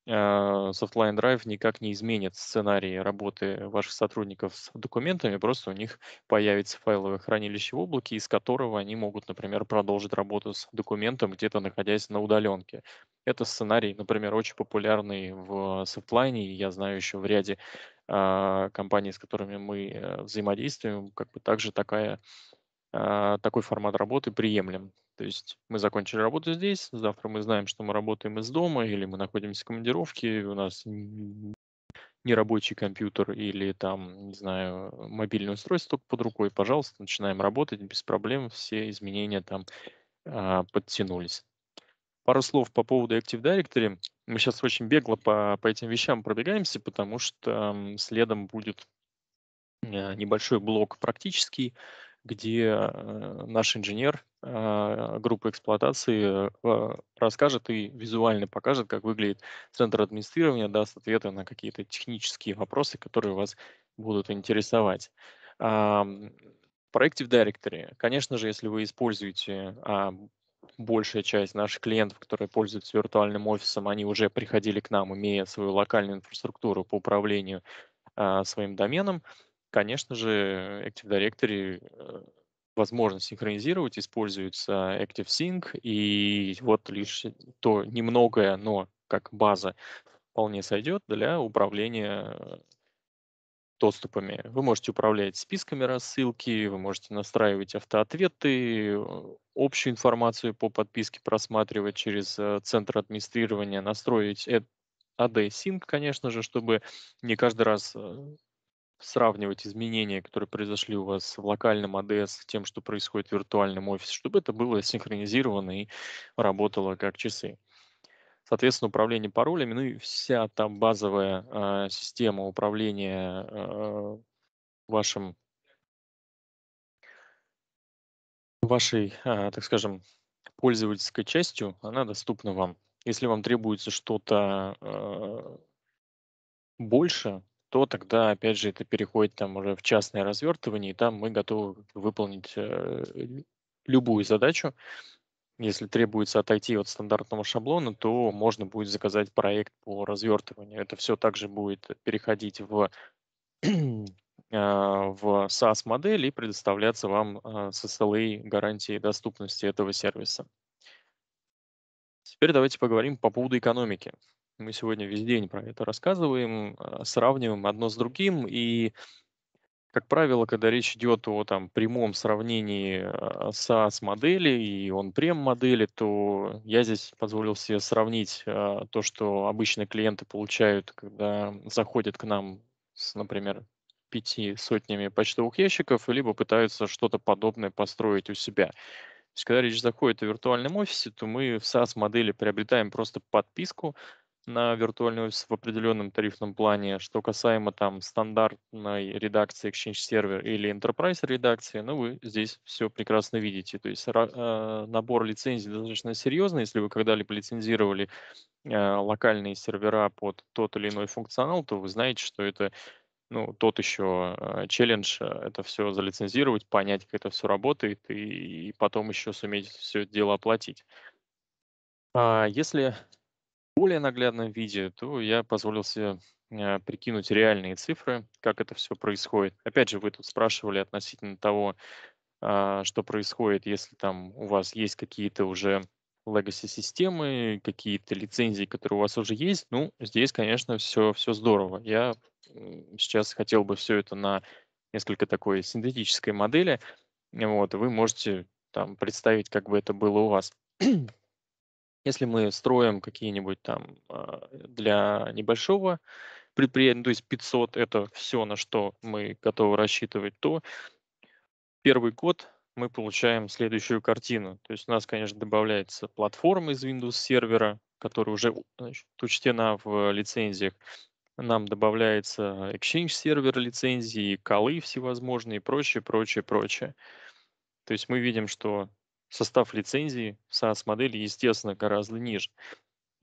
Speaker 5: а, Softline Drive никак не изменит сценарий работы ваших сотрудников с документами, просто у них появится файловое хранилище в облаке, из которого они могут, например, продолжить работу с документом, где-то находясь на удаленке. Это сценарий, например, очень популярный в Softline, и я знаю еще в ряде э, компаний, с которыми мы э, взаимодействуем, как бы также такая, э, такой формат работы приемлем. То есть мы закончили работу здесь, завтра мы знаем, что мы работаем из дома, или мы находимся в командировке, у нас нерабочий компьютер или там, не знаю, мобильное устройство только под рукой, пожалуйста, начинаем работать без проблем, все изменения там а, подтянулись. Пару слов по поводу Active Directory. Мы сейчас очень бегло по, по этим вещам пробегаемся, потому что следом будет э, небольшой блок практический, где э, наш инженер а, группы эксплуатации а, расскажет и визуально покажет, как выглядит центр администрирования, даст ответы на какие-то технические вопросы, которые вас будут интересовать. В проекте Directory, конечно же, если вы используете а, большая часть наших клиентов, которые пользуются виртуальным офисом, они уже приходили к нам, имея свою локальную инфраструктуру по управлению своим доменом. Конечно же, Active Directory э, возможность синхронизировать, используется ActiveSync, и вот лишь то немногое, но как база вполне сойдет для управления доступами. Вы можете управлять списками рассылки, вы можете настраивать автоответы, общую информацию по подписке просматривать через э, центр администрирования, настроить AD-Sync, конечно же, чтобы не каждый раз э, сравнивать изменения, которые произошли у вас в локальном АДС, с тем, что происходит в виртуальном офисе, чтобы это было синхронизировано и работало как часы. Соответственно, управление паролями, ну и вся там базовая э, система управления э, вашим вашей, э, так скажем, пользовательской частью, она доступна вам. Если вам требуется что-то э, больше, то тогда, опять же, это переходит там уже в частное развертывание, и там мы готовы выполнить э, любую задачу. Если требуется отойти от стандартного шаблона, то можно будет заказать проект по развертыванию. Это все также будет переходить в, а, в SaaS-модель и предоставляться вам а, с SLA гарантии доступности этого сервиса. Теперь давайте поговорим по поводу экономики. Мы сегодня весь день про это рассказываем, а, сравниваем одно с другим, и как правило, когда речь идет о там, прямом сравнении SaaS-модели а, и он-прем модели то я здесь позволил себе сравнить а, то, что обычно клиенты получают, когда заходят к нам с, например, пяти сотнями почтовых ящиков, либо пытаются что-то подобное построить у себя. То есть, когда речь заходит о виртуальном офисе, то мы в SaaS-модели приобретаем просто подписку, на виртуальность в определенном тарифном плане. Что касаемо там стандартной редакции Exchange Server или Enterprise редакции, ну вы здесь все прекрасно видите. То есть э, набор лицензий достаточно серьезный. Если вы когда-либо лицензировали э, локальные сервера под тот или иной функционал, то вы знаете, что это ну, тот еще э, челлендж, это все залицензировать, понять, как это все работает, и, и потом еще суметь все это дело оплатить. А если более наглядном виде, то я позволил себе а, прикинуть реальные цифры, как это все происходит. Опять же, вы тут спрашивали относительно того, а, что происходит, если там у вас есть какие-то уже legacy системы, какие-то лицензии, которые у вас уже есть, ну, здесь, конечно, все, все здорово. Я сейчас хотел бы все это на несколько такой синтетической модели. Вот, вы можете там представить, как бы это было у вас. Если мы строим какие-нибудь там а, для небольшого предприятия, ну, то есть 500 – это все, на что мы готовы рассчитывать, то первый год мы получаем следующую картину. То есть у нас, конечно, добавляется платформа из Windows сервера, которая уже значит, учтена в лицензиях. Нам добавляется Exchange сервер лицензии, колы всевозможные и прочее, прочее, прочее. То есть мы видим, что состав лицензии SaaS-модели, естественно, гораздо ниже.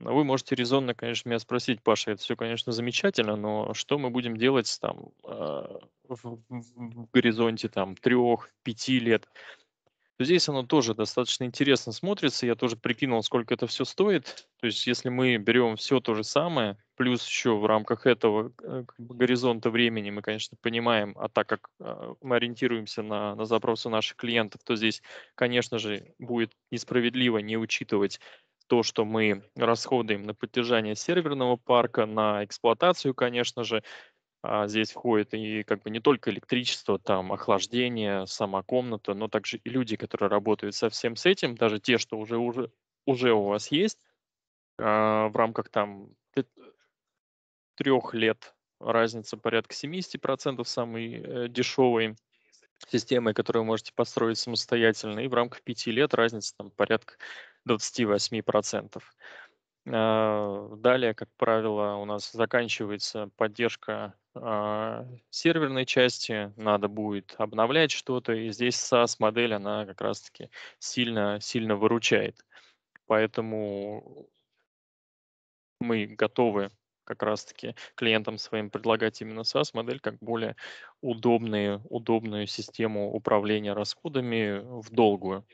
Speaker 5: Но вы можете резонно, конечно, меня спросить, Паша, это все, конечно, замечательно, но что мы будем делать там а,
Speaker 6: в, в
Speaker 5: горизонте там трех-пяти лет? Здесь оно тоже достаточно интересно смотрится. Я тоже прикинул, сколько это все стоит. То есть, если мы берем все то же самое, Плюс еще в рамках этого э, как бы, горизонта времени мы, конечно, понимаем, а так как а, мы ориентируемся на, на запросы наших клиентов, то здесь, конечно же, будет несправедливо не учитывать то, что мы расходуем на поддержание серверного парка, на эксплуатацию, конечно же, а здесь входит и как бы не только электричество, там охлаждение, сама комната, но также и люди, которые работают совсем с этим, даже те, что уже, уже, уже у вас есть, а, в рамках там трех лет разница порядка 70%, самой э, дешевой системой, которую вы можете построить самостоятельно, и в рамках пяти лет разница там порядка 28%. А, далее, как правило, у нас заканчивается поддержка а, серверной части, надо будет обновлять что-то, и здесь SaaS-модель, она как раз-таки сильно, сильно выручает. Поэтому мы готовы как раз-таки клиентам своим предлагать именно SaaS-модель как более удобные удобную систему управления расходами в долгую.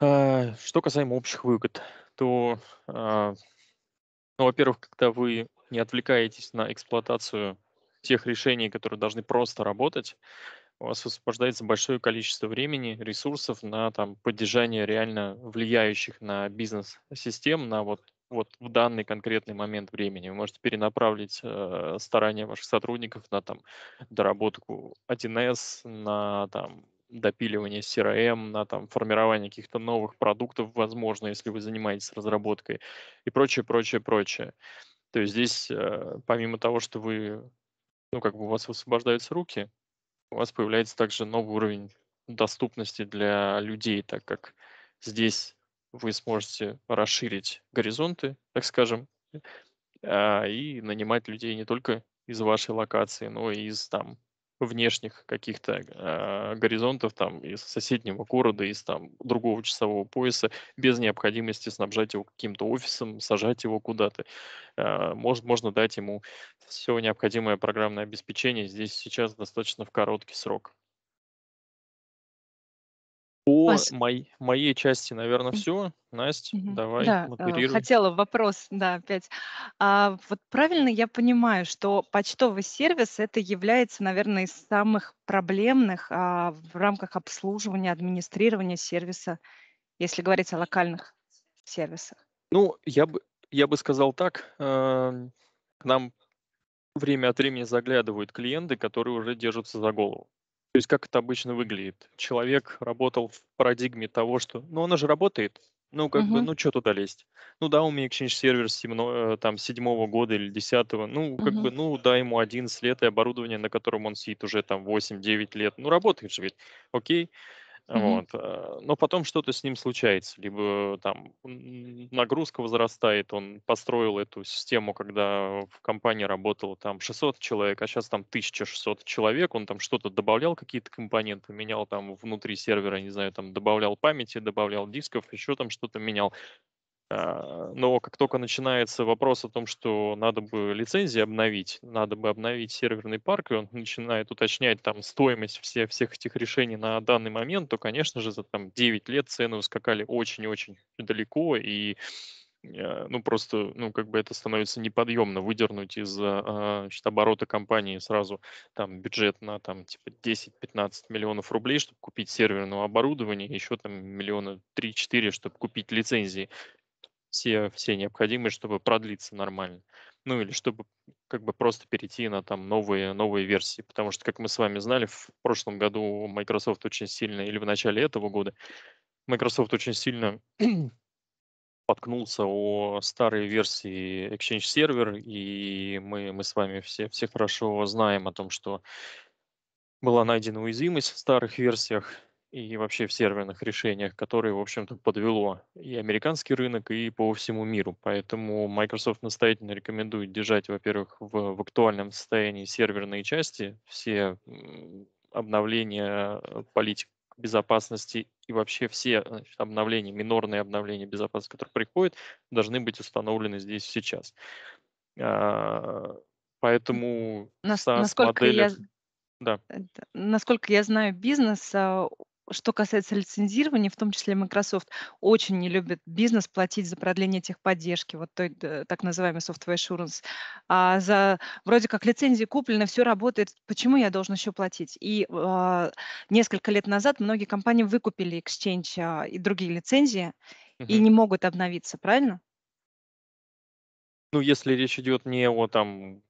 Speaker 5: А, что касаемо общих выгод, то, а, ну, во-первых, когда вы не отвлекаетесь на эксплуатацию тех решений, которые должны просто работать, у вас освобождается большое количество времени, ресурсов на там, поддержание реально влияющих на бизнес систем, на вот вот в данный конкретный момент времени. Вы можете перенаправить э, старания ваших сотрудников на там доработку 1С, на там допиливание CRM, эм, на там формирование каких-то новых продуктов, возможно, если вы занимаетесь разработкой и прочее, прочее, прочее. То есть здесь, э, помимо того, что вы, ну, как бы у вас высвобождаются руки, у вас появляется также новый уровень доступности для людей, так как здесь вы сможете расширить горизонты, так скажем, а, и нанимать людей не только из вашей локации, но и из там внешних каких-то а, горизонтов там из соседнего города, из там другого часового пояса, без необходимости снабжать его каким-то офисом, сажать его куда-то. А, может, можно дать ему все необходимое программное обеспечение здесь сейчас достаточно в короткий срок. По Паш... моей, моей части, наверное, все. Настя, угу. давай, да, э, модерируй. Хотела
Speaker 1: вопрос, да, опять. А, вот правильно я понимаю, что почтовый сервис это является, наверное, из самых проблемных а, в рамках обслуживания, администрирования сервиса, если говорить о локальных сервисах?
Speaker 5: Ну, я бы, я бы сказал так. Э, к нам время от времени заглядывают клиенты, которые уже держатся за голову. То есть как это обычно выглядит? Человек работал в парадигме того, что, ну, она же работает, ну, как угу. бы, ну, что туда лезть? Ну, да, у меня Exchange сервер семно, э, там, седьмого года или десятого. Ну, как угу. бы, ну, да, ему 11 лет, и оборудование, на котором он сидит уже там 8-9 лет. Ну, работает же ведь, окей. Okay. Mm-hmm. Вот. А, но потом что-то с ним случается, либо там
Speaker 7: нагрузка
Speaker 5: возрастает, он построил эту систему, когда в компании работало там 600 человек, а сейчас там 1600 человек, он там что-то добавлял, какие-то компоненты, менял там внутри сервера, не знаю, там добавлял памяти, добавлял дисков, еще там что-то менял. А, но как только начинается вопрос о том, что надо бы лицензии обновить, надо бы обновить серверный парк, и он начинает уточнять там стоимость всех, всех этих решений на данный момент, то, конечно же, за там 9 лет цены ускакали очень-очень далеко, и э, ну, просто, ну, как бы это становится неподъемно выдернуть из значит, а, оборота компании сразу там бюджет на там типа 10-15 миллионов рублей, чтобы купить серверное оборудование, еще там миллиона 3-4, чтобы купить лицензии все, все необходимые, чтобы продлиться нормально. Ну или чтобы как бы просто перейти на там новые, новые версии. Потому что, как мы с вами знали, в прошлом году Microsoft очень сильно, или в начале этого года, Microsoft очень сильно споткнулся о старой версии Exchange Server, и мы, мы с вами все, все хорошо знаем о том, что была найдена уязвимость в старых версиях, и вообще в серверных решениях, которые, в общем-то, подвело и американский рынок, и по всему миру. Поэтому Microsoft настоятельно рекомендует держать, во-первых, в, в актуальном состоянии серверные части, все обновления э, политик безопасности и вообще все значит, э, обновления, минорные обновления безопасности, которые приходят, должны быть установлены здесь сейчас. А, поэтому Нас, насколько модели... я да. Э,
Speaker 1: насколько я знаю, бизнес а, что касается лицензирования, в том числе Microsoft очень не любит бизнес платить за продление техподдержки, вот той, так называемый software assurance. А за вроде как лицензии куплено, все работает, почему я должен еще платить? И а, несколько лет назад многие компании выкупили Exchange а, и другие лицензии угу. и не могут обновиться, правильно?
Speaker 5: Ну, если речь идет не о там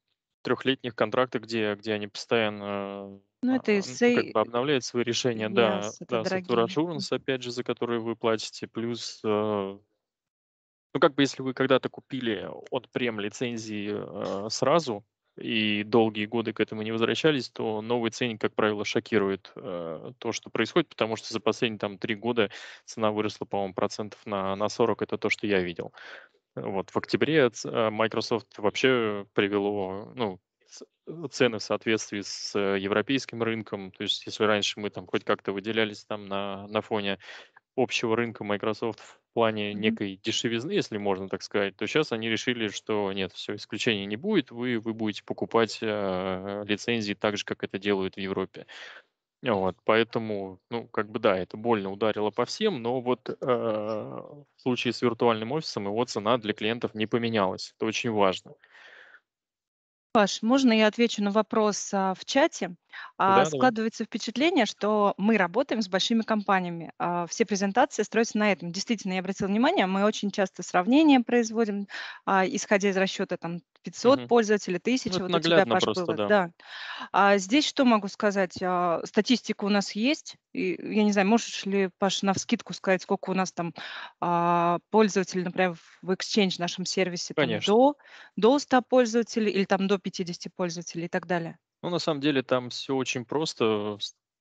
Speaker 5: трехлетних контрактах, где, где они постоянно
Speaker 1: ну, а, ну, это эссей... как
Speaker 5: бы обновляет свои решения, yes, да. Да, Software Assurance, опять же, за который вы платите, плюс э, ну, как бы если вы когда-то купили от прем лицензии э, сразу и долгие годы к этому не возвращались, то новый ценник, как правило, шокирует э, то, что происходит, потому что за последние там три года цена выросла, по-моему, процентов на, на 40, это то, что я видел. Вот в октябре э, Microsoft вообще привело, ну, Э, цены в соответствии с э, европейским рынком. То есть если раньше мы там хоть как-то выделялись там на, на фоне общего рынка Microsoft в плане mm-hmm. некой дешевизны, если можно так сказать, то сейчас они решили, что нет, все, исключений не будет, вы, вы будете покупать э, лицензии так же, как это делают в Европе. Вот, поэтому, ну, как бы да, это больно ударило по всем, но вот э, в случае с виртуальным офисом его цена для клиентов не поменялась. Это очень важно. mm
Speaker 1: Паш, можно я отвечу на вопрос а, в чате? Да, а, Складывается да. впечатление, что мы работаем с большими компаниями. А, все презентации строятся на этом. Действительно, я обратил внимание, мы очень часто сравнения производим, а, исходя из расчета там 500 угу. пользователей, 1000, ну, вот у тебя, Паш, просто, было. Да. Да. А здесь что могу сказать? Статистика у нас есть. я не знаю, можешь ли, Паш, на вскидку сказать, сколько у нас там пользователей, например, в Exchange нашем сервисе там, до, до 100 пользователей или там до 50 пользователей и так далее? Ну, на
Speaker 5: самом деле там все очень просто.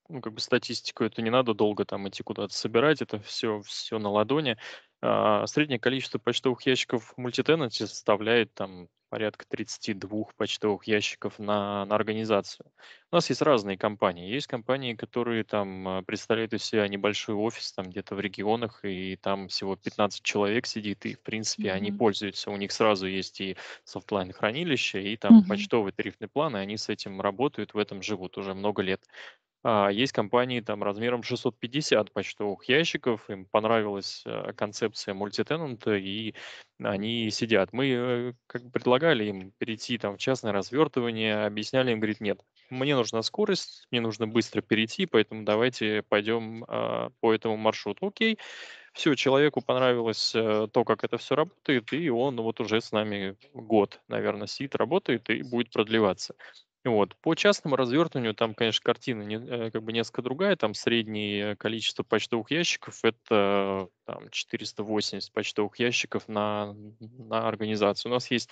Speaker 5: Ну, как бы статистику это не надо долго там идти куда-то собирать, это все, все на ладони. А, среднее количество почтовых ящиков мультитенанте составляет там порядка 32 почтовых ящиков на, на организацию. У нас есть разные компании. Есть компании, которые там э, представляют из себя небольшой офис там где-то в регионах, и там всего 15 человек сидит, и в принципе mm-hmm. они пользуются. У них сразу есть и софтлайн-хранилище, и там mm-hmm. почтовый тарифный план, и они с этим работают, в этом живут уже много лет. А, есть компании там размером 650 почтовых ящиков, им понравилась э, концепция мультитенанта, и они сидят. Мы э, как бы предлагали им перейти там в частное развертывание, а объясняли им, говорит, нет, мне нужна скорость, мне нужно быстро перейти, поэтому давайте пойдем э, по этому маршруту. Окей, все, человеку понравилось э, то, как это все работает, и он вот уже с нами год, наверное, сидит, работает и будет продлеваться. Вот. По частному развертыванию там, конечно, картина не, э, как бы несколько другая. Там среднее э, количество почтовых ящиков — это там, 480 почтовых ящиков на, на организацию. У нас есть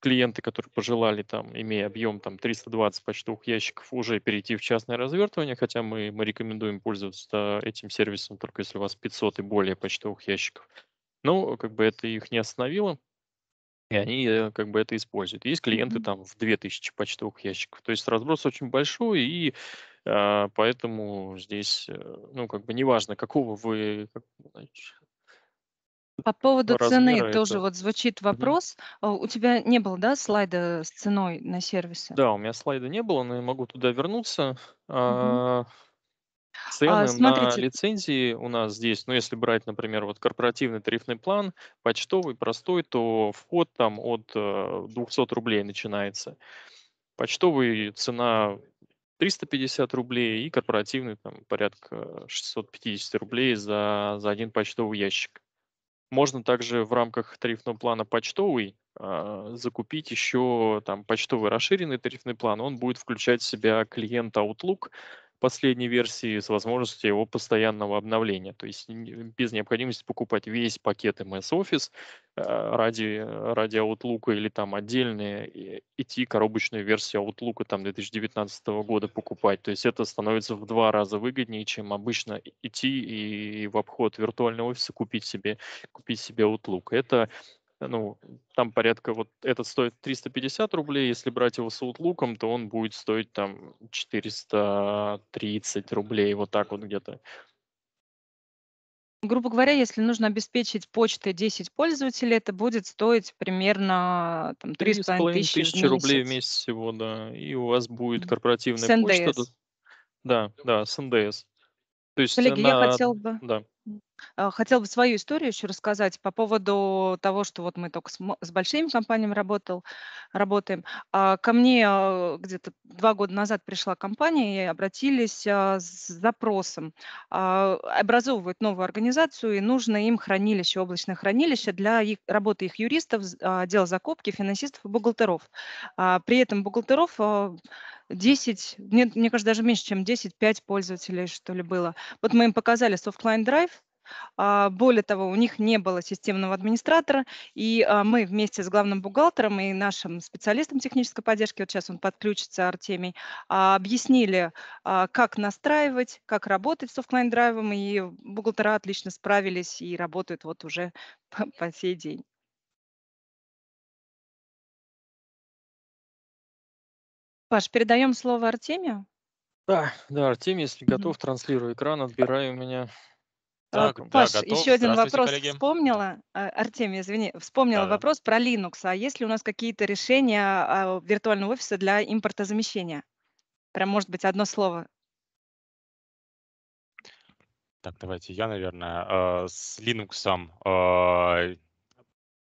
Speaker 5: клиенты, которые пожелали, там, имея объем там, 320 почтовых ящиков, уже перейти в частное развертывание, хотя мы, мы рекомендуем пользоваться этим сервисом только если у вас 500 и более почтовых ящиков. Но ну, как бы это их не остановило и они э, как бы это используют. Есть клиенты там в 2000 почтовых ящиков. То есть разброс очень большой, и э, поэтому здесь, э, ну, как бы неважно, какого вы... Как, ну, значит,
Speaker 1: по поводу цены это... тоже вот звучит вопрос. Mm-hmm. У тебя не было, да, слайда с ценой на сервисы?
Speaker 5: Да, у меня слайда не было, но я могу туда вернуться. Mm-hmm. А, Цены на лицензии у нас здесь, ну, если брать, например, вот корпоративный тарифный план, почтовый, простой, то вход там от э, 200 рублей начинается. Почтовый цена 350 рублей и корпоративный там порядка 650 рублей за, за один почтовый ящик. Можно также в рамках тарифного плана почтовый а, закупить еще там почтовый расширенный тарифный план. Он будет включать в себя клиент Outlook, последней версии с возможностью его постоянного обновления. То есть без необходимости покупать весь пакет MS Office э, ради, э, ради Outlook или там отдельные э, идти коробочную версию Outlook там 2019 года покупать. То есть это становится в два раза выгоднее, чем обычно идти и в обход виртуального офиса купить себе, купить себе Outlook. Это ну, там порядка, вот этот стоит 350 рублей, если брать его с аутлуком, то он будет стоить там 430 рублей, вот так вот где-то.
Speaker 1: Грубо говоря, если нужно обеспечить почтой 10 пользователей, это будет стоить примерно там, 3,5 тысячи, тысячи рублей в
Speaker 5: месяц всего, да. И у вас будет корпоративная с НДС. почта. Да, да, с НДС. То есть Коллеги, на... я хотел бы... Да.
Speaker 1: А, хотел бы свою историю еще рассказать по поводу того, что вот мы только с, с большими компаниями работал, работаем. А, ко мне а, где-то два года назад пришла компания и обратились с запросом. а, Образовывают новую организацию, и нужно им хранилище, облачное хранилище для их- работы их юристов, дел закупки, финансистов и бухгалтеров. При этом бухгалтеров а, 10, мне, мне кажется, даже меньше, чем 10-5 пользователей, что ли, было. Вот мы им показали SoftLine Drive, а, более того, у них не было системного администратора, и а, мы вместе с главным бухгалтером и нашим специалистом технической поддержки, вот сейчас он подключится, Артемий, а, объяснили, как настраивать, как работать с оффлайн-драйвом, и бухгалтера отлично справились и работают вот уже по сей день. Паш, передаем слово Артемию.
Speaker 5: Да, да, Артемий, если готов, транслирую экран, отбираю у меня а, так, Паш, да, готов. еще один вопрос коллеги.
Speaker 1: вспомнила. А, Артемий, извини, вспомнила да, вопрос да. про Linux. А есть ли у нас какие-то решения а, виртуального офиса для импортозамещения? Прям, может быть, одно слово.
Speaker 7: Так, давайте я, наверное, с Linux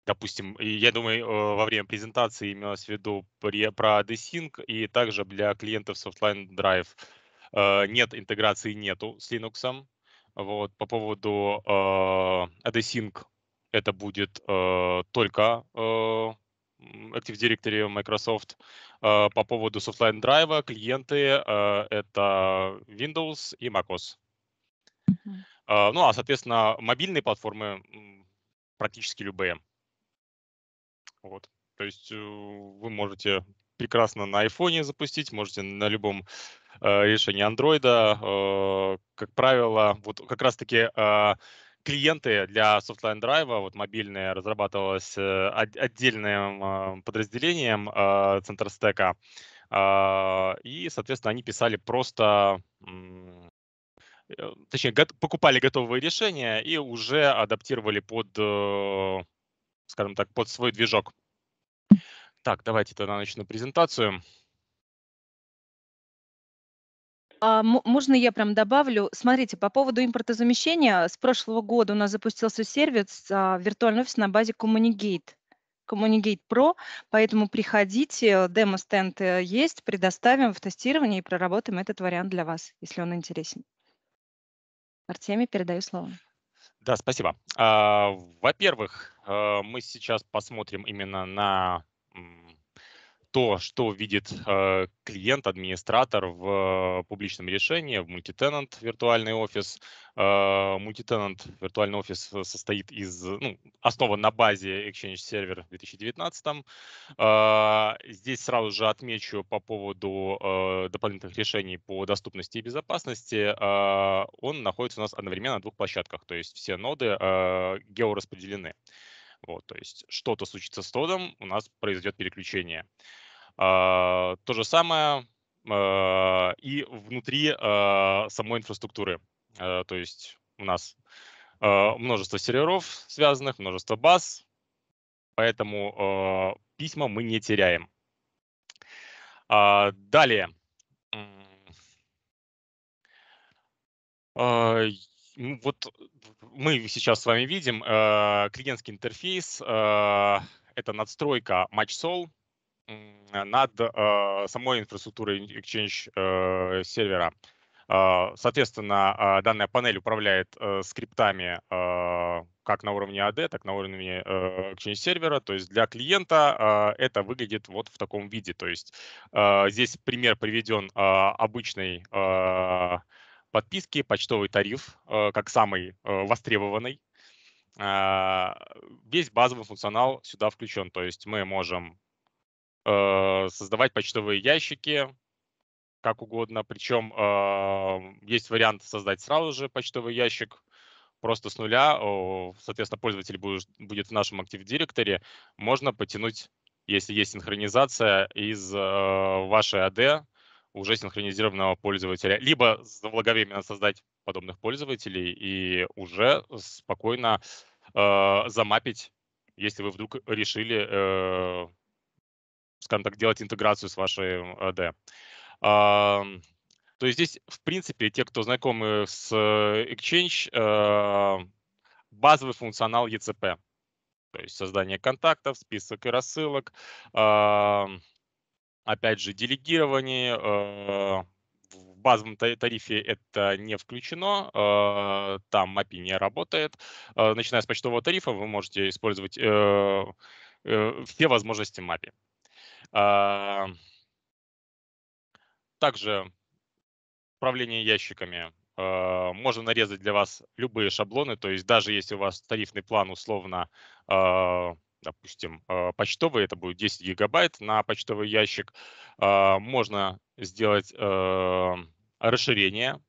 Speaker 7: допустим, я думаю, во время презентации имелось в виду про desync и также для клиентов Softline Drive. Нет, интеграции нету с Linux, вот, по поводу э, а, ADSync, это будет э, только э, Active Directory Microsoft. Э, по поводу Softline Drive клиенты э, это Windows и macOS. Uh-huh. Э, ну а, соответственно, мобильные платформы практически любые. Вот. То есть э, вы можете прекрасно на iPhone запустить, можете на любом Э, решений Android. Э, как правило, вот как раз-таки а, клиенты для Softline Drive, вот мобильные, разрабатывалось э, отдельным а, подразделением а, центр И, соответственно, они писали просто точнее, покупали готовые решения и уже адаптировали под, скажем так, под свой движок. Так, давайте тогда начну презентацию.
Speaker 1: А, можно я прям добавлю? Смотрите, по поводу импортозамещения, с прошлого года у нас запустился сервис а, виртуальный офис на базе Communicate. Communicate Pro, поэтому приходите, демо-стенд э, есть, предоставим в тестировании и проработаем этот вариант для вас, если он интересен. Артемий, передаю слово.
Speaker 7: Да, спасибо. А, во-первых, э, мы сейчас посмотрим именно на то, что видит э, клиент, администратор в э, публичном решении, в мультитенант виртуальный офис. Э, мультитенант виртуальный офис э, состоит из, э, ну, основан на базе Exchange Server 2019. Э, здесь сразу же отмечу по поводу э, дополнительных решений по доступности и безопасности. Э, он находится у нас одновременно на двух площадках, то есть все ноды э, геораспределены. распределены. Вот, то есть что-то случится с тодом, у нас произойдет переключение. А, то же самое а, и внутри а, самой инфраструктуры. То есть у нас множество серверов связанных, множество баз, поэтому письма мы не теряем. Далее. Ну, вот мы сейчас с вами видим клиентский интерфейс. Это надстройка MatchSol над э, самой инфраструктурой Exchange э, сервера. Э, соответственно, а, данная панель управляет скриптами как на уровне AD, так на уровне Exchange сервера. То есть для клиента это выглядит вот в таком виде. То есть здесь пример приведен а, обычной подписки, почтовый тариф, как самый востребованный весь базовый функционал сюда включен. То есть мы можем Э, создавать почтовые ящики, как угодно. Причем есть вариант создать сразу же почтовый ящик просто с нуля. соответственно, пользователь будет, в нашем Active Directory. Можно потянуть, если есть синхронизация, из э, вашей AD уже синхронизированного пользователя. Либо заблаговременно создать подобных пользователей и уже спокойно э, замапить, если вы вдруг решили скажем так, делать интеграцию с вашей AD. Э, то есть здесь, в принципе, те, кто знакомы с э, Exchange, э, базовый функционал ECP. То есть создание контактов, список и рассылок, опять же, делегирование. В базовом тарифе это не включено, там API не работает. Начиная с почтового тарифа вы можете использовать все возможности MAPI. А, также управление ящиками. А, можно нарезать для вас любые шаблоны, то есть даже если у вас тарифный план условно, а, допустим, почтовый, это будет 10 гигабайт на почтовый ящик, можно сделать расширение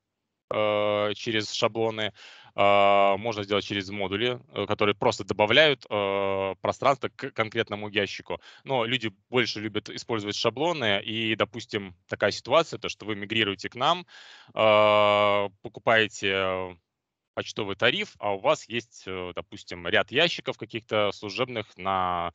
Speaker 7: через шаблоны, а, можно сделать через модули, э, которые просто добавляют э, пространство к конкретному ящику. Но люди больше любят использовать шаблоны, и, допустим, такая ситуация, то, что вы мигрируете к нам, а, покупаете почтовый тариф, а у вас есть, э, допустим, ряд ящиков каких-то служебных на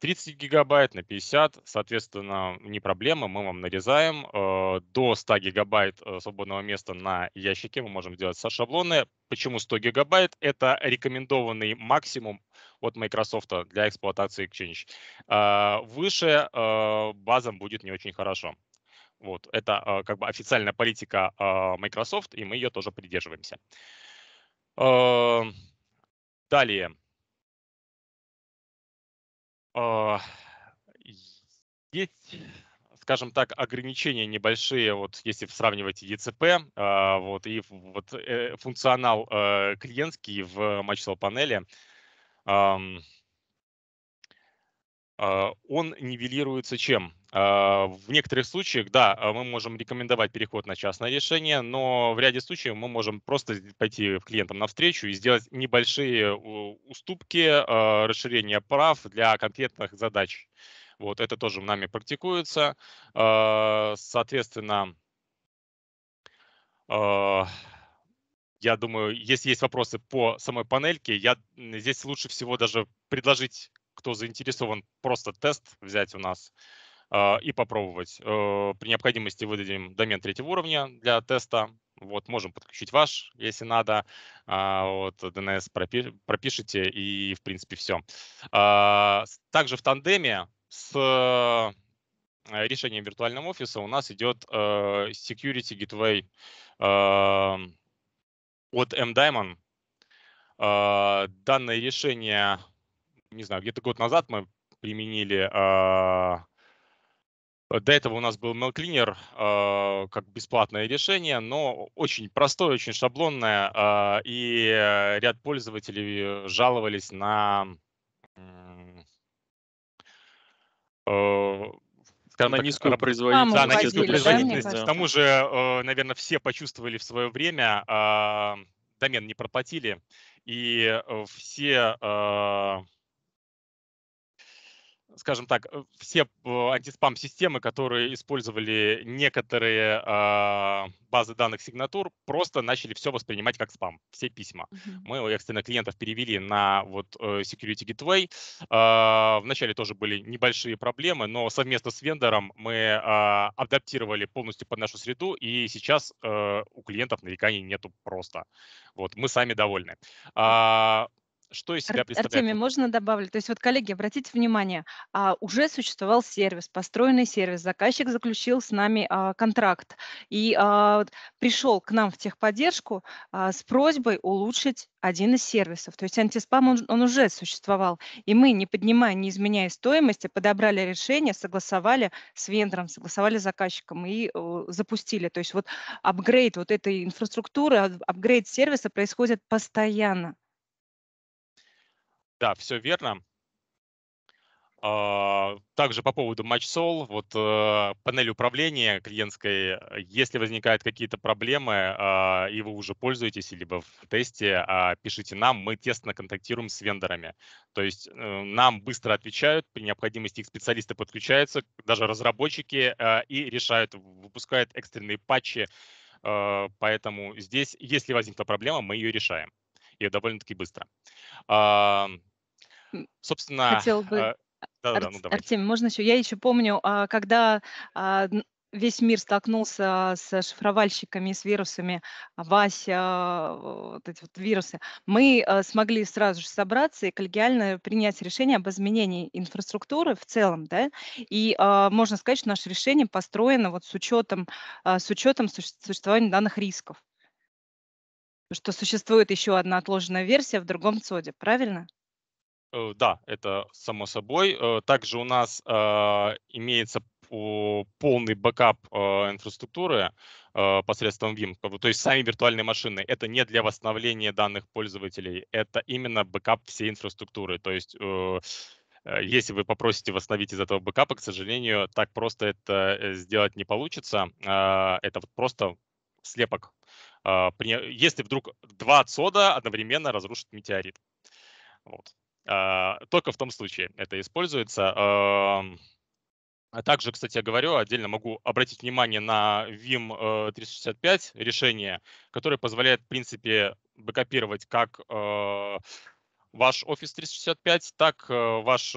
Speaker 7: 30 гигабайт на 50, соответственно, не проблема, мы вам нарезаем. Э, до 100 гигабайт э, свободного места на ящике мы можем сделать шаблоны. Почему 100 гигабайт? Это рекомендованный максимум от Microsoft для эксплуатации Exchange. Э, выше базам будет не очень хорошо. Вот, это как бы официальная политика Microsoft, и мы ее тоже придерживаемся. Далее. А, есть, скажем так, ограничения небольшие, вот если сравнивать ECP, а, вот и вот э, функционал э, клиентский в Matchcell э, панели а, он нивелируется чем? А, в некоторых случаях, да, а, мы можем рекомендовать переход на частное решение, но в ряде случаев мы можем просто пойти клиентам навстречу и сделать небольшие уступки, расширение прав для конкретных задач. Вот это тоже нами практикуется. Соответственно, я думаю, если есть вопросы по самой панельке, я здесь лучше всего даже предложить кто заинтересован, просто тест взять у нас а, и попробовать. Э, при необходимости выдадим домен третьего уровня для теста. Вот, можем подключить ваш, если надо. А, вот, DNS пропи пропишите и, в принципе, все. А, также в тандеме с э, решением виртуального офиса у нас идет э, Security Gateway от M. MDiamond. Данное решение не знаю, где-то год назад мы применили. Э, до этого у нас был Mail Cleaner э, как бесплатное решение, но очень простое, очень шаблонное, а, э, и ряд пользователей жаловались на э, скажем на низкую производительность. Да, на низкую К тому же, э, наверное, все почувствовали в свое время, а, домен не проплатили, и э, все скажем так, э, все э, антиспам-системы, которые использовали некоторые э, базы данных сигнатур, просто начали все воспринимать как спам, все письма. Uh-huh. Мы экстренно клиентов перевели на вот э, Security Gateway. Э, вначале тоже были небольшие проблемы, но совместно с вендором мы э, адаптировали полностью под нашу среду, и сейчас э, у клиентов нареканий нету просто. Вот, мы сами довольны. Э, что из себя представляет? Артемий,
Speaker 1: можно добавлю? То есть вот, коллеги, обратите внимание, а, уже существовал сервис, построенный сервис, заказчик заключил с нами а, контракт и а, пришел к нам в техподдержку с просьбой улучшить один из сервисов. То есть антиспам, он, он уже существовал. И мы, не поднимая, не изменяя стоимости, подобрали решение, согласовали с вендором, согласовали с заказчиком и э, запустили. То есть вот апгрейд вот этой инфраструктуры, апгрейд сервиса происходит постоянно.
Speaker 7: Да, все верно. А, также по поводу MatchSol, вот э, панель управления клиентской, э, если возникают какие-то проблемы, а, и вы уже пользуетесь, либо в тесте, а, пишите нам, мы тесно контактируем с вендорами. То есть э, нам быстро отвечают, при необходимости их специалисты подключаются, даже разработчики, и решают, выпускают экстренные патчи. Поэтому здесь, если возникла проблема, мы ее решаем. И довольно-таки быстро. Собственно, хотел бы... Э, да, Ар- да, ну, Артем,
Speaker 1: можно еще? Я еще помню, а, когда а, весь мир столкнулся с шифровальщиками, с вирусами, а Вася, вот эти вот вирусы, мы смогли сразу же собраться и коллегиально принять решение об изменении инфраструктуры в целом, да, и можно сказать, что наше решение построено вот с учетом, с учетом существования данных рисков, что существует еще одна отложенная версия в другом ЦОДе, правильно?
Speaker 7: Э, да, это само собой. Э, также у нас э, имеется полный бэкап инфраструктуры посредством Vim. То есть сами виртуальные машины — это не для восстановления данных пользователей, это именно бэкап всей инфраструктуры. То есть если вы попросите восстановить из этого бэкапа, к сожалению, так просто это сделать не получится. А, это вот просто слепок. А, если вдруг два отсода одновременно разрушит метеорит. Вот. А, только в том случае это используется. А также, кстати, я говорю, отдельно могу обратить внимание на Vim 365 э, решение, которое позволяет, в принципе, бэкопировать как э, ваш Office 365, так э, ваш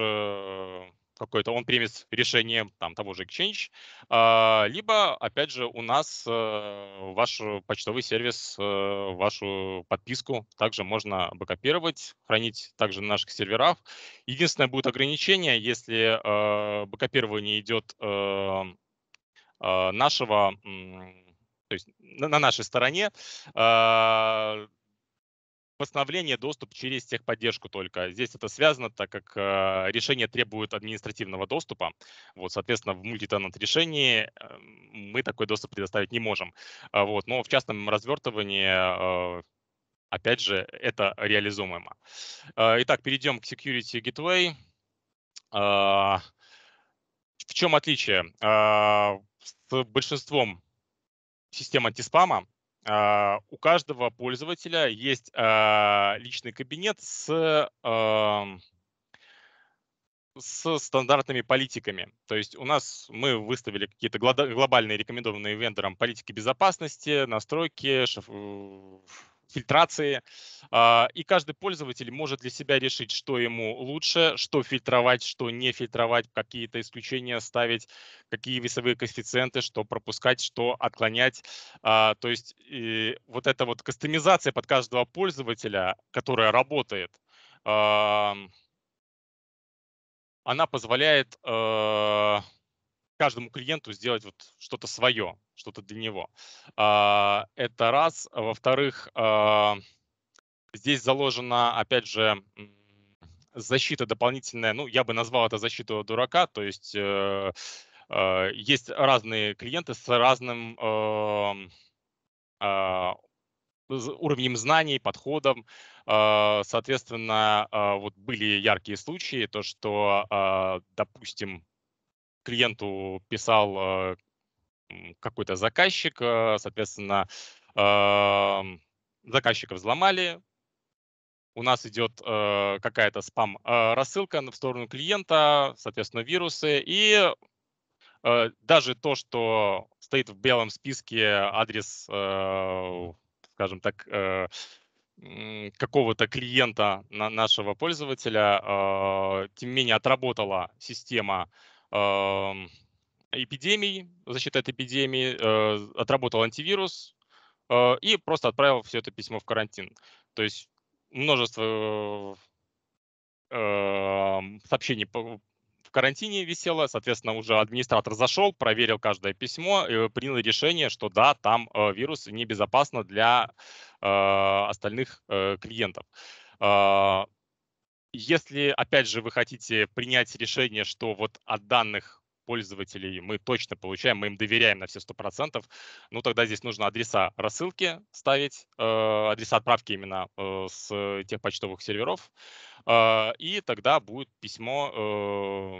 Speaker 7: какой-то, он примет решение там, того же Exchange, а, либо, опять же, у нас э, ваш почтовый сервис, э, вашу подписку также можно бэкопировать, хранить также на наших серверах. Единственное будет ограничение, если э, бэкопирование идет нашего, то есть на нашей стороне, восстановление доступ через техподдержку только. Здесь это связано, так как э, решение требует административного доступа. Вот, соответственно, в мультитенант решении э, мы такой доступ предоставить не можем. А вот, но в частном развертывании, э, опять же, это реализуемо. Э, итак, перейдем к Security Gateway. Э, в чем отличие? Э, с большинством систем антиспама а, у каждого пользователя есть а, личный кабинет с с стандартными политиками. То есть у нас мы выставили какие-то глобальные рекомендованные вендором политики безопасности, настройки, шиф фильтрации. А, и каждый пользователь может для себя решить, что ему лучше, что фильтровать, что не фильтровать, какие-то исключения ставить, какие весовые коэффициенты, что пропускать, что отклонять. А, то есть вот эта вот кастомизация под каждого пользователя, которая работает, она позволяет а, каждому клиенту сделать вот что-то свое, что-то для него. А, это раз. А, во-вторых, а, здесь заложена, опять же, защита дополнительная, ну, я бы назвал это защиту дурака, то есть э, э, есть разные клиенты с разным эм, уровнем знаний, подходом. соответственно, вот были яркие случаи, то, что, допустим, клиенту писал э, какой-то заказчик, э, соответственно, заказчика взломали, у нас идет э, какая-то спам-рассылка в сторону клиента, соответственно, вирусы. И даже то, что стоит в белом списке адрес, скажем так, какого-то клиента нашего пользователя, тем не менее отработала система эпидемий, защита от эпидемии, э, отработал антивирус э, и просто отправил все это письмо в карантин. То есть множество эм, сообщений в карантине висело, соответственно, уже администратор зашел, проверил каждое письмо, принял решение, что да, там э, вирус небезопасно для остальных клиентов. А, если, опять же, вы хотите принять решение, что вот от данных пользователей мы точно получаем, мы им доверяем на все сто процентов, ну тогда здесь нужно адреса рассылки ставить, э, адреса отправки именно э, с тех почтовых серверов, э, и тогда будет письмо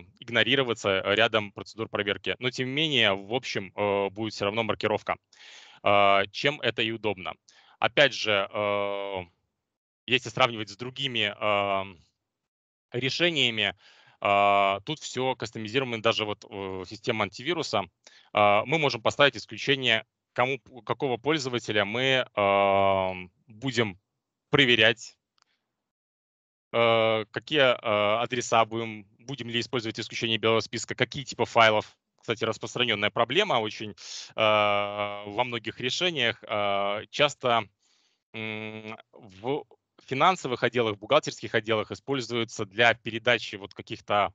Speaker 7: э, игнорироваться рядом процедур проверки. Но тем не менее, в общем, э, будет все равно маркировка, э, чем это и удобно. Опять же, э, если сравнивать с другими... Э, решениями. А, тут все кастомизировано, даже вот э, система антивируса. А, мы можем поставить исключение, кому, какого пользователя мы будем проверять, э, какие а, адреса будем, будем ли использовать исключение белого списка, какие типы файлов кстати, распространенная проблема очень во многих решениях. часто в финансовых отделах, бухгалтерских отделах используются для передачи вот каких-то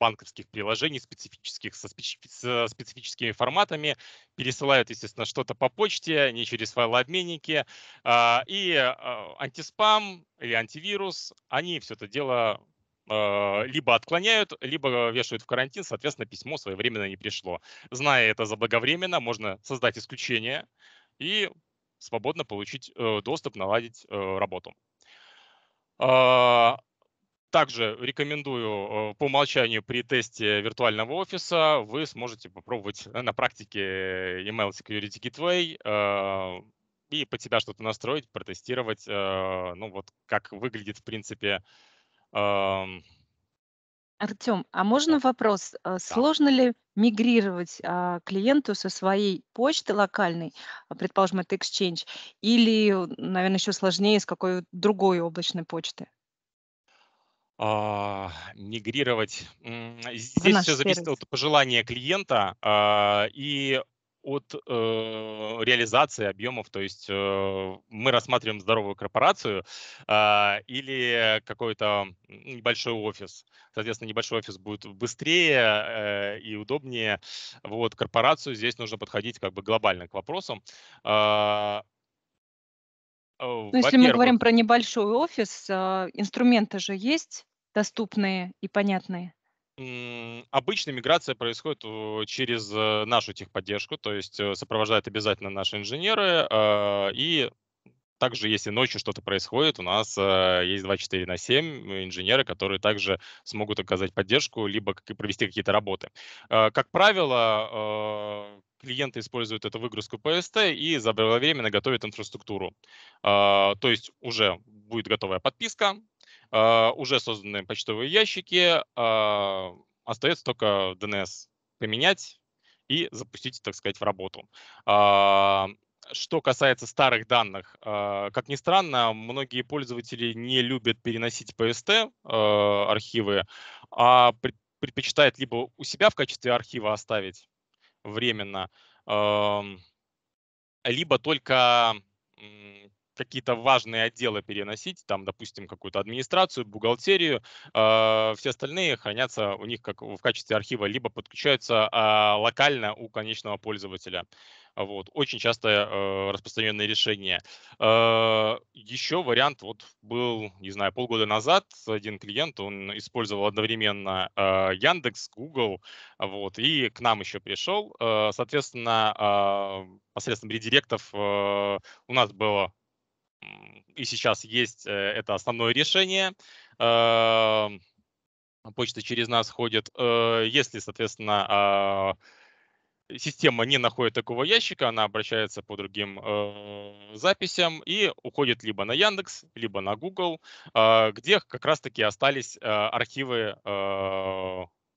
Speaker 7: банковских приложений специфических со, специфи- со специфическими форматами, пересылают, естественно, что-то по почте, не через файлообменники. Э, и э, антиспам или антивирус, они все это дело а, либо отклоняют, либо вешают в карантин, соответственно, письмо своевременно не пришло. Зная это заблаговременно, можно создать исключение и свободно получить э, доступ, наладить э, работу. А, также рекомендую э, по умолчанию при тесте виртуального офиса вы сможете попробовать э, на практике email security gateway а, и под себя что-то настроить, протестировать, э, ну вот как выглядит в принципе
Speaker 1: Артём, а можно вопрос? Э, да. Сложно ли мигрировать а, клиенту со своей почты локальной, а, предположим, это Exchange, или, э, наверное, еще сложнее с какой другой облачной почты?
Speaker 7: а, мигрировать. Здесь все зависит сервис. от пожелания клиента а, и от э, реализации объемов. То есть э, мы рассматриваем здоровую корпорацию э, или какой-то небольшой офис. Соответственно, небольшой офис будет быстрее э, и удобнее. Вот корпорацию здесь нужно подходить как бы глобально к вопросам. А, э, ну, если мы говорим про
Speaker 1: небольшой офис, а, инструменты же есть доступные и понятные?
Speaker 7: Обычно миграция происходит э, через э, нашу техподдержку, то есть э, сопровождают обязательно наши инженеры. И также, если ночью что-то происходит, у нас есть 24 на 7 инженеры, которые также смогут оказать поддержку, либо провести какие-то работы. Как правило, клиенты используют эту выгрузку PST и заблаговременно готовят инфраструктуру. То есть уже будет готовая подписка, а, уже созданы почтовые ящики, а, остается только DNS поменять и запустить, так сказать, в работу. А, что касается старых данных, как ни странно, многие пользователи не любят переносить PST архивы, а предпочитают либо у себя в качестве архива оставить временно, либо только какие-то важные отделы переносить, там, допустим, какую-то администрацию, бухгалтерию, э, все остальные хранятся у них как в качестве архива, либо подключаются э, локально у конечного пользователя. Вот. Очень часто э, распространенное решение. Э, а, еще вариант вот был, не знаю, полгода назад один клиент, он использовал одновременно э, Яндекс, Google, вот, и к нам еще пришел. Э, соответственно, э, посредством редиректов э, у нас было и сейчас есть, э, это основное решение. Эм, почта через нас ходит. Э, если, соответственно, а, система не находит такого ящика, она обращается по другим э, записям и уходит либо на Яндекс, либо на Google, а, где как раз-таки остались архивы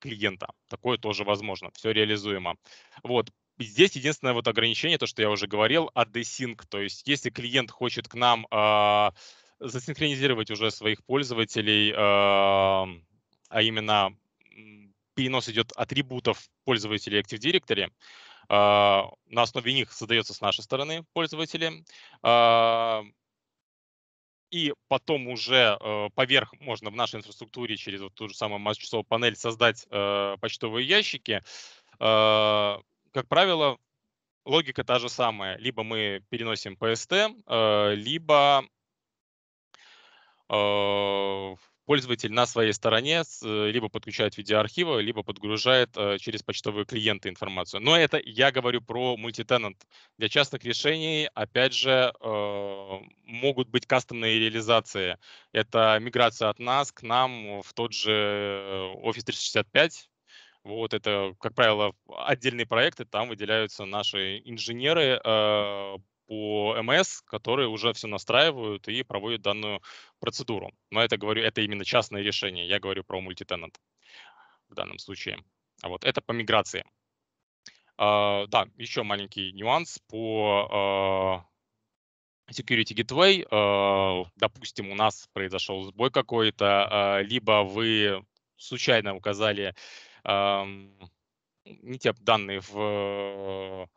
Speaker 7: клиента. Такое тоже возможно, все реализуемо. Вот. Здесь единственное вот ограничение, то, что я уже говорил, адесинг. То есть если клиент хочет к нам э, засинхронизировать уже своих пользователей, э, а именно перенос идет атрибутов пользователей Active Directory, а, на основе них создается с нашей стороны пользователи, и потом уже э, поверх можно в нашей инфраструктуре через вот ту же самую массу панель создать э, почтовые ящики, э, как правило, логика та же самая. Либо мы переносим PST, э, либо э, пользователь на своей стороне э, либо подключает видеоархивы, либо подгружает э, через почтовые клиенты информацию. Но это я говорю про мультитенант. Для частных решений, опять же, э, могут быть кастомные реализации. Это миграция от нас к нам в тот же Office 365, вот это, как правило, отдельные проекты, там выделяются наши инженеры, по МС, которые уже все настраивают и проводят данную процедуру. Но это, говорю, это именно частное решение. Я говорю про мультитенант в данном случае. А вот это по миграции. Uh, да, еще маленький нюанс по uh, Security Gateway. Uh, допустим, у нас произошел сбой какой-то, либо вы случайно указали не те данные в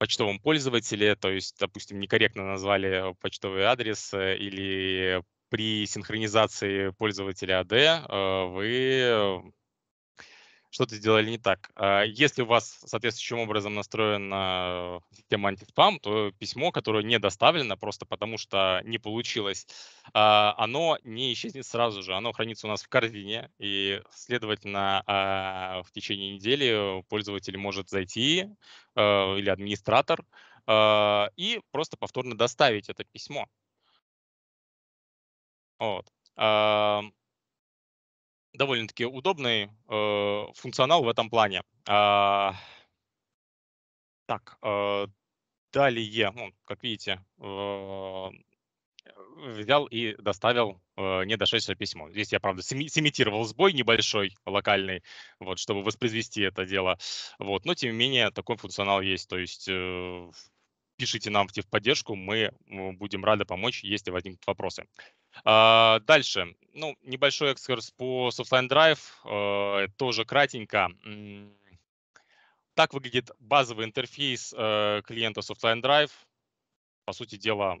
Speaker 7: почтовом пользователе, то есть, допустим, некорректно назвали почтовый адрес э, или при синхронизации пользователя AD а э, вы э, что-то сделали не так. А если у вас соответствующим образом настроена э, система антиспам, то письмо, которое не доставлено просто потому, что не получилось, а, оно не исчезнет сразу же. Оно хранится у нас в корзине, и, следовательно, а, в течение недели пользователь может зайти э, или администратор э, и просто повторно доставить это письмо. Вот довольно-таки удобный э, функционал в этом плане. А, так, э, далее, ну, как видите, э, взял и доставил э, не дошедшее письмо. Здесь я, правда, симитировал сбой небольшой, локальный, вот, чтобы воспроизвести это дело. Вот, но, тем не менее, такой функционал есть. То есть э, пишите нам в поддержку, мы будем рады помочь, если возникнут вопросы. А, дальше, ну, небольшой экскурс по Softline Drive, э, тоже кратенько. Так выглядит базовый интерфейс э, клиента Softline Drive. По сути дела,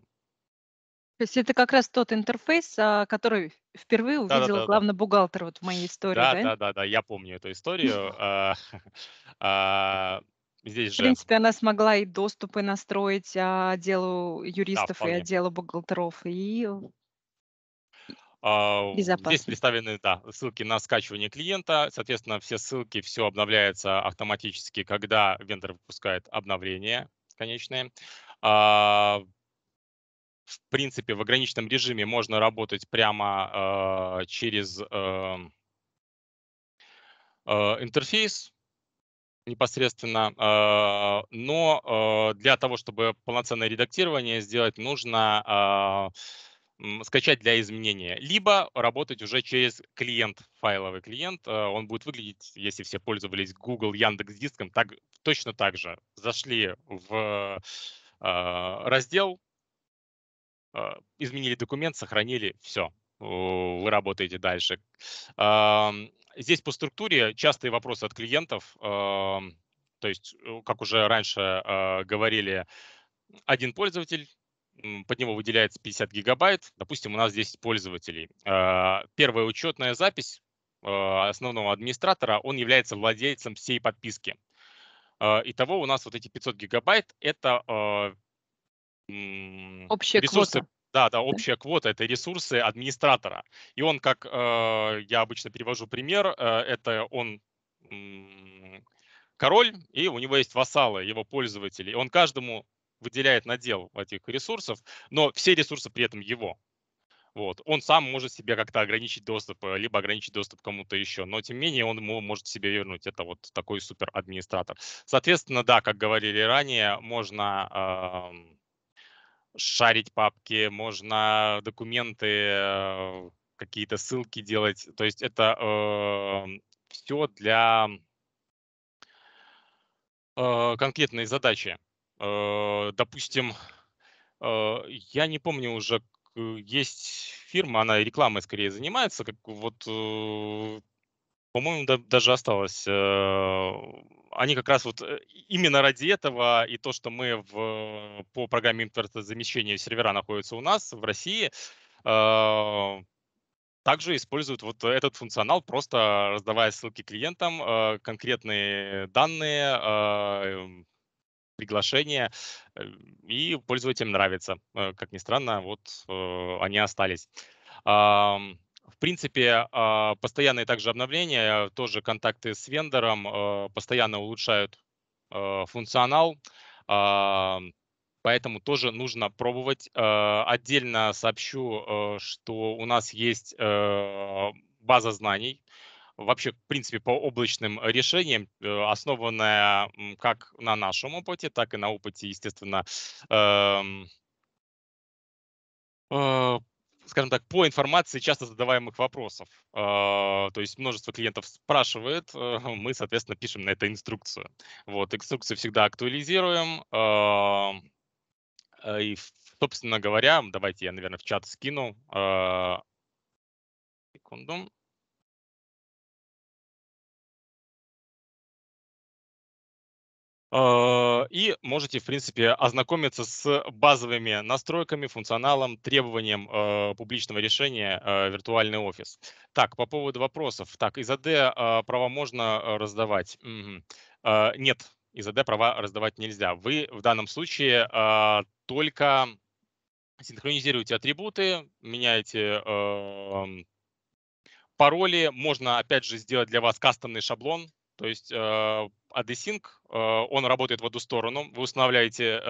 Speaker 1: то есть это как раз тот интерфейс, а, который впервые увидел да, да, да, главный да. бухгалтер вот в моей истории, да? Да, да,
Speaker 7: да, да, я помню эту историю. А, Здесь В принципе,
Speaker 1: она смогла и доступы настроить отделу а, юристов да, и отделу бухгалтеров, и
Speaker 7: Безопасно. Здесь представлены да, ссылки на скачивание клиента. Соответственно, все ссылки, все обновляется автоматически, когда вендор выпускает обновление конечное. А, в принципе, в ограниченном режиме можно работать прямо а, через эм, э, интерфейс, непосредственно, а, но а, для того, чтобы полноценное редактирование сделать, нужно а, скачать для изменения, либо работать уже через клиент, файловый клиент. Э, он будет выглядеть, если все пользовались Google, Яндекс диском, так, точно так же. Зашли в раздел, изменили документ, сохранили, все, вы работаете дальше. Здесь по структуре частые вопросы от клиентов. То есть, э, как уже раньше а, говорили, один пользователь, под него выделяется 50 гигабайт. Допустим, у нас 10 пользователей. А, первая учетная запись а, основного администратора, он является владельцем всей подписки. Итого у нас вот эти 500 гигабайт – это Общая ресурсы, квота. Да, да, общая квота – это ресурсы администратора. И он, как э, я обычно перевожу пример, э, это он король, и у него есть вассалы, его пользователи. И он каждому выделяет надел этих ресурсов, но все ресурсы при этом его. Вот. Он сам может себе как-то ограничить доступ, э, либо ограничить доступ кому-то еще, но тем не менее он может себе вернуть. Это вот такой супер администратор. Соответственно, да, как говорили ранее, можно э, шарить папки, можно документы, э, какие-то ссылки делать. То есть это э, все для э, конкретной задачи. Э, допустим, э, я не помню уже, есть фирма, она рекламой скорее занимается, как вот э, по-моему, да, даже осталось. Э, они как раз вот э, именно ради этого и то, что мы в, по программе импорта замещения сервера находятся у нас в России, э, также используют вот этот функционал, просто раздавая ссылки клиентам, конкретные данные, эм, приглашения, и пользователям нравится. Как ни странно, вот они остались. В принципе, а, постоянные также обновления, тоже контакты с вендором а, постоянно улучшают а, функционал, поэтому тоже нужно пробовать. Отдельно сообщу, что у нас есть база знаний, вообще, в принципе, по облачным решениям, э, основанная как на нашем опыте, так и на опыте, естественно, эм, э, скажем так, по информации часто задаваемых вопросов. А, то есть множество клиентов спрашивает, э, мы, соответственно, пишем на это инструкцию. Вот, инструкцию всегда актуализируем. А,
Speaker 6: а, и, собственно говоря, давайте я, наверное, в чат скину. Секунду. Э, и можете, в принципе,
Speaker 7: ознакомиться с базовыми настройками, функционалом, требованием э, публичного решения э, виртуальный офис. Так, по поводу вопросов. Так, из АД права можно раздавать? Нет, из АД права раздавать нельзя. Вы в данном случае только синхронизируете атрибуты, меняете эм, пароли. Можно, опять же, сделать для вас кастомный шаблон, то есть ADSync, э, э, он работает в одну сторону. Вы устанавливаете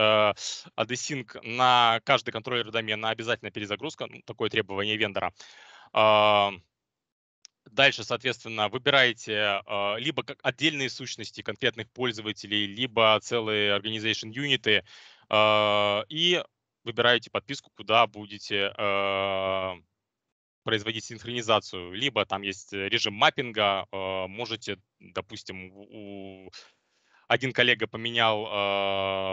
Speaker 7: ADSync э, на каждый контроллер домена, обязательно перезагрузка, ну, такое требование вендора. А, дальше, соответственно, выбираете э, либо отдельные сущности конкретных пользователей, либо целые organization юниты и выбираете подписку, куда будете производить синхронизацию, либо там есть э, режим маппинга, э, можете, допустим, у один коллега поменял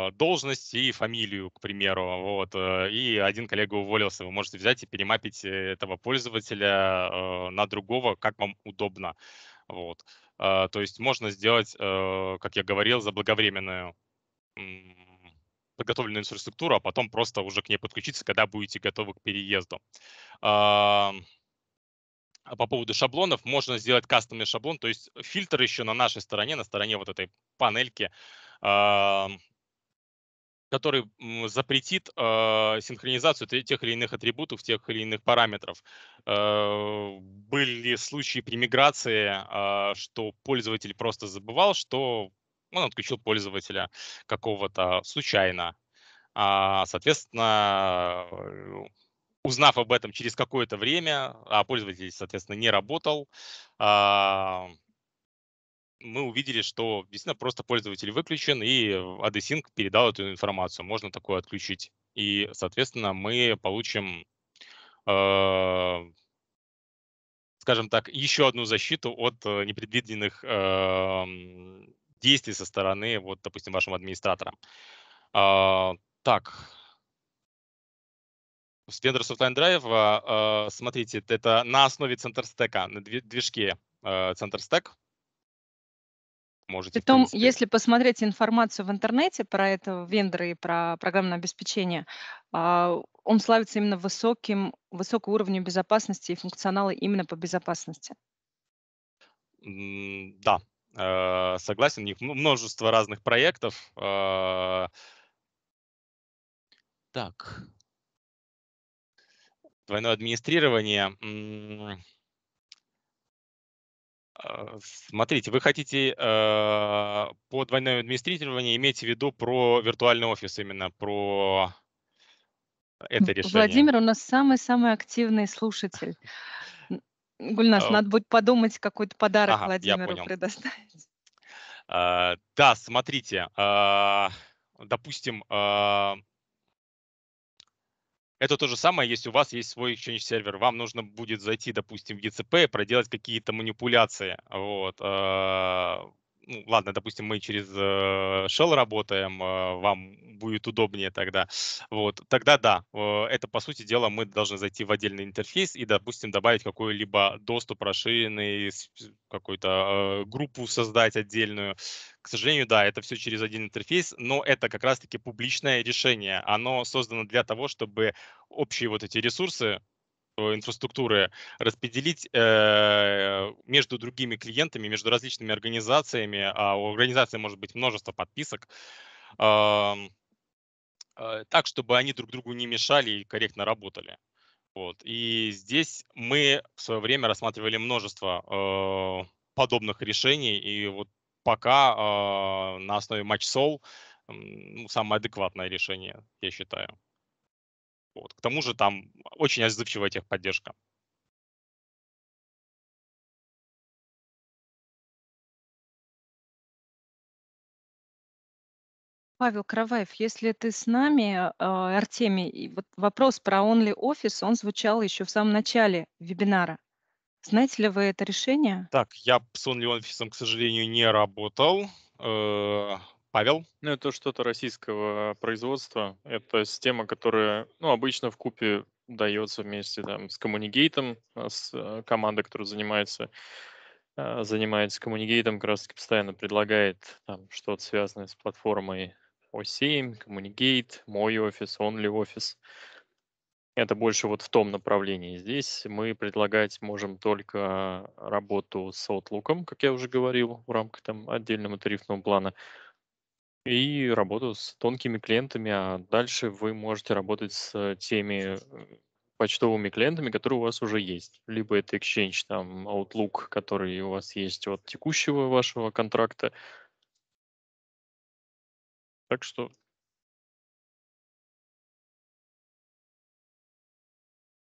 Speaker 7: э, должность и фамилию, к примеру, вот, и один коллега уволился. Вы можете взять и перемапить этого пользователя на другого, как вам удобно. Вот. то есть можно сделать, как я говорил, заблаговременную подготовленную инфраструктуру, а потом просто уже к ней подключиться, когда будете готовы к переезду. А, а по поводу шаблонов, можно сделать кастомный шаблон, то есть фильтр еще на нашей стороне, на стороне вот этой панельки, а, который запретит синхронизацию тех или иных атрибутов, тех или иных параметров. были случаи при миграции, что пользователь просто забывал, что он отключил пользователя какого-то случайно. А, соответственно, э, узнав об этом через какое-то время, а пользователь, соответственно, не работал, а, мы увидели, что действительно просто пользователь выключен, и ADSync передал эту информацию. Можно такое отключить. И, соответственно, мы получим, э, скажем так, еще одну защиту от э, непредвиденных э, действий со стороны, вот, допустим, вашего администратора. А, так, с Vendor Softline Drive, а, а, смотрите, это на основе центрстека, на движке а, центрстек. Можете, Притом,
Speaker 1: принципе... если посмотреть информацию в интернете про этого вендора и про программное обеспечение, он славится именно высоким, высоким уровнем безопасности и функционала именно по безопасности.
Speaker 7: Да, Э, согласен, у них множество разных проектов. Э.
Speaker 6: так. Двойное администрирование. А, смотрите, вы хотите
Speaker 7: э, по двойному администрированию иметь в виду про виртуальный офис, именно про это решение. Владимир
Speaker 1: у нас самый-самый активный слушатель. Гульнас, а, надо будет подумать, какой-то подарок ага, Владимиру предоставить.
Speaker 7: А, да, смотрите, а, допустим, а, это то же самое, если у вас есть свой Exchange сервер. Вам нужно будет зайти, допустим, в GCP, проделать какие-то манипуляции. Вот. А, ну, ладно, допустим, мы через э, Shell работаем, а, вам будет удобнее тогда. Вот, тогда да, э, это по сути дела мы должны зайти в отдельный интерфейс и, допустим, добавить какой-либо доступ расширенный, какую-то э, группу создать отдельную. К сожалению, да, это все через один интерфейс, но это как раз-таки публичное решение. Оно создано для того, чтобы общие вот эти ресурсы э, инфраструктуры распределить э, между другими клиентами, между различными организациями, а у организации может быть множество подписок, э, Э, так, чтобы они друг другу не мешали и корректно работали. Вот. И здесь мы в свое время рассматривали множество э, подобных решений, и вот пока э, на основе MatchSol ну, самое адекватное решение,
Speaker 6: я считаю. Вот. К тому же там очень отзывчивая техподдержка.
Speaker 1: Павел Кроваев, если ты с нами, э, Артемий, и вот вопрос про онли офис, он звучал еще в самом начале вебинара. Знаете ли вы это решение?
Speaker 7: Так, я с онли офисом, к сожалению, не
Speaker 5: работал. Э, Павел? Ну, это что-то российского производства. Это система, которая, ну, обычно в купе дается вместе там, с коммунигейтом, а, с а, командой, которая занимается занимается коммунигейтом, как раз таки постоянно предлагает там что-то связанное с платформой O7, Communicate, мой офис, Only офис. Это больше вот в том направлении. Здесь мы предлагать можем только работу с Outlook, как я уже говорил, в рамках там отдельного тарифного плана, и работу с тонкими клиентами, а дальше вы можете работать с теми э, почтовыми клиентами, которые у вас уже есть. Либо это Exchange, там, Outlook, который у вас есть от текущего вашего контракта, так что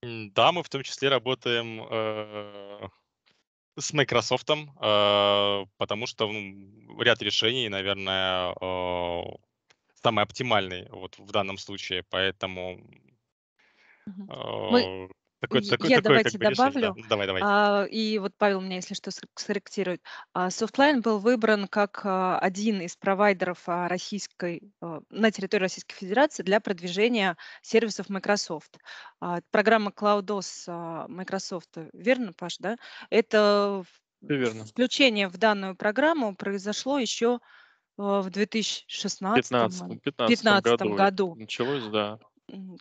Speaker 6: Да, мы в том числе работаем э, с Microsoft, э, потому что
Speaker 7: ну, ряд решений, наверное, э, самый оптимальный вот в данном случае, поэтому Мгм. Мы, э, такой, я такой, давайте как бы добавлю. Решение, да. Давай, давай.
Speaker 1: А, и вот Павел меня, если что, скорректирует. А, Софтлайн был выбран как а, один из провайдеров а, российской, а, на территории Российской Федерации для продвижения сервисов Microsoft. А, программа CloudOS а, Microsoft, э, верно, Паш, да? Это верно. включение в данную программу произошло еще э, в 2016
Speaker 5: 15, 15 15 году. году. Началось, да.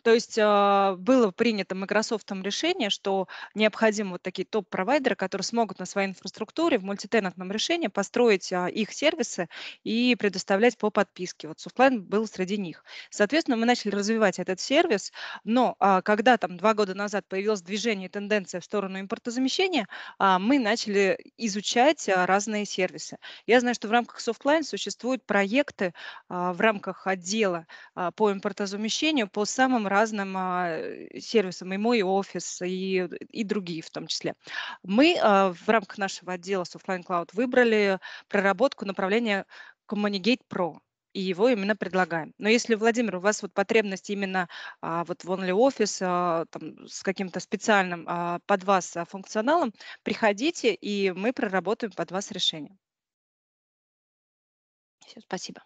Speaker 1: То есть а, было принято Microsoft решение, что необходимы вот такие топ-провайдеры, которые смогут на своей инфраструктуре в мультитенантном решении построить а, их сервисы и предоставлять по подписке. Вот Softline был среди них. Соответственно, мы начали развивать этот сервис, но а, когда там два года назад появилось движение и тенденция в сторону импортозамещения, мы начали изучать разные сервисы. Я знаю, что в рамках Softline существуют проекты в рамках отдела по импортозамещению, по самым разным а, сервисам, и мой офис, и, и другие в том числе. Мы а, в рамках нашего отдела Softline Cloud выбрали проработку направления Communicate Pro и его именно предлагаем. Но если, Владимир, у вас вот потребность именно а, вот в Only Office а, там, с каким-то специальным а, под вас а, функционалом, приходите, и мы проработаем под вас решение. Все, спасибо.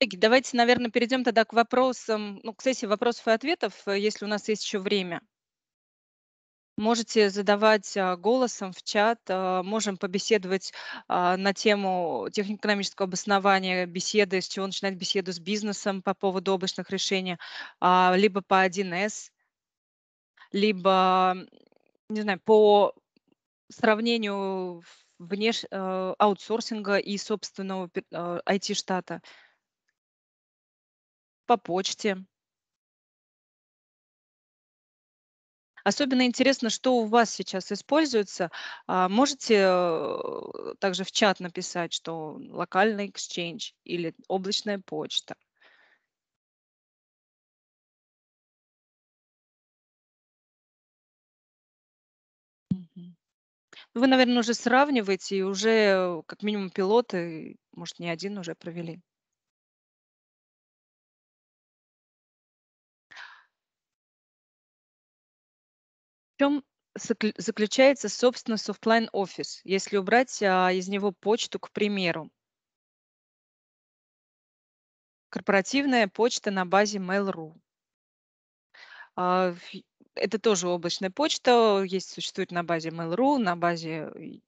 Speaker 1: Давайте, наверное, перейдем тогда к вопросам, ну, к сессии вопросов и ответов, э, если у нас есть еще время. Можете задавать э, голосом в чат, э, можем побеседовать а, на тему технико-экономического обоснования беседы, с чего начинать беседу с бизнесом по поводу облачных решений, а, либо по 1С, либо, не знаю, по сравнению внеш... аутсорсинга и собственного IT-штата. По почте. Особенно интересно, что у вас сейчас используется. А можете э, также в чат написать, что локальный exchange или облачная почта. Вы, наверное, уже сравниваете и уже э, как минимум пилоты, может, не один уже провели. В чем заключается, собственно, софтлайн офис, если убрать а, из него почту, к примеру? Корпоративная почта на базе Mail.ru. А, это тоже облачная почта, есть, существует на базе Mail.ru, на базе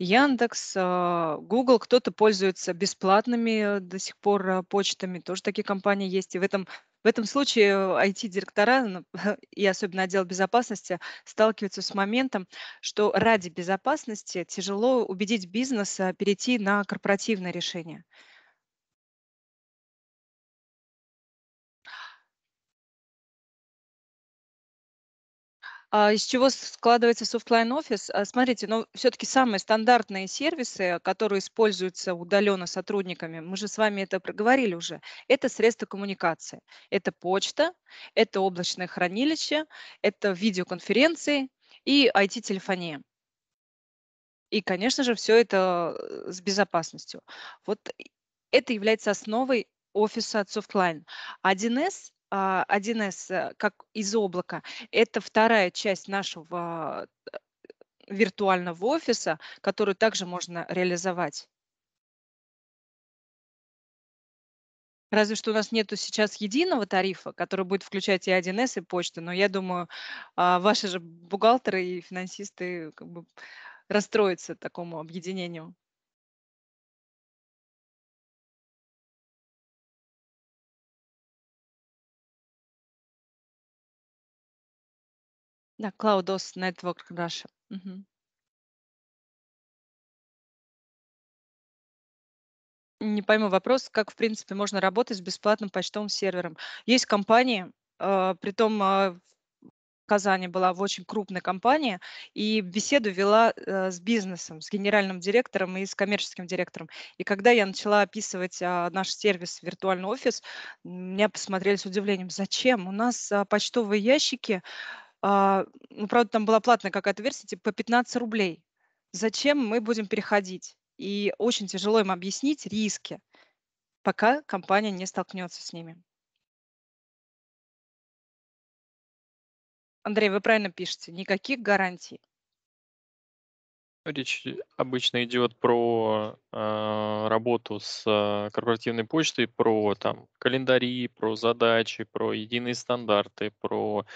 Speaker 1: Яндекс, а, Google, кто-то пользуется бесплатными э, до сих пор а, почтами, тоже такие компании есть, и в этом в этом случае IT-директора э, ну, и особенно отдел безопасности сталкиваются с моментом, что ради безопасности тяжело убедить бизнес э, перейти на корпоративное решение. А, из чего складывается софтлайн офис? Смотрите, но ну, все-таки самые стандартные сервисы, которые используются удаленно сотрудниками, мы же с вами это проговорили уже, это средства коммуникации. Это почта, это облачное хранилище, это видеоконференции и IT-телефония. И, конечно же, все это э, с безопасностью. Вот э, это является основой офиса от Softline. 1С а 1С а, э, как из облака. Это вторая часть нашего э, виртуального офиса, которую также можно реализовать. Разве что у нас нету сейчас единого тарифа, который будет включать и 1С, и почту, но я думаю, а, ваши же бухгалтеры и финансисты как бы расстроятся такому объединению.
Speaker 6: Да, Cloudos Network Russia. Мгм.
Speaker 1: Не пойму вопрос, как, в принципе, можно работать с бесплатным почтовым сервером. Есть компании, э, том э, в Казани была в очень крупной компании, и беседу вела э, с бизнесом, с генеральным директором и с коммерческим директором. И когда я начала описывать а, наш сервис «Виртуальный офис», меня посмотрели с удивлением, зачем? У нас а, почтовые ящики а, ну, правда, там была платная какая-то версия, типа по 15 рублей. Зачем мы будем переходить? И очень тяжело им объяснить риски, пока компания не столкнется с ними. Андрей, вы правильно пишете, никаких гарантий.
Speaker 5: Речь обычно идет про э, работу с а, корпоративной почтой, про там календари, про задачи, про единые стандарты, про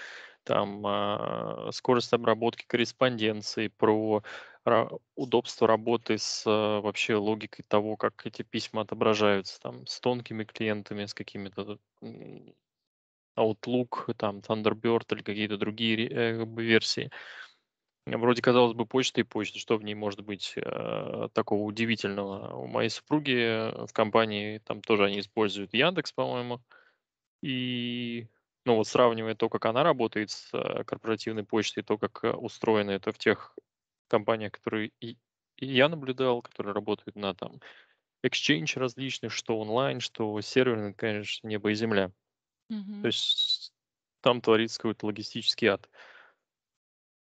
Speaker 5: там а, скорость обработки корреспонденции, про а, удобство работы с а, вообще логикой того, как эти письма отображаются, там, с тонкими клиентами, с какими-то Outlook, там, Thunderbird или какие-то другие э, версии. Вроде, казалось бы, почта и почта, что в ней может быть э, такого удивительного? У моей супруги э, в компании, там тоже они используют Яндекс, по-моему, и ну вот сравнивая то, как она работает с э, корпоративной почтой, то, как э, устроено это в тех компаниях, которые и, я наблюдал, которые работают на там Exchange различных, что онлайн, что серверный, ну, конечно, небо и земля. Mm-hmm. То есть там творится какой-то логистический ад,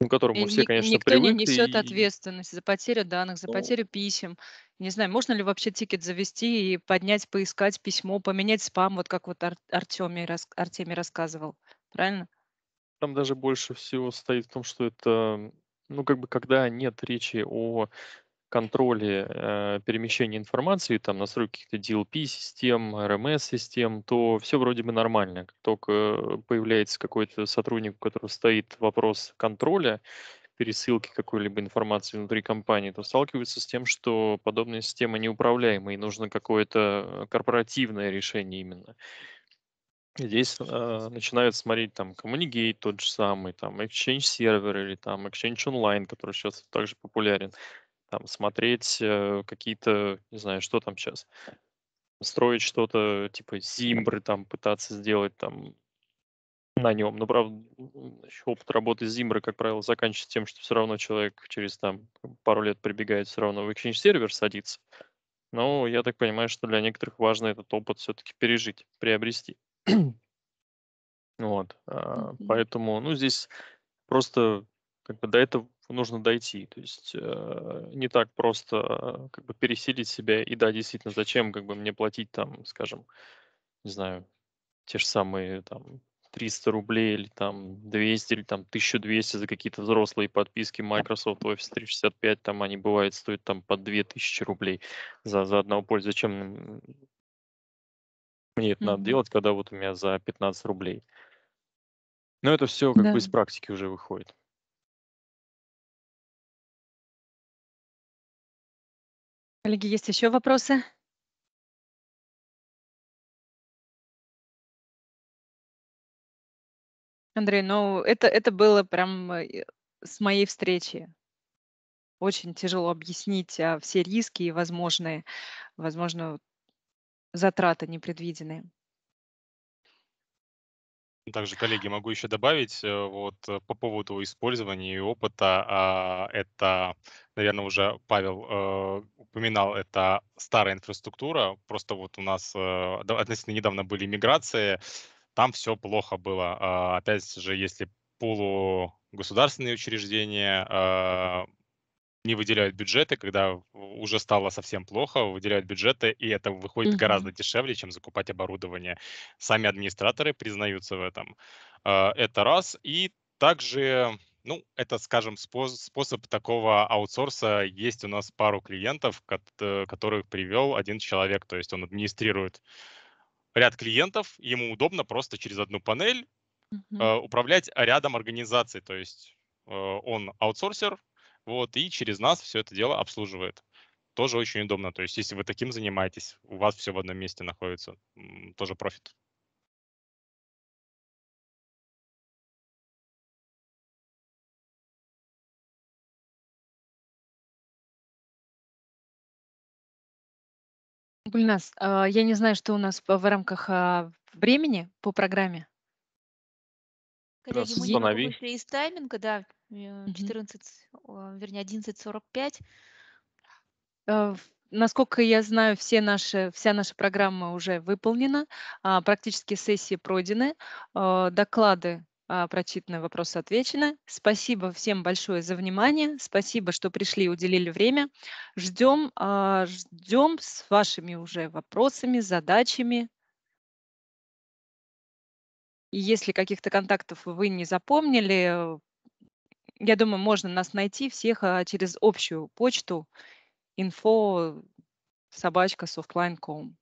Speaker 5: ну, к которому и мы все, конечно, никто привыкли. Никто не несет и...
Speaker 1: ответственность за потерю данных, за Но... Ну потерю писем, не знаю, можно ли вообще тикет завести и поднять, поискать письмо, поменять спам, вот как вот Ар- Артемий, Артемий рассказывал, правильно?
Speaker 5: Там даже больше всего стоит в том, что это, ну, как бы, когда нет речи о контроле э, перемещения информации, там настройки каких-то DLP-систем, RMS-систем, то все вроде бы нормально. Как только э, появляется какой-то сотрудник, у которого стоит вопрос контроля, пересылки какой-либо информации внутри компании, то сталкиваются с тем, что подобная система неуправляема, и нужно какое-то э, корпоративное решение именно. Здесь э, начинают смотреть там Communicate тот же самый, там Exchange сервер или там Exchange Online, который сейчас также популярен. Там смотреть э, какие-то, не знаю, что там сейчас, строить что-то типа Зимбры, там пытаться сделать там на нем. Но, ну, правда, опыт работы с Zimmer, как правило, заканчивается тем, что все равно человек через там пару лет прибегает все равно в Exchange сервер садится. Но я так понимаю, что для некоторых важно этот опыт все-таки пережить, приобрести. вот. mm-hmm. Поэтому, ну, здесь просто как бы до этого нужно дойти. То есть э, не так просто как бы пересилить себя. И да, действительно, зачем как бы мне платить там, скажем, не знаю, те же самые там 300 рублей или там 200 или там 1200 за какие-то взрослые подписки Microsoft Office 365, там они бывают стоят там по 2000 рублей за, за одного пользу. Зачем мне это надо делать, когда вот у меня за 15 рублей? Но
Speaker 6: это все как да. бы из практики уже выходит. Коллеги, есть еще вопросы? Андрей,
Speaker 1: ну это, это было прям э, с моей встречи. Очень тяжело объяснить а, все риски и возможные, возможно, затраты непредвиденные.
Speaker 7: Также, коллеги, могу еще добавить э, вот э, по поводу использования и опыта. А, это, наверное, уже Павел упоминал, это старая инфраструктура. Просто вот у нас относительно недавно были миграции там все плохо было. А, опять же, если полугосударственные учреждения а, не выделяют бюджеты, когда уже стало совсем плохо, выделяют бюджеты, и это выходит mm-hmm. гораздо дешевле, чем закупать оборудование. Сами администраторы признаются в этом. А, это раз. И также, ну, это, скажем, способ, способ такого аутсорса. Есть у нас пару клиентов, э, которых привел один человек, то есть он администрирует ряд клиентов, ему удобно просто через одну панель угу. управлять рядом организаций. То есть э, он аутсорсер, вот, и через нас все это дело обслуживает. Тоже очень удобно. То есть, если вы таким занимаетесь, у вас все в одном месте
Speaker 6: находится, тоже профит. Гульнас, а, я не знаю,
Speaker 1: что у нас в рамках а, времени по программе.
Speaker 6: Коллеги, мы немного вышли
Speaker 1: из тайминга, да, 14, э, вернее, 11.45. А, насколько я знаю, все наши, вся наша программа уже выполнена, а, практически сессии пройдены, доклады а, прочитаны вопросы отвечены. Спасибо всем большое за внимание. Спасибо, что пришли и уделили время. Ждем, а, ждем с вашими уже вопросами, задачами. И если каких-то контактов вы не запомнили, я думаю, можно нас найти всех а, через общую почту info собачка softline.com.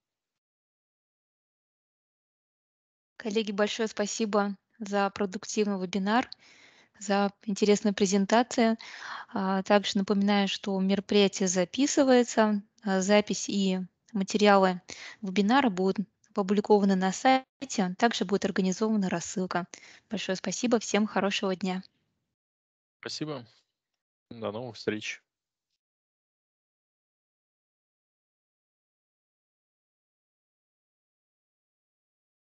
Speaker 1: Коллеги,
Speaker 4: большое спасибо за продуктивный вебинар, за интересную презентацию. А, также напоминаю, что мероприятие записывается. А, запись и материалы вебинара будут опубликованы на сайте. Также будет организована рассылка. Большое спасибо.
Speaker 6: Всем хорошего дня.
Speaker 5: Спасибо. До новых встреч.